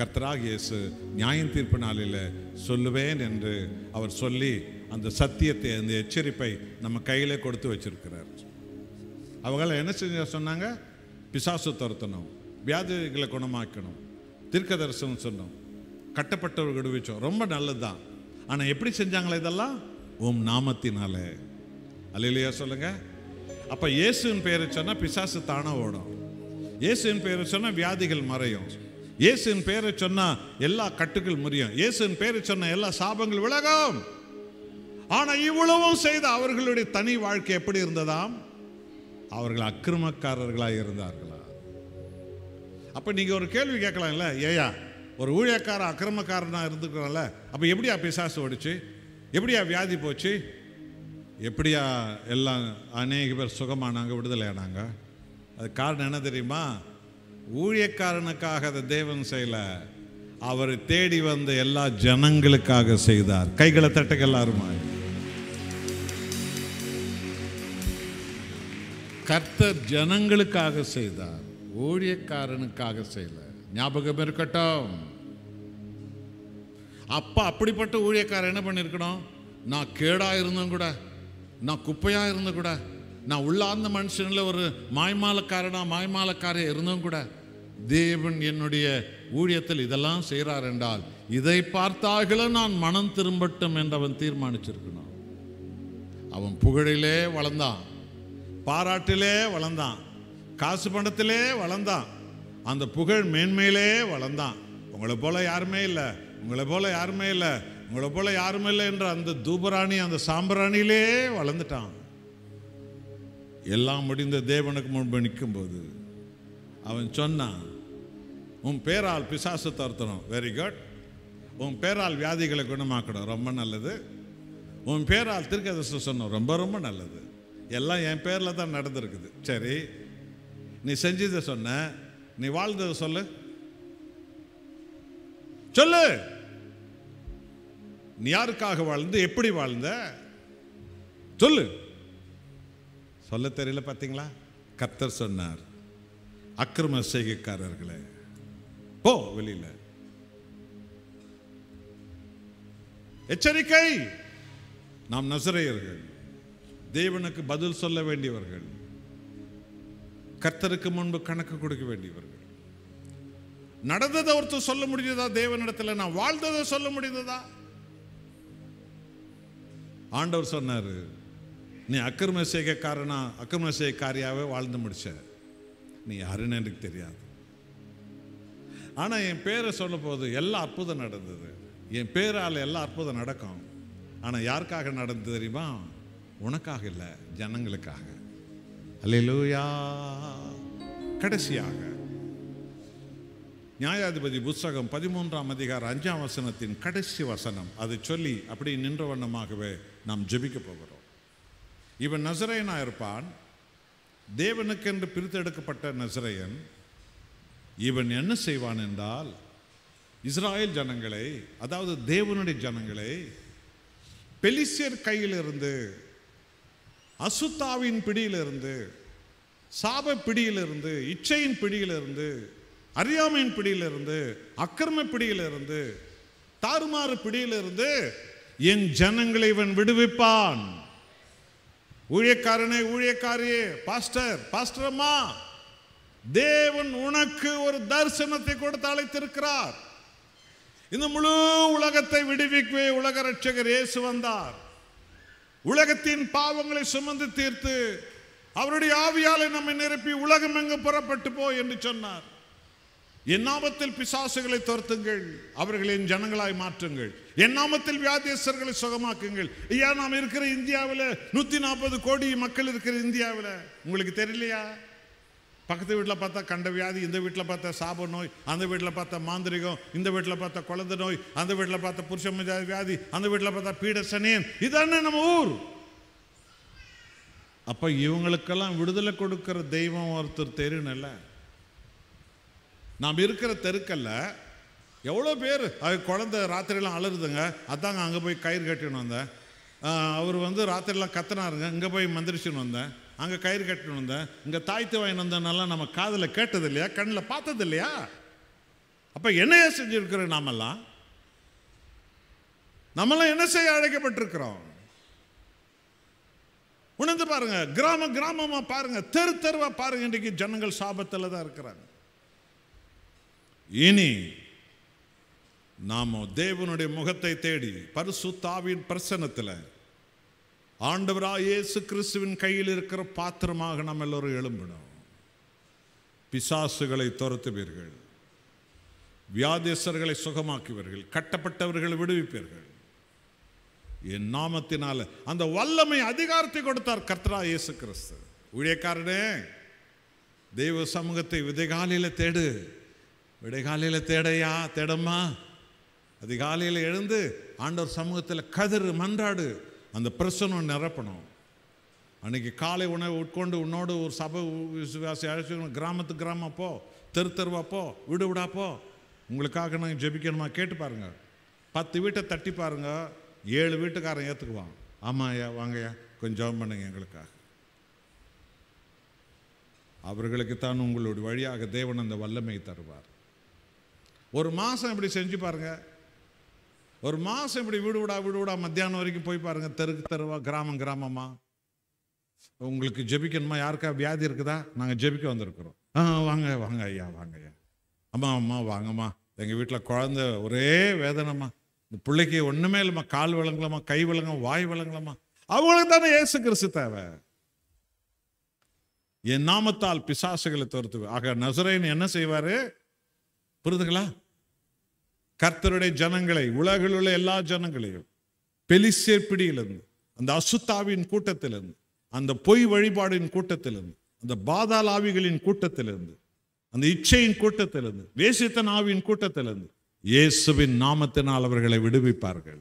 கர்த்தராக இயேசு நியாயம் தீர்ப்பு நாளில் சொல்லுவேன் என்று அவர் சொல்லி அந்த சத்தியத்தை அந்த எச்சரிப்பை நம்ம கையில் கொடுத்து வச்சிருக்கிறார் அவங்கள என்ன செஞ்ச சொன்னாங்க பிசாசு துரத்தணும் வியாதிகளை குணமாக்கணும் தீர்க்க தரிசனம் சொன்னோம் கட்டப்பட்டவர் விடுவிச்சோம் ரொம்ப நல்லது தான் ஆனால் எப்படி செஞ்சாங்களே இதெல்லாம் ஓம் நாமத்தினால அல்லையா சொல்லுங்க அப்போ இயேசுன்னு பேரை சொன்னால் பிசாசு தானே ஓடும் இயேசுன்னு பேரை சொன்னால் வியாதிகள் மறையும் இயேசுன்னு பேரை சொன்னால் எல்லா கட்டுகள் முறியும் இயேசுன்னு பேரை சொன்னால் எல்லா சாபங்கள் விலகும் ஆனால் இவ்வளவும் செய்த அவர்களுடைய தனி வாழ்க்கை எப்படி இருந்ததாம் அவர்கள் அக்கிரமக்காரர்களாக இருந்தார்களா அப்போ நீங்கள் ஒரு கேள்வி கேட்கலாம்ல ஏயா ஒரு ஊழியக்கார அக்கிரமக்காரனாக இருந்துக்கிறோம்ல அப்போ எப்படியா பிசாசு ஓடிச்சு எப்படியா வியாதி போச்சு எப்படியா எல்லாம் அநேக பேர் சுகமானாங்க விடுதலையானாங்க அது காரணம் என்ன தெரியுமா ஊழியக்காரனுக்காக அதை தேவன் செய்யலை அவர் தேடி வந்த எல்லா ஜனங்களுக்காக செய்தார் கைகளை தட்டுக்கு எல்லாருமா கர்த்தர் ஜனங்களுக்காக செய்தார் ஊழியக்காரனுக்காக செய்யல ஞாபகம் இருக்கட்டும் அப்பா அப்படிப்பட்ட ஊழியக்காரர் என்ன பண்ணியிருக்கணும் நான் கேடாக இருந்தும் கூட நான் குப்பையாக இருந்தும் கூட நான் உள்ளார்ந்த மனுஷனில் ஒரு மாய்மாலக்காரனா மாய்மாலக்காரே இருந்தும் கூட தேவன் என்னுடைய ஊழியத்தில் இதெல்லாம் செய்கிறார் என்றால் இதை பார்த்தாகிலும் நான் மனம் திரும்பட்டும் என்று அவன் தீர்மானிச்சிருக்கணும் அவன் புகழிலே வளர்ந்தான் பாராட்டிலே வளர்ந்தான் காசு பணத்திலே வளர்ந்தான் அந்த புகழ் மேன்மையிலே வளர்ந்தான் உங்களை போல் யாருமே இல்லை உங்களை போல யாருமே இல்லை உங்களை போல் யாருமே இல்லை என்ற அந்த தூபராணி அந்த சாம்பராணியிலே வளர்ந்துட்டான் எல்லாம் முடிந்த தேவனுக்கு முன்பு நிற்கும்போது அவன் சொன்னான் உன் பேரால் பிசாசு தருத்தணும் வெரி குட் உன் பேரால் வியாதிகளை குணமாக்கணும் ரொம்ப நல்லது உன் பேரால் திருக்கதர்சனம் ரொம்ப ரொம்ப நல்லது எல்லாம் என் பேரில் தான் நடந்திருக்குது சரி நீ செஞ்சதை சொன்ன நீ வாழ்ந்ததை சொல்லு சொல்லு நீ யாருக்காக வாழ்ந்து எப்படி வாழ்ந்த சொல்லு சொல்ல தெரியல பார்த்தீங்களா கத்தர் சொன்னார் அக்கிரம செய்கைக்காரர்களே போ வெளியில எச்சரிக்கை நாம் நசுரையர்கள் தேவனுக்கு பதில் சொல்ல வேண்டியவர்கள் கர்த்தருக்கு முன்பு கணக்கு கொடுக்க வேண்டியவர்கள் நடந்ததை ஒருத்தர் சொல்ல முடிஞ்சதா தேவனிடத்தில் நான் வாழ்ந்ததை சொல்ல முடிந்ததா ஆண்டவர் சொன்னார் நீ அக்கிரம செய்கைக்காரனா அக்கிரம செய்கைக்காரியாவே வாழ்ந்து முடிச்ச நீ யாருன்னு எனக்கு தெரியாது ஆனால் என் பேரை சொல்ல போது எல்லா அற்புதம் நடந்தது என் பேரால் எல்லா அற்புதம் நடக்கும் ஆனால் யாருக்காக நடந்தது தெரியுமா உனக்காக இல்லை ஜனங்களுக்காக அல்லையா கடைசியாக நியாயாதிபதி புஸ்தகம் பதிமூன்றாம் அதிகார அஞ்சாம் வசனத்தின் கடைசி வசனம் அதை சொல்லி அப்படி நின்ற வண்ணமாகவே நாம் ஜெபிக்க போகிறோம் இவன் நசரையனா இருப்பான் தேவனுக்கென்று பிரித்தெடுக்கப்பட்ட நசரையன் இவன் என்ன செய்வான் என்றால் இஸ்ராயல் ஜனங்களை அதாவது தேவனுடைய ஜனங்களை பெலிசியர் கையிலிருந்து அசுத்தாவின் பிடியிலிருந்து சாப பிடியிலிருந்து இச்சையின் பிடியிலிருந்து அறியாமையின் பிடியிலிருந்து அக்கிரம பிடியிலிருந்து தாறுமாறு பிடியிலிருந்து என் ஜனங்களை இவன் விடுவிப்பான் ஊழியக்காரனே ஊழியக்காரியே பாஸ்டர் பாஸ்டர் அம்மா தேவன் உனக்கு ஒரு தரிசனத்தை கொடுத்து அழைத்திருக்கிறார் இந்த முழு உலகத்தை விடுவிக்கவே உலக ரட்சகர் இயேசு வந்தார் உலகத்தின் பாவங்களை சுமந்து தீர்த்து அவருடைய ஆவியாலை நம்மை நிரப்பி உலகம் எங்கு புறப்பட்டு போ என்று சொன்னார் என் நாமத்தில் பிசாசுகளை துரத்துங்கள் அவர்களின் ஜனங்களாய் மாற்றுங்கள் என் நாமத்தில் வியாதியஸ்தர்களை சுகமாக்குங்கள் ஐயா நாம் இருக்கிற இந்தியாவில் நூற்றி நாற்பது கோடி மக்கள் இருக்கிற இந்தியாவில் உங்களுக்கு தெரியலையா பக்கத்து வீட்டில் பார்த்தா கண்ட வியாதி இந்த வீட்டில் பார்த்தா சாப நோய் அந்த வீட்டில் பார்த்தா மாந்திரிகம் இந்த வீட்டில் பார்த்தா குழந்த நோய் அந்த வீட்டில் பார்த்தா புருஷம் வியாதி அந்த வீட்டில் பார்த்தா பீடசனேன் இதானே நம்ம ஊர் அப்போ இவங்களுக்கெல்லாம் விடுதலை கொடுக்குற தெய்வம் ஒருத்தர் தெரியணும்ல நாம் இருக்கிற தெருக்கல்ல எவ்வளோ பேர் அது குழந்த ராத்திரியெல்லாம் அலறுதுங்க அதாங்க அங்கே போய் கயிறு கட்டின்னு வந்தேன் அவர் வந்து ராத்திரிலாம் கத்தினாருங்க இங்கே போய் மந்திரிச்சுன்னு வந்தேன் அங்கே கயிறு கட்டணும் இருந்தேன் இங்கே தாய்த்து வாங்கி வந்தேன்னெல்லாம் நம்ம காதில் கேட்டது இல்லையா கண்ணில் பார்த்தது இல்லையா அப்போ என்னையா செஞ்சுருக்கிற நாமெல்லாம் நம்மளாம் என்ன செய்ய அழைக்கப்பட்டிருக்கிறோம் உணர்ந்து பாருங்க கிராம கிராமமாக பாருங்க தெரு தெருவாக பாருங்க இன்றைக்கு ஜனங்கள் சாபத்தில் தான் இருக்கிறாங்க இனி நாம தேவனுடைய முகத்தை தேடி தாவின் பிரசனத்தில் ஆண்டவராக இயேசு கிறிஸ்துவின் கையில் இருக்கிற பாத்திரமாக நம்ம எல்லோரும் எழும்பினோம் பிசாசுகளை துரத்துவீர்கள் வியாதிசர்களை சுகமாக்குவீர்கள் கட்டப்பட்டவர்களை விடுவிப்பீர்கள் என் நாமத்தினால அந்த வல்லமை அதிகாரத்தை கொடுத்தார் கர்த்தரா இயேசு கிறிஸ்து ஊழியக்காரனே தெய்வ சமூகத்தை விதைகாலையில் தேடு விடைகாலையில் தேடையா தேடம்மா அதிகாலையில் எழுந்து ஆண்டவர் சமூகத்தில் கதிர் மன்றாடு அந்த பிரசனம் நிரப்பணும் அன்றைக்கி காலை உணவு உட்கொண்டு உன்னோடு ஒரு சபை விசுவாசி அழைச்சிக்கணும் கிராமத்து கிராமம் அப்போ தெரு தெருவாப்போ வீடு விடாப்போ உங்களுக்காக நாங்கள் ஜெபிக்கணுமா கேட்டு பாருங்கள் பத்து வீட்டை தட்டி பாருங்கள் ஏழு வீட்டுக்காரன் ஏற்றுக்குவான் ஆமாம் ஐயா வாங்க ஐயா கொஞ்சம் ஜபம் பண்ணுங்க எங்களுக்காக அவர்களுக்கு தான் உங்களுடைய வழியாக தேவன் அந்த வல்லமை தருவார் ஒரு மாதம் இப்படி செஞ்சு பாருங்கள் ஒரு மாதம் இப்படி வீடு விடா வீடு விடா மத்தியானம் வரைக்கும் போய் பாருங்கள் தெருக்கு தெருவா கிராமம் கிராமமாக உங்களுக்கு ஜெபிக்கணுமா யாருக்கா வியாதி இருக்குதா நாங்கள் ஜெபிக்க வந்திருக்கிறோம் ஆ வாங்க வாங்க ஐயா வாங்க ஐயா அம்மா அம்மா வாங்கம்மா எங்கள் வீட்டில் குழந்த ஒரே வேதனைம்மா இந்த பிள்ளைக்கு ஒன்றுமே இல்லைம்மா கால் விளங்கலம்மா கை விளங்க வாய் விளங்கலம்மா அவங்களுக்கு தானே ஏசு கிறிஸ்து தேவை என் நாமத்தால் பிசாசுகளை துரத்துவேன் ஆக நசுரைன்னு என்ன செய்வார் புரிதுங்களா கர்த்தருடைய ஜனங்களை உலகில் உள்ள எல்லா ஜனங்களையும் பெலிசேர் பிடியிலிருந்து அந்த அசுத்தாவின் கூட்டத்திலிருந்து அந்த பொய் வழிபாடின் கூட்டத்திலிருந்து அந்த பாதாளாவிகளின் கூட்டத்திலிருந்து அந்த இச்சையின் கூட்டத்திலிருந்து வேசித்தன் ஆவியின் கூட்டத்திலிருந்து இயேசுவின் நாமத்தினால் அவர்களை விடுவிப்பார்கள்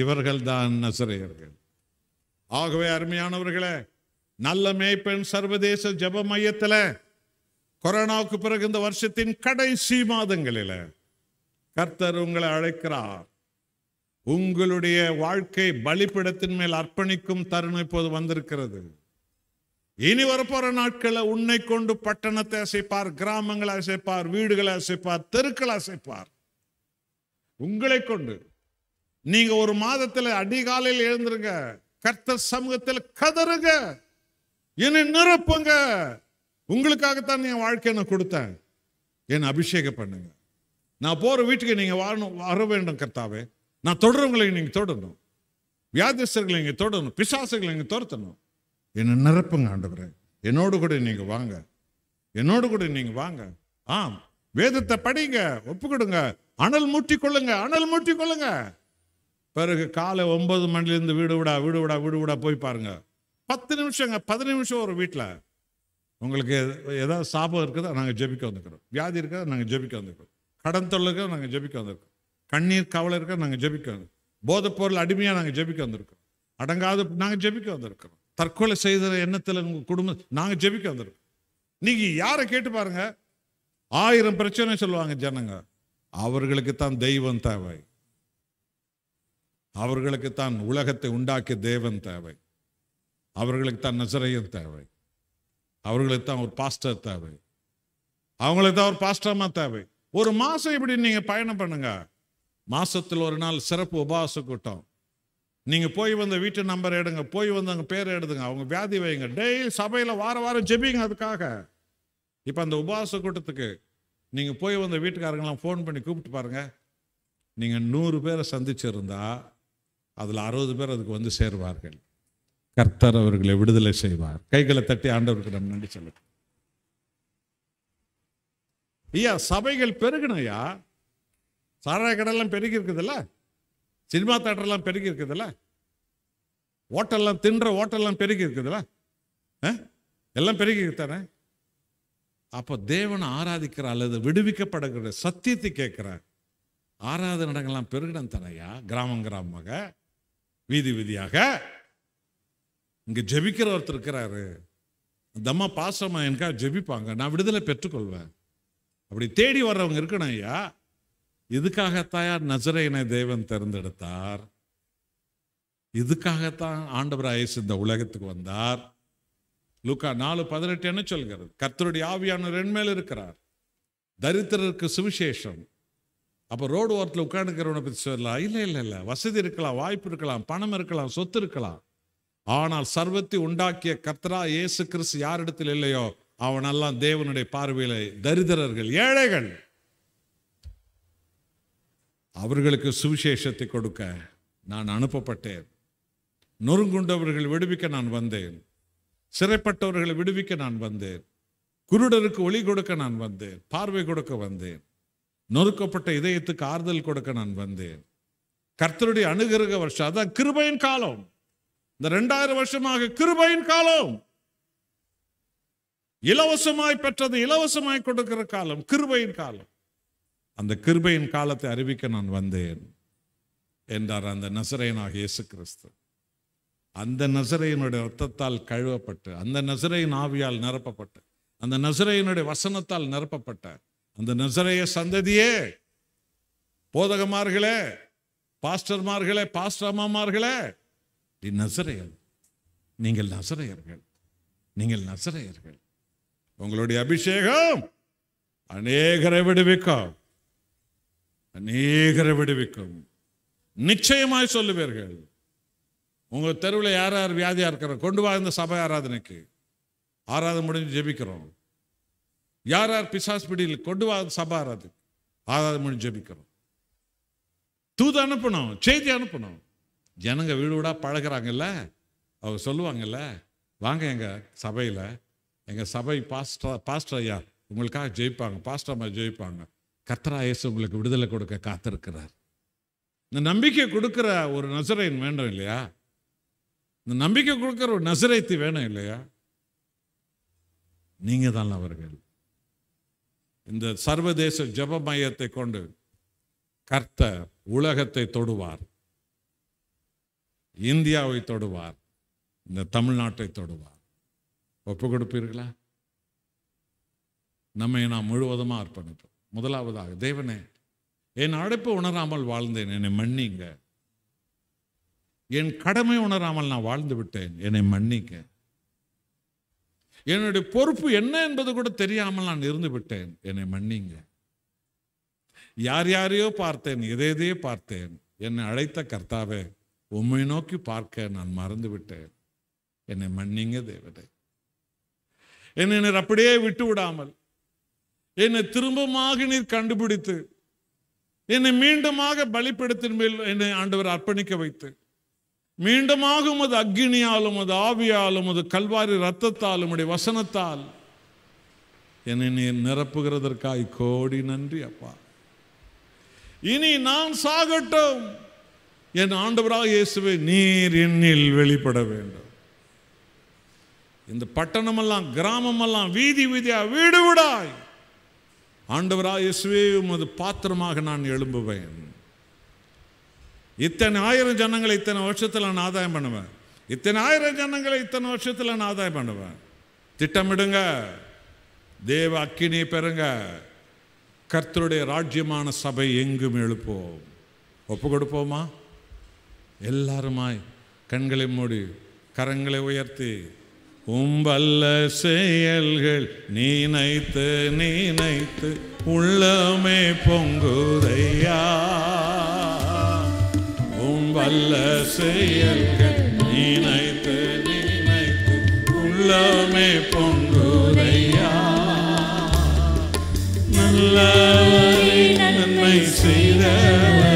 இவர்கள் தான் நசரையர்கள் ஆகவே அருமையானவர்களே நல்ல மேய்ப்பெண் சர்வதேச ஜப மையத்தில் கொரோனாவுக்கு பிறகு இந்த வருஷத்தின் கடைசி மாதங்களில் கர்த்தர் உங்களை அழைக்கிறார் உங்களுடைய வாழ்க்கை பலிப்பிடத்தின் மேல் அர்ப்பணிக்கும் தருணம் இப்போது வந்திருக்கிறது இனி வரப்போற நாட்களில் உன்னை கொண்டு பட்டணத்தை அசைப்பார் கிராமங்களை அசைப்பார் வீடுகளை அசைப்பார் தெருக்களை அசைப்பார் உங்களை கொண்டு நீங்க ஒரு மாதத்துல அடிகாலையில் எழுந்துருங்க கர்த்தர் சமூகத்தில் கதறுங்க என்னை நிரப்புங்க உங்களுக்காகத்தான் என் வாழ்க்கையை நான் கொடுத்தேன் என்னை அபிஷேகம் பண்ணுங்க நான் போகிற வீட்டுக்கு நீங்கள் வாழணும் வர வேண்டும் கர்த்தாவே நான் தொடர்வங்களை நீங்கள் தொடரணும் வியாதிஸ்தர்களை நீங்கள் தொடரணும் பிசாசுகளை நீங்கள் துரத்தணும் என்னை நிரப்புங்க ஆண்டவரே என்னோடு கூட நீங்கள் வாங்க என்னோடு கூட நீங்கள் வாங்க ஆம் வேதத்தை படிங்க ஒப்புக்கொடுங்க அனல் மூட்டி கொள்ளுங்க அனல் மூட்டி கொள்ளுங்க பிறகு காலை ஒன்பது மணிலேருந்து வீடு விடா வீடு விடா வீடு விடா போய் பாருங்க பத்து நிமிஷங்க பதினஞ்சு நிமிஷம் ஒரு வீட்டில் உங்களுக்கு ஏதாவது சாபம் இருக்குதா நாங்கள் ஜெபிக்க வந்துக்கிறோம் வியாதி இருக்கா நாங்கள் ஜெபிக்க வந்துக்கிறோம் கடன் தொல்லைக்காக நாங்கள் ஜெபிக்க வந்திருக்கோம் கண்ணீர் கவலை இருக்க நாங்கள் ஜெபிக்க வந்திருக்கோம் போதைப் பொருள் அடிமையாக நாங்கள் ஜெபிக்க வந்திருக்கோம் அடங்காத நாங்கள் ஜெபிக்க வந்திருக்கிறோம் தற்கொலை செய்கிற எண்ணத்தில் உங்கள் குடும்பம் நாங்கள் ஜெபிக்க வந்திருக்கோம் நீங்கள் யாரை கேட்டு பாருங்க ஆயிரம் பிரச்சனை சொல்லுவாங்க ஜனங்க அவர்களுக்கு தான் தெய்வம் தேவை அவர்களுக்கு தான் உலகத்தை உண்டாக்கிய தேவன் தேவை அவர்களுக்கு தான் நசரையும் தேவை அவர்களுக்கு தான் ஒரு பாஸ்டர் தேவை அவங்களுக்கு தான் ஒரு பாஸ்டர்மா தேவை ஒரு மாதம் இப்படி நீங்கள் பயணம் பண்ணுங்க மாதத்தில் ஒரு நாள் சிறப்பு உபவாச கூட்டம் நீங்கள் போய் வந்த வீட்டு நம்பர் எடுங்க போய் வந்து அவங்க பேர் எடுதுங்க அவங்க வியாதி வைங்க டெய்லி சபையில் வார வாரம் ஜெபிங்க அதுக்காக இப்போ அந்த உபவாச கூட்டத்துக்கு நீங்கள் போய் வந்த வீட்டுக்காரங்களாம் ஃபோன் பண்ணி கூப்பிட்டு பாருங்கள் நீங்கள் நூறு பேரை சந்திச்சிருந்தா அதில் அறுபது பேர் அதுக்கு வந்து சேருவார்கள் கர்த்தர் அவர்களை விடுதலை செய்வார் கைகளை தட்டி ஆண்டவருக்கு நம் நன்றி சொல்லுங்கள் ஐயா சபைகள் பெருகணையா சாராய கடையெல்லாம் பெருகி இருக்குதுல்ல சினிமா தேட்டர்லாம் பெருகி இருக்குதுல்ல ஓட்டெல்லாம் தின்ற ஓட்டெல்லாம் பெருகி இருக்குதுல்ல எல்லாம் பெருகி இருக்குதானே அப்போ தேவனை ஆராதிக்கிற அல்லது விடுவிக்கப்படுகிற சத்தியத்தை கேட்குற இடங்கள்லாம் பெருகிடம் தரையா கிராமம் கிராமமாக வீதி வீதியாக இங்கே ஜெபிக்கிற ஒருத்தர் இருக்கிறாரு தம்மா பாசமா எனக்காக ஜெபிப்பாங்க நான் விடுதலை பெற்றுக்கொள்வேன் அப்படி தேடி வர்றவங்க இருக்கணும் ஐயா இதுக்காகத்தாயா நஜரையனை தேவன் தேர்ந்தெடுத்தார் இதுக்காகத்தான் ஆண்டவர் ஐயசு இந்த உலகத்துக்கு வந்தார் லூக்கா நாலு பதினெட்டு என்ன சொல்கிறது கர்த்தருடைய ஆவியானவர் என்மேல் இருக்கிறார் தரித்திரருக்கு சுவிசேஷம் அப்போ ரோடு ஓரத்தில் உட்காந்துக்கிறவனை பற்றி சொல்லலாம் இல்லை இல்லை இல்லை வசதி இருக்கலாம் வாய்ப்பு இருக்கலாம் பணம் இருக்கலாம் சொத்து இருக்கலாம் ஆனால் சர்வத்தை உண்டாக்கிய கர்த்தரா இயேசு கிறிஸ்து யாரிடத்தில் இல்லையோ அவனெல்லாம் தேவனுடைய பார்வையில் தரிதிரர்கள் ஏழைகள் அவர்களுக்கு சுவிசேஷத்தை கொடுக்க நான் அனுப்பப்பட்டேன் நொறுங்குண்டவர்கள் விடுவிக்க நான் வந்தேன் சிறைப்பட்டவர்களை விடுவிக்க நான் வந்தேன் குருடருக்கு ஒளி கொடுக்க நான் வந்தேன் பார்வை கொடுக்க வந்தேன் நொறுக்கப்பட்ட இதயத்துக்கு ஆறுதல் கொடுக்க நான் வந்தேன் கர்த்தருடைய அணுகிற வருஷம் அதான் கிருபையின் காலம் இந்த ரெண்டாயிரம் வருஷமாக கிருபையின் காலம் இலவசமாய் பெற்றது இலவசமாய் கொடுக்கிற காலம் கிருபையின் காலம் அந்த கிருபையின் காலத்தை அறிவிக்க நான் வந்தேன் என்றார் அந்த நசரையனாக இயேசு கிறிஸ்து அந்த நசரையனுடைய ரத்தத்தால் கழுவப்பட்டு அந்த நசரையின் ஆவியால் நிரப்பப்பட்டு அந்த நசரையனுடைய வசனத்தால் நிரப்பப்பட்ட அந்த நசரைய சந்ததியே போதகமார்களே பாஸ்டர்மார்களே பாஸ்டர் அம்மாமார்களே நசரையன் நீங்கள் நசரையர்கள் நீங்கள் நசரையர்கள் உங்களுடைய அபிஷேகம் அநேகரை விடுவிக்கும் அநேகரை விடுவிக்கும் நிச்சயமாய் சொல்லுவீர்கள் உங்க தெருவில் யார் யார் வியாதியா இருக்கிறோம் கொண்டு வா இந்த சபை ஆராதனைக்கு ஆராதனை முடிஞ்சு ஜெபிக்கிறோம் யார் யார் பிசாஸ் பிடியில் கொண்டு வா சபை ஆராதனை ஆராதனை முடிஞ்சு ஜெபிக்கிறோம் தூது அனுப்பணும் செய்தி அனுப்பணும் ஜனங்க வீடு வீடாக பழகிறாங்கல்ல அவங்க சொல்லுவாங்கல்ல வாங்க எங்க சபையில் எங்கள் சபை பாஸ்டர் பாஸ்டர் ஐயா உங்களுக்காக ஜெயிப்பாங்க பாஸ்டர் அம்மா ஜெயிப்பாங்க கத்ரா ஏசு உங்களுக்கு விடுதலை கொடுக்க காத்திருக்கிறார் இந்த நம்பிக்கை கொடுக்குற ஒரு நசரைன் வேண்டும் இல்லையா இந்த நம்பிக்கை கொடுக்குற ஒரு நசரைத்து வேணும் இல்லையா நீங்கள் தான் அவர்கள் இந்த சர்வதேச ஜப மையத்தை கொண்டு கர்த்தர் உலகத்தை தொடுவார் இந்தியாவை தொடுவார் இந்த தமிழ்நாட்டை தொடுவார் ஒப்பு கொடுப்பீர்களா நம்மை நான் முழுவதுமாக அர்ப்பணிப்போம் முதலாவதாக தேவனே என் அழைப்பு உணராமல் வாழ்ந்தேன் என்னை மன்னிங்க என் கடமை உணராமல் நான் வாழ்ந்து விட்டேன் என்னை மன்னிக்க என்னுடைய பொறுப்பு என்ன என்பது கூட தெரியாமல் நான் இருந்து விட்டேன் என்னை மன்னிங்க யார் யாரையோ பார்த்தேன் எதை எதையே பார்த்தேன் என்னை அழைத்த கர்த்தாவே உண்மை நோக்கி பார்க்க நான் மறந்து விட்டேன் என்னை மன்னிங்க தேவனே என்னை அப்படியே விட்டு விடாமல் என்னை திரும்பமாக நீர் கண்டுபிடித்து என்னை மீண்டுமாக பலிப்படுத்தின் மேல் என்னை ஆண்டவர் அர்ப்பணிக்க வைத்து மீண்டுமாக உமது அக்னியாலும் அது ஆவியாலும் அது கல்வாரி ரத்தத்தாலும் உடைய வசனத்தால் என்னை நீர் நிரப்புகிறதற்காய் கோடி நன்றி அப்பா இனி நான் சாகட்டும் என் ஆண்டவராக இயேசுவை நீர் என்னில் வெளிப்பட வேண்டும் இந்த பட்டணமெல்லாம் கிராமமெல்லாம் வீதி வீதியா வீடு வீடாய் ஆண்டவரா இயேசுவே உமது பாத்திரமாக நான் எழும்புவேன் இத்தனை ஆயிரம் ஜனங்களை இத்தனை வருஷத்தில் நான் ஆதாயம் பண்ணுவேன் இத்தனை ஆயிரம் ஜனங்களை இத்தனை வருஷத்தில் நான் ஆதாயம் பண்ணுவேன் திட்டமிடுங்க தேவ அக்கினி பெறுங்க கர்த்தருடைய ராஜ்யமான சபை எங்கும் எழுப்போம் ஒப்பு கொடுப்போமா எல்லாருமாய் கண்களை மூடி கரங்களை உயர்த்தி உம்பல்ல செயல்கள் நினைத்து நினைத்து உள்ளமே பொங்குதையா உம்பல்ல செயல்கள் நினைத்து நினைத்து உள்ளமே பொங்குதையா நல்ல நன்மை செய்தவர்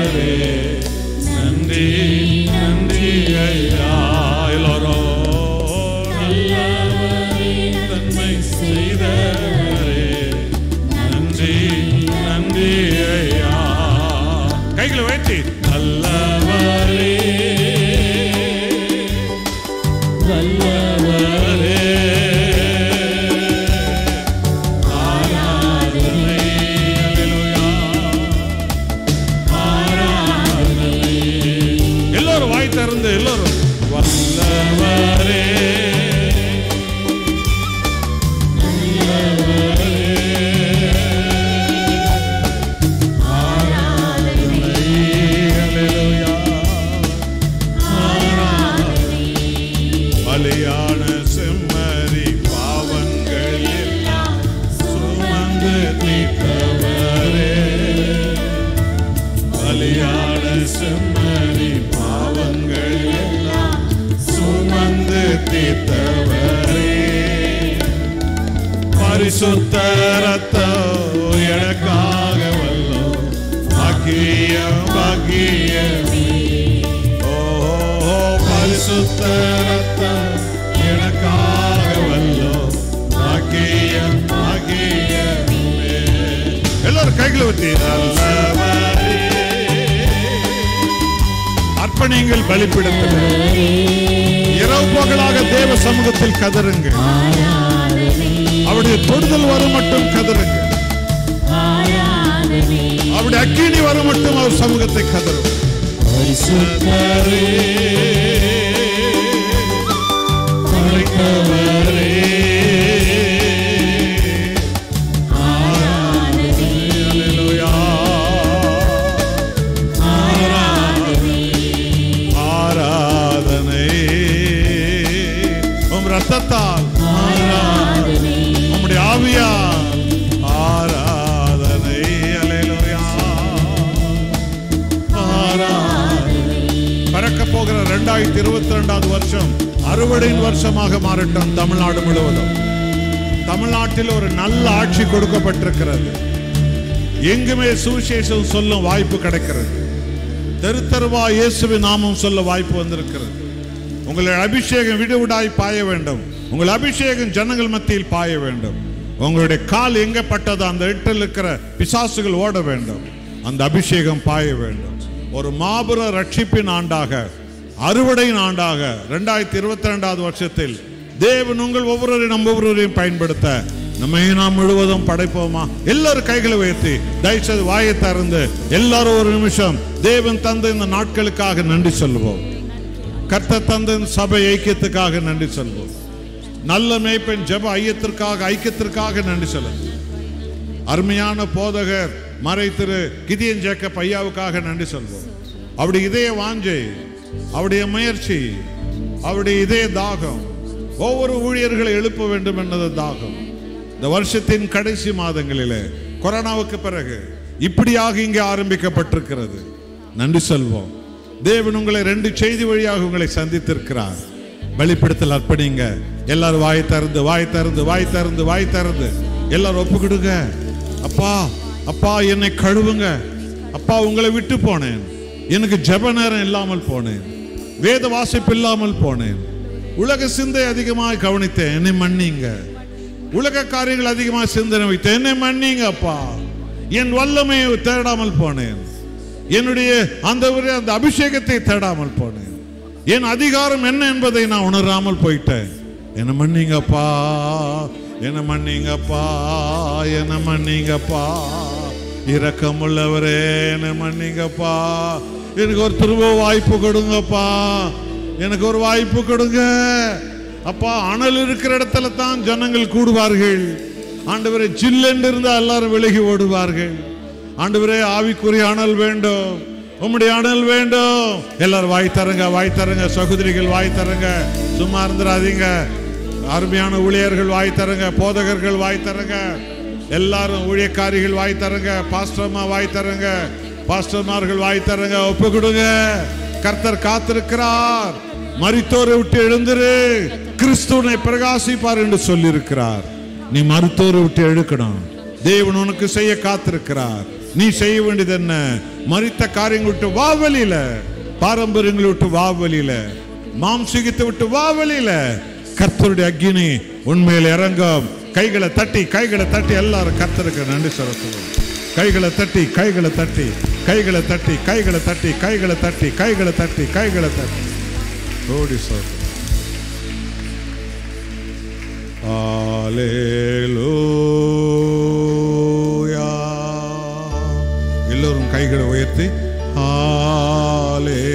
பலிப்பிடத்தில் இரவு பகலாக தேவ சமூகத்தில் கதறுங்க அவருடைய தொடுதல் வரும் மட்டும் கதறுங்க அவருடைய அக்கினி வரும் மட்டும் அவர் சமூகத்தை கதறும் உலகத்தில் ஒரு நல்ல ஆட்சி கொடுக்கப்பட்டிருக்கிறது எங்குமே சுவிசேஷம் சொல்லும் வாய்ப்பு கிடைக்கிறது தெருத்தருவா இயேசுவின் நாமம் சொல்ல வாய்ப்பு வந்திருக்கிறது உங்களை அபிஷேகம் விடுவிடாய் பாய வேண்டும் உங்கள் அபிஷேகம் ஜனங்கள் மத்தியில் பாய வேண்டும் உங்களுடைய கால் எங்க அந்த இட்டில் இருக்கிற பிசாசுகள் ஓட வேண்டும் அந்த அபிஷேகம் பாய வேண்டும் ஒரு மாபுர ரட்சிப்பின் ஆண்டாக அறுவடையின் ஆண்டாக ரெண்டாயிரத்தி இருபத்தி ரெண்டாவது வருஷத்தில் தேவன் உங்கள் ஒவ்வொருவரையும் நம்ம ஒவ்வொருவரையும் பயன்படுத்த நம்மை நாம் முழுவதும் படைப்போமா எல்லாரும் கைகளை உயர்த்தி தயவுசெய்து வாயை திறந்து எல்லாரும் ஒரு நிமிஷம் தேவன் தந்த இந்த நாட்களுக்காக நன்றி சொல்வோம் கர்த்த தந்த சபை ஐக்கியத்துக்காக நன்றி சொல்வோம் நல்ல மேய்ப்பெண் ஜப ஐயத்திற்காக ஐக்கியத்திற்காக நன்றி சொல்லுவோம் அருமையான போதகர் மறை திரு கிதியன் ஜேக்கப் பையாவுக்காக நன்றி சொல்வோம் அவருடைய இதய வாஞ்சை அவருடைய முயற்சி அவருடைய இதய தாகம் ஒவ்வொரு ஊழியர்களை எழுப்ப வேண்டும் என்னது தாகம் இந்த வருஷத்தின் கடைசி மாதங்களில் கொரோனாவுக்கு பிறகு இப்படியாக இங்கே ஆரம்பிக்கப்பட்டிருக்கிறது நன்றி சொல்வோம் தேவன் உங்களை ரெண்டு செய்தி வழியாக உங்களை சந்தித்திருக்கிறார் வெளிப்படுத்தல் அர்ப்பணிங்க எல்லாரும் வாய் திறந்து வாய் திறந்து வாய் திறந்து வாய் திறந்து எல்லாரும் ஒப்புக்கிடுங்க அப்பா அப்பா என்னை கழுவுங்க அப்பா உங்களை விட்டு போனேன் எனக்கு ஜப நேரம் இல்லாமல் போனேன் வேத வாசிப்பு இல்லாமல் போனேன் உலக சிந்தை அதிகமாக கவனித்தேன் என்னை மன்னிங்க உலக காரியங்கள் அதிகமாக சிந்தனை வைத்தேன் என்னை மன்னிங்க அப்பா என் வல்லமையை தேடாமல் போனேன் என்னுடைய அந்த ஒரு அந்த அபிஷேகத்தை தேடாமல் போனேன் என் அதிகாரம் என்ன என்பதை நான் உணராமல் போயிட்டேன் என்ன மன்னிங்கப்பா என்ன மன்னிங்கப்பா என்ன மன்னிங்கப்பா இரக்கம் உள்ளவரே என்ன மன்னிங்கப்பா எனக்கு ஒரு திரும்ப வாய்ப்பு கொடுங்கப்பா எனக்கு ஒரு வாய்ப்பு கொடுங்க அப்பா அனல் இருக்கிற இடத்துல தான் ஜனங்கள் கூடுவார்கள் ஆண்டவரே சில்லென்று இருந்தால் எல்லாரும் விலகி ஓடுவார்கள் ஆண்டவரே ஆவிக்குரிய அனல் வேண்டும் உம்முடைய அனல் வேண்டும் எல்லாரும் வாய் தருங்க வாய் தருங்க சகோதரிகள் வாய் தருங்க சும்மா இருந்துடாதீங்க அருமையான ஊழியர்கள் வாய் தருங்க போதகர்கள் வாய் தருங்க எல்லாரும் ஊழியக்காரிகள் வாய் தருங்க பாஸ்டர்மா வாய் தருங்க பாஸ்டர்மார்கள் வாய் தருங்க ஒப்பு கொடுங்க கர்த்தர் காத்திருக்கிறார் மறித்தோரை விட்டு எழுந்துரு கிறிஸ்துவனை பிரகாசிப்பார் என்று சொல்லியிருக்கிறார் நீ மருத்துவரை விட்டு எழுக்கணும் தேவன் உனக்கு செய்ய காத்திருக்கிறார் நீ செய்ய வேண்டியது என்ன மறித்த காரியங்கள் விட்டு வா வழியில பாரம்பரியங்களை விட்டு வா வழியில மாம்சீகத்தை விட்டு வா கர்த்தருடைய அக்னி உண்மையில் இறங்கும் கைகளை தட்டி கைகளை தட்டி எல்லாரும் கர்த்தருக்கு நன்றி சொல்லுவோம் கைகளை தட்டி கைகளை தட்டி கைகளை தட்டி கைகளை தட்டி கைகளை தட்டி கைகளை தட்டி கைகளை தட்டி ஓடி சார் எல்லோரும் கைகளை உயர்த்தி ஆலே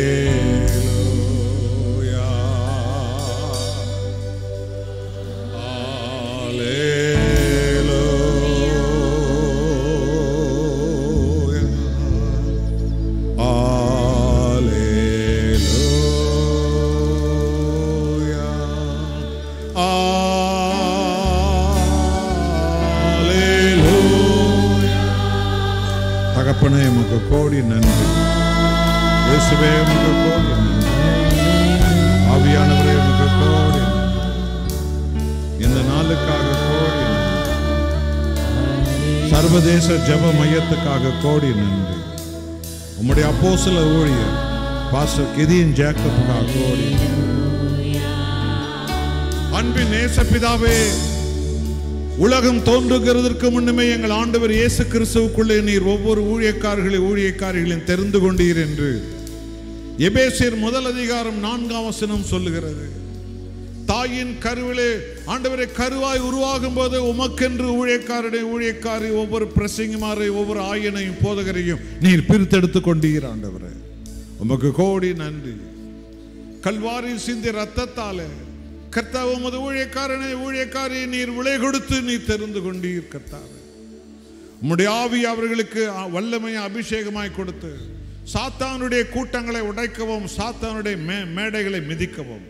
தகப்பனே உமக்கு கோடி நன்றி இயேசுவே உமக்கு கோடி நன்றி ஆவியானவரே உமக்கு கோடி இந்த நாளுக்காக கோடி சர்வதேச ஜப மையத்துக்காக கோடி நன்றி உம்முடைய அப்போ சில ஊழியர் பாஸ்டர் கெதியின் ஜேக்கப்புக்காக கோடி அன்பின் நேச பிதாவே உலகம் தோன்றுகிறதற்கு முன்னுமே எங்கள் ஆண்டவர் இயேசு கிறிஸ்துவுக்குள்ளே நீர் ஒவ்வொரு ஊழியக்காரர்களை ஊழியக்காரிகளையும் தெரிந்து கொண்டீர் என்று எபேசியர் முதல் அதிகாரம் நான்காம் வசனம் சொல்லுகிறது தாயின் கருவிலே ஆண்டவரை கருவாய் உருவாகும் போது உமக்கென்று ஊழியக்காருடைய ஊழியக்காரி ஒவ்வொரு பிரசிங்குமாரை ஒவ்வொரு ஆயனையும் போதகரையும் நீர் பிரித்தெடுத்து கொண்டீர் ஆண்டவரே உமக்கு கோடி நன்றி கல்வாரி சிந்தி ரத்தத்தாலே கர்த்தா உமது ஊழியக்காரனை ஊழியக்காரியை நீர் விலை கொடுத்து நீ தெரிந்து கொண்டீர் கர்த்தாவே உம்முடைய ஆவி அவர்களுக்கு வல்லமையை அபிஷேகமாய் கொடுத்து சாத்தானுடைய கூட்டங்களை உடைக்கவும் சாத்தானுடைய மே மேடைகளை மிதிக்கவும்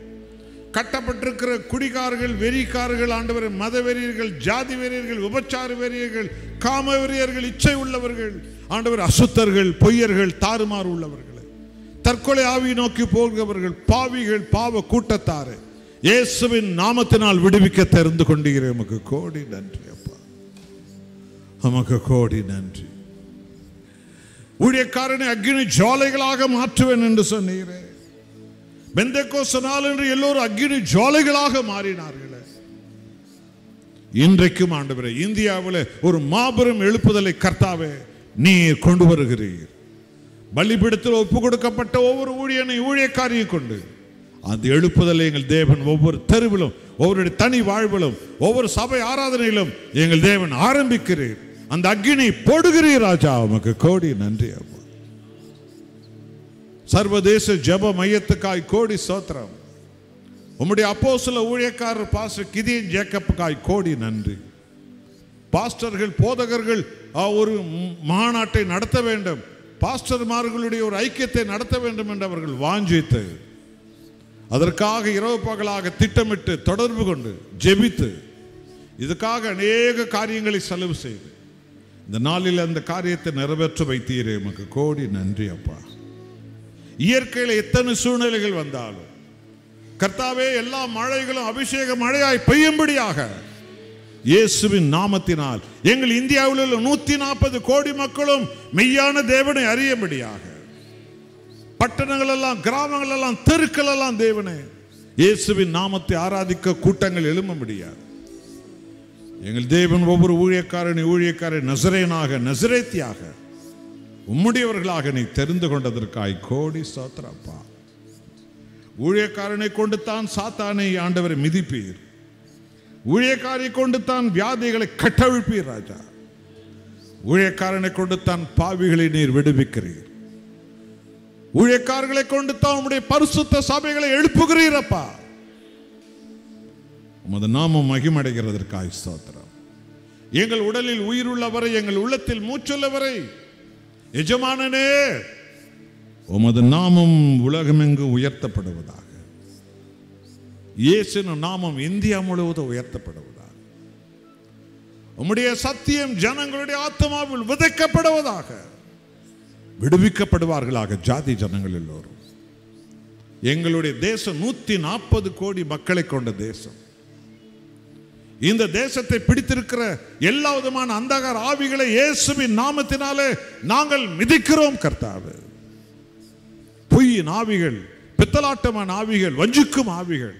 கட்டப்பட்டிருக்கிற குடிகாரர்கள் வெறிக்காரர்கள் ஆண்டவர் மத வெறியர்கள் ஜாதி வெறியர்கள் உபச்சார வெறியர்கள் காம வெறியர்கள் இச்சை உள்ளவர்கள் ஆண்டவர் அசுத்தர்கள் பொய்யர்கள் தாறுமாறு உள்ளவர்கள் தற்கொலை ஆவி நோக்கி போகிறவர்கள் பாவிகள் பாவ கூட்டத்தாரு இயேசுவின் நாமத்தினால் விடுவிக்க தெரிந்து கொண்டிருக்கிறேன் உமக்கு கோடி நன்றி அப்பா உமக்கு கோடி நன்றி ஊழியக்காரனை அக்னி ஜோலைகளாக மாற்றுவேன் என்று சொன்னீரே பெந்தகோச நாள் என்று எல்லோரும் அக்னி ஜோலைகளாக மாறினார்கள் இன்றைக்கும் ஆண்டவரே இந்தியாவில் ஒரு மாபெரும் எழுப்புதலை கர்த்தாவே நீர் கொண்டு வருகிறீர் பலிபிடத்தில் ஒப்பு கொடுக்கப்பட்ட ஒவ்வொரு ஊழியனை ஊழியக்காரியை கொண்டு அந்த எழுப்புதலை எங்கள் தேவன் ஒவ்வொரு தெருவிலும் ஒவ்வொரு தனி வாழ்விலும் ஒவ்வொரு சபை ஆராதனையிலும் எங்கள் தேவன் ஆரம்பிக்கிறீர் அந்த அக்னி போடுகிறீர் ராஜா உமக்கு கோடி நன்றி அம்மா சர்வதேச ஜப மையத்துக்காய் கோடி சோத்திரம் உம்முடைய அப்போ சில ஊழியக்காரர் பாஸ்டர் கிதியின் ஜேக்கப்புக்காய் கோடி நன்றி பாஸ்டர்கள் போதகர்கள் ஒரு மாநாட்டை நடத்த வேண்டும் பாஸ்டர்மார்களுடைய ஒரு ஐக்கியத்தை நடத்த வேண்டும் என்று அவர்கள் வாஞ்சித்து அதற்காக இரவு பகலாக திட்டமிட்டு தொடர்பு கொண்டு ஜெபித்து இதுக்காக அநேக காரியங்களை செலவு செய்து இந்த நாளில் அந்த காரியத்தை நிறைவேற்ற வைத்தீரே உமக்கு கோடி நன்றி அப்பா இயற்கையில் எத்தனை சூழ்நிலைகள் வந்தாலும் கர்த்தாவே எல்லா மழைகளும் அபிஷேக மழையாய் பெய்யும்படியாக இயேசுவின் நாமத்தினால் எங்கள் இந்தியாவில் உள்ள நூற்றி நாற்பது கோடி மக்களும் மெய்யான தேவனை அறியும்படியாக பட்டணங்கள் எல்லாம் கிராமங்கள் எல்லாம் தெருக்கள் எல்லாம் தேவனே இயேசுவின் நாமத்தை ஆராதிக்க கூட்டங்கள் எழும்ப முடியாது எங்கள் தேவன் ஒவ்வொரு ஊழியக்காரனை ஊழியக்காரன் நசரேனாக நசரேத்தியாக உம்முடையவர்களாக நீ தெரிந்து கொண்டதற்காய் கோடி சாத்திரப்பா ஊழியக்காரனை கொண்டு தான் சாத்தானை ஆண்டவரை மிதிப்பீர் ஊழியக்காரை கொண்டு தான் வியாதிகளை கட்டவிழ்ப்பீர் ராஜா ஊழியக்காரனை கொண்டு தான் பாவிகளை நீர் விடுவிக்கிறீர் ஊழியக்காரர்களை கொண்டு தான் உடைய பரிசுத்த சபைகளை எழுப்புகிறீரப்பா உமது நாமம் மகிமடைகிறதற்காய் சோத்திரம் எங்கள் உடலில் உயிருள்ளவரை எங்கள் உள்ளத்தில் மூச்சுள்ளவரை எஜமானனே உமது நாமம் உலகமெங்கு உயர்த்தப்படுவதாக இயேசுன நாமம் இந்தியா முழுவதும் உயர்த்தப்படுவதாக உம்முடைய சத்தியம் ஜனங்களுடைய ஆத்மாவில் விதைக்கப்படுவதாக விடுவிக்கப்படுவார்களாக ஜாதி ஜனங்கள் எல்லோரும் எங்களுடைய தேசம் நூத்தி நாற்பது கோடி மக்களை கொண்ட தேசம் இந்த தேசத்தை பிடித்திருக்கிற எல்லா விதமான அந்தகார ஆவிகளை இயேசுவின் நாமத்தினாலே நாங்கள் மிதிக்கிறோம் கர்த்தாவு பொய்யின் ஆவிகள் பித்தலாட்டமான ஆவிகள் வஞ்சிக்கும் ஆவிகள்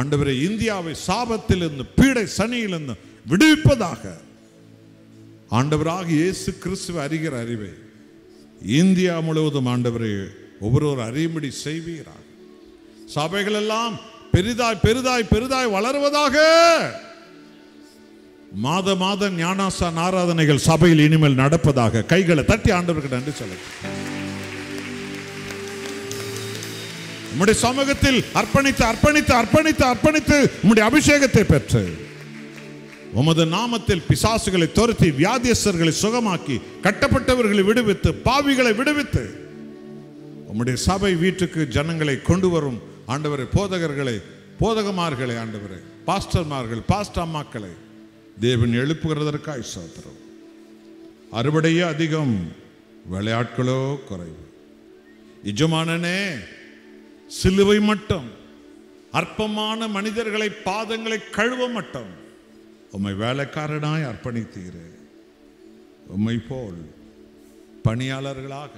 ஆண்டவரை இந்தியாவை சாபத்திலிருந்து பீடை சனியிலிருந்து விடுவிப்பதாக ஆண்டவராக இயேசு கிறிஸ்துவ அறிகிற அறிவை இந்தியா முழுவதும் ஆண்டவரை ஒவ்வொருவர் அறியும்படி செய்வீராக சபைகள் எல்லாம் பெரிதாய் பெரிதாய் பெரிதாய் வளருவதாக மாத மாத ஞானாசா ஆராதனைகள் சபையில் இனிமேல் நடப்பதாக கைகளை தட்டி ஆண்டவருக்கு நன்றி சொல்ல நம்முடைய சமூகத்தில் அர்ப்பணித்து அர்ப்பணித்து அர்ப்பணித்து அர்ப்பணித்து நம்முடைய அபிஷேகத்தை பெற்று உமது நாமத்தில் பிசாசுகளை துரத்தி வியாதியஸ்தர்களை சுகமாக்கி கட்டப்பட்டவர்களை விடுவித்து பாவிகளை விடுவித்து உம்முடைய சபை வீட்டுக்கு ஜனங்களை கொண்டு வரும் ஆண்டவரை போதகர்களை போதகமார்களை ஆண்டவரை பாஸ்டர்மார்கள் பாஸ்ட் அம்மாக்களை தேவன் எழுப்புகிறதற்காய் சோத்திரம் அறுவடையே அதிகம் விளையாட்களோ குறைவு எஜமானனே சிலுவை மட்டும் அற்பமான மனிதர்களை பாதங்களை கழுவ மட்டும் உம்மை வேலைக்காரனாய் அர்ப்பணித்தீரு உம்மை போல் பணியாளர்களாக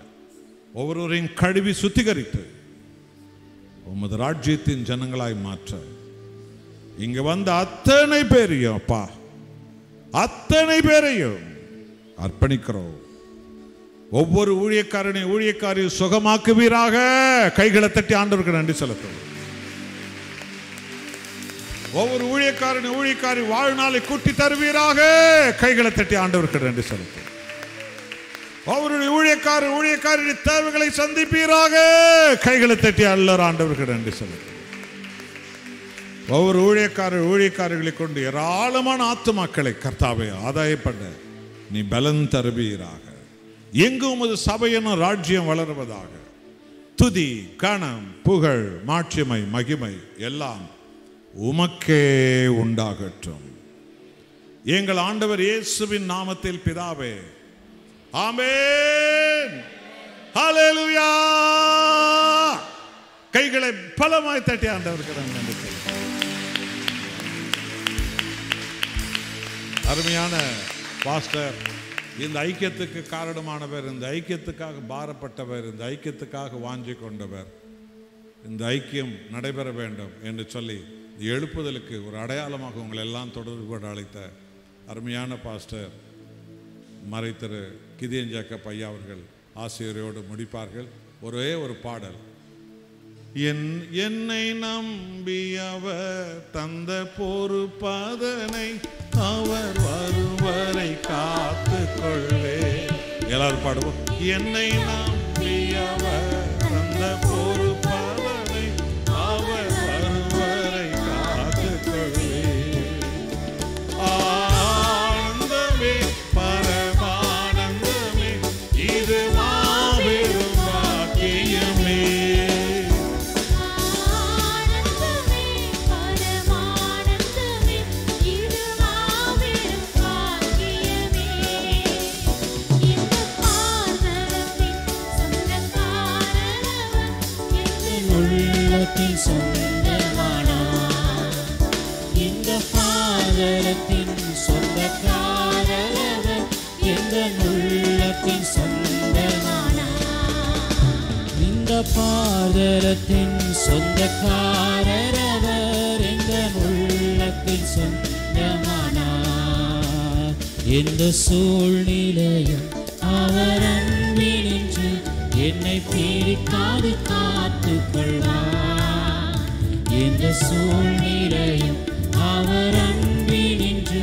ஒவ்வொருவரையும் கழுவி சுத்திகரித்து உமது ராஜ்யத்தின் ஜனங்களாய் மாற்ற இங்க வந்த அத்தனை பேரையும் அப்பா அத்தனை பேரையும் அர்ப்பணிக்கிறோம் ஒவ்வொரு ஊழியக்காரனை ஊழியக்காரையும் சுகமாக்குவீராக கைகளை தட்டி ஆண்டவருக்கு நன்றி செலுத்துவோம் ஒவ்வொரு ஊழியக்காரன் ஊழியக்காரி வாழ்நாளை கூட்டி தருவீராக கைகளை தட்டி ஆண்டவருக்கு நன்றி செலுத்தும் அவருடைய ஊழியக்காரர் ஊழியக்காரின் தேவைகளை சந்திப்பீராக கைகளை தட்டி அல்லர் ஆண்டவருக்கு நன்றி செலுத்தும் ஒவ்வொரு ஊழியக்காரர் ஊழியக்காரர்களை கொண்டு ஏராளமான மக்களை கர்த்தாவை ஆதாயப்பட நீ பலன் தருவீராக எங்கும் உமது சபையின ராஜ்யம் வளருவதாக துதி கணம் புகழ் மாட்சிமை மகிமை எல்லாம் உமக்கே உண்டாகட்டும் எங்கள் ஆண்டவர் இயேசுவின் நாமத்தில் பிதாவே ஆமேன் கைகளை பலமாய் தட்டி ஆண்டவருக்கு அருமையான பாஸ்டர் இந்த ஐக்கியத்துக்கு காரணமானவர் இந்த ஐக்கியத்துக்காக பாரப்பட்டவர் இந்த ஐக்கியத்துக்காக வாஞ்சி கொண்டவர் இந்த ஐக்கியம் நடைபெற வேண்டும் என்று சொல்லி எழுப்புதலுக்கு ஒரு அடையாளமாக உங்களை எல்லாம் தொடர்பு அழைத்த அருமையான பாஸ்டர் மறைத்திரு கிதியன் ஜாக்கப் பையா அவர்கள் ஆசிரியரோடு முடிப்பார்கள் ஒரே ஒரு பாடல் என் என்னை நம்பி அவர் தந்த பாதனை அவர் வருவரை காத்து கொள்ளே எல்லாரும் பாடுவோம் என்னை நம்பி அவர் தந்த பாதரத்தின் சொந்தக்காரரவர் எங்கள் உள்ளத்தின் சொந்தமானார் எந்த சூழ்நிலையும் அவர் அன்பினின்று என்னை பீடிக்காது காத்து கொள்வார் எந்த சூழ்நிலையும் அவர் அன்பினின்று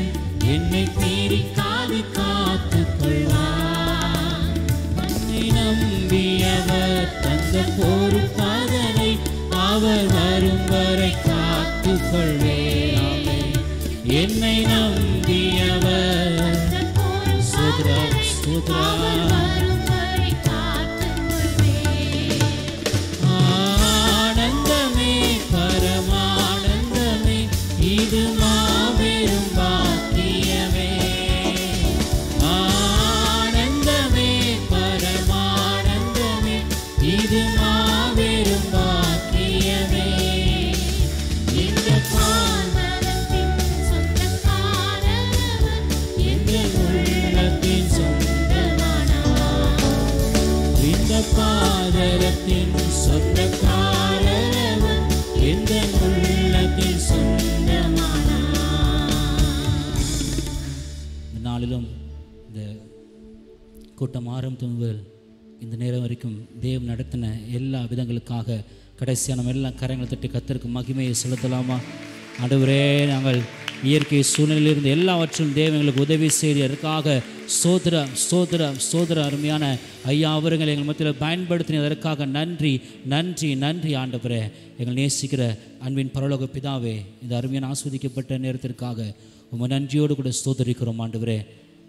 என்னை பீடிக்காது காத்து அந்த பொறுப்பாதனை அவர் வரும் வரை காத்து கொள்வேன் என்னை நம்பியவர் சுத்ரா சுத்ரா கூட்டம் ஆரம்பித்து முதல் இந்த நேரம் வரைக்கும் தேவ் நடத்தின எல்லா விதங்களுக்காக கடைசியான நம்ம எல்லாம் கரங்களை தட்டி கத்திற்கு மகிமையை செலுத்தலாமா அடுவரே நாங்கள் இயற்கை சூழ்நிலையிலிருந்து எல்லாவற்றிலும் தேவ எங்களுக்கு உதவி செய்து அதற்காக சோதர சோதர சோதர அருமையான ஐயா அவருங்களை எங்கள் மத்தியில் பயன்படுத்தின அதற்காக நன்றி நன்றி நன்றி ஆண்டவரே எங்கள் நேசிக்கிற அன்பின் பரலோக பிதாவே இந்த அருமையான ஆஸ்வதிக்கப்பட்ட நேரத்திற்காக உங்கள் நன்றியோடு கூட சோதரிக்கிறோம் ஆண்டவரே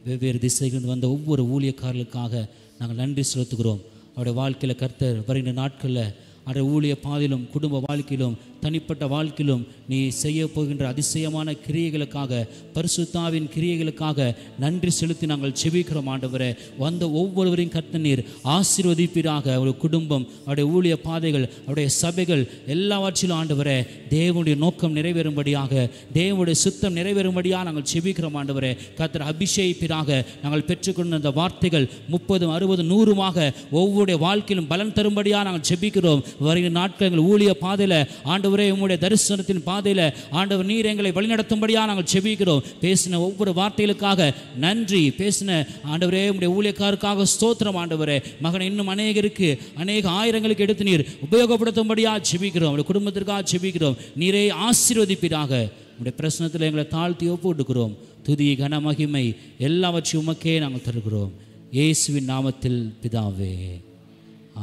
வெவ்வேறு திசைகளில் வந்த ஒவ்வொரு ஊழியக்காரர்களுக்காக நாங்கள் நன்றி செலுத்துகிறோம் அவருடைய வாழ்க்கையில் கர்த்தர் வருகின்ற நாட்களில் அவருடைய ஊழிய பாதிலும் குடும்ப வாழ்க்கையிலும் தனிப்பட்ட வாழ்க்கையிலும் நீ செய்ய போகின்ற அதிசயமான கிரியைகளுக்காக பரிசுத்தாவின் கிரியைகளுக்காக நன்றி செலுத்தி நாங்கள் செபிக்கிறோம் ஆண்டவரே வந்த ஒவ்வொருவரையும் கத்த நீர் ஆசீர்வதிப்பீராக அவருடைய குடும்பம் அவருடைய ஊழிய பாதைகள் அவருடைய சபைகள் எல்லாவற்றிலும் ஆண்டவரே தேவனுடைய நோக்கம் நிறைவேறும்படியாக தேவனுடைய சுத்தம் நிறைவேறும்படியாக நாங்கள் செபிக்கிறோம் ஆண்டவரே கத்தர் அபிஷேகிப்பிராக நாங்கள் பெற்றுக்கொண்ட அந்த வார்த்தைகள் முப்பதும் அறுபது நூறுமாக ஒவ்வொருடைய வாழ்க்கையிலும் பலன் தரும்படியாக நாங்கள் செபிக்கிறோம் வருகிற நாட்கள் எங்கள் ஊழிய பாதையில் ஆண்டு ஆண்டவரே உங்களுடைய தரிசனத்தின் பாதையில் ஆண்டவர் நீர் எங்களை வழிநடத்தும்படியாக நாங்கள் செபிக்கிறோம் பேசின ஒவ்வொரு வார்த்தைகளுக்காக நன்றி பேசின ஆண்டவரே உங்களுடைய ஊழியக்காருக்காக ஸ்தோத்திரம் ஆண்டவரே மகன் இன்னும் அநேகருக்கு அநேக ஆயிரங்களுக்கு எடுத்து நீர் உபயோகப்படுத்தும்படியாக செபிக்கிறோம் அவருடைய குடும்பத்திற்காக செபிக்கிறோம் நீரே ஆசீர்வதிப்பீராக உடைய பிரச்சனத்தில் எங்களை தாழ்த்தி ஒப்புட்டுக்கிறோம் துதி கன மகிமை எல்லாவற்றையும் உமக்கே நாங்கள் தருகிறோம் இயேசுவின் நாமத்தில் பிதாவே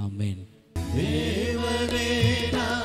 ஆமேன் தேவனே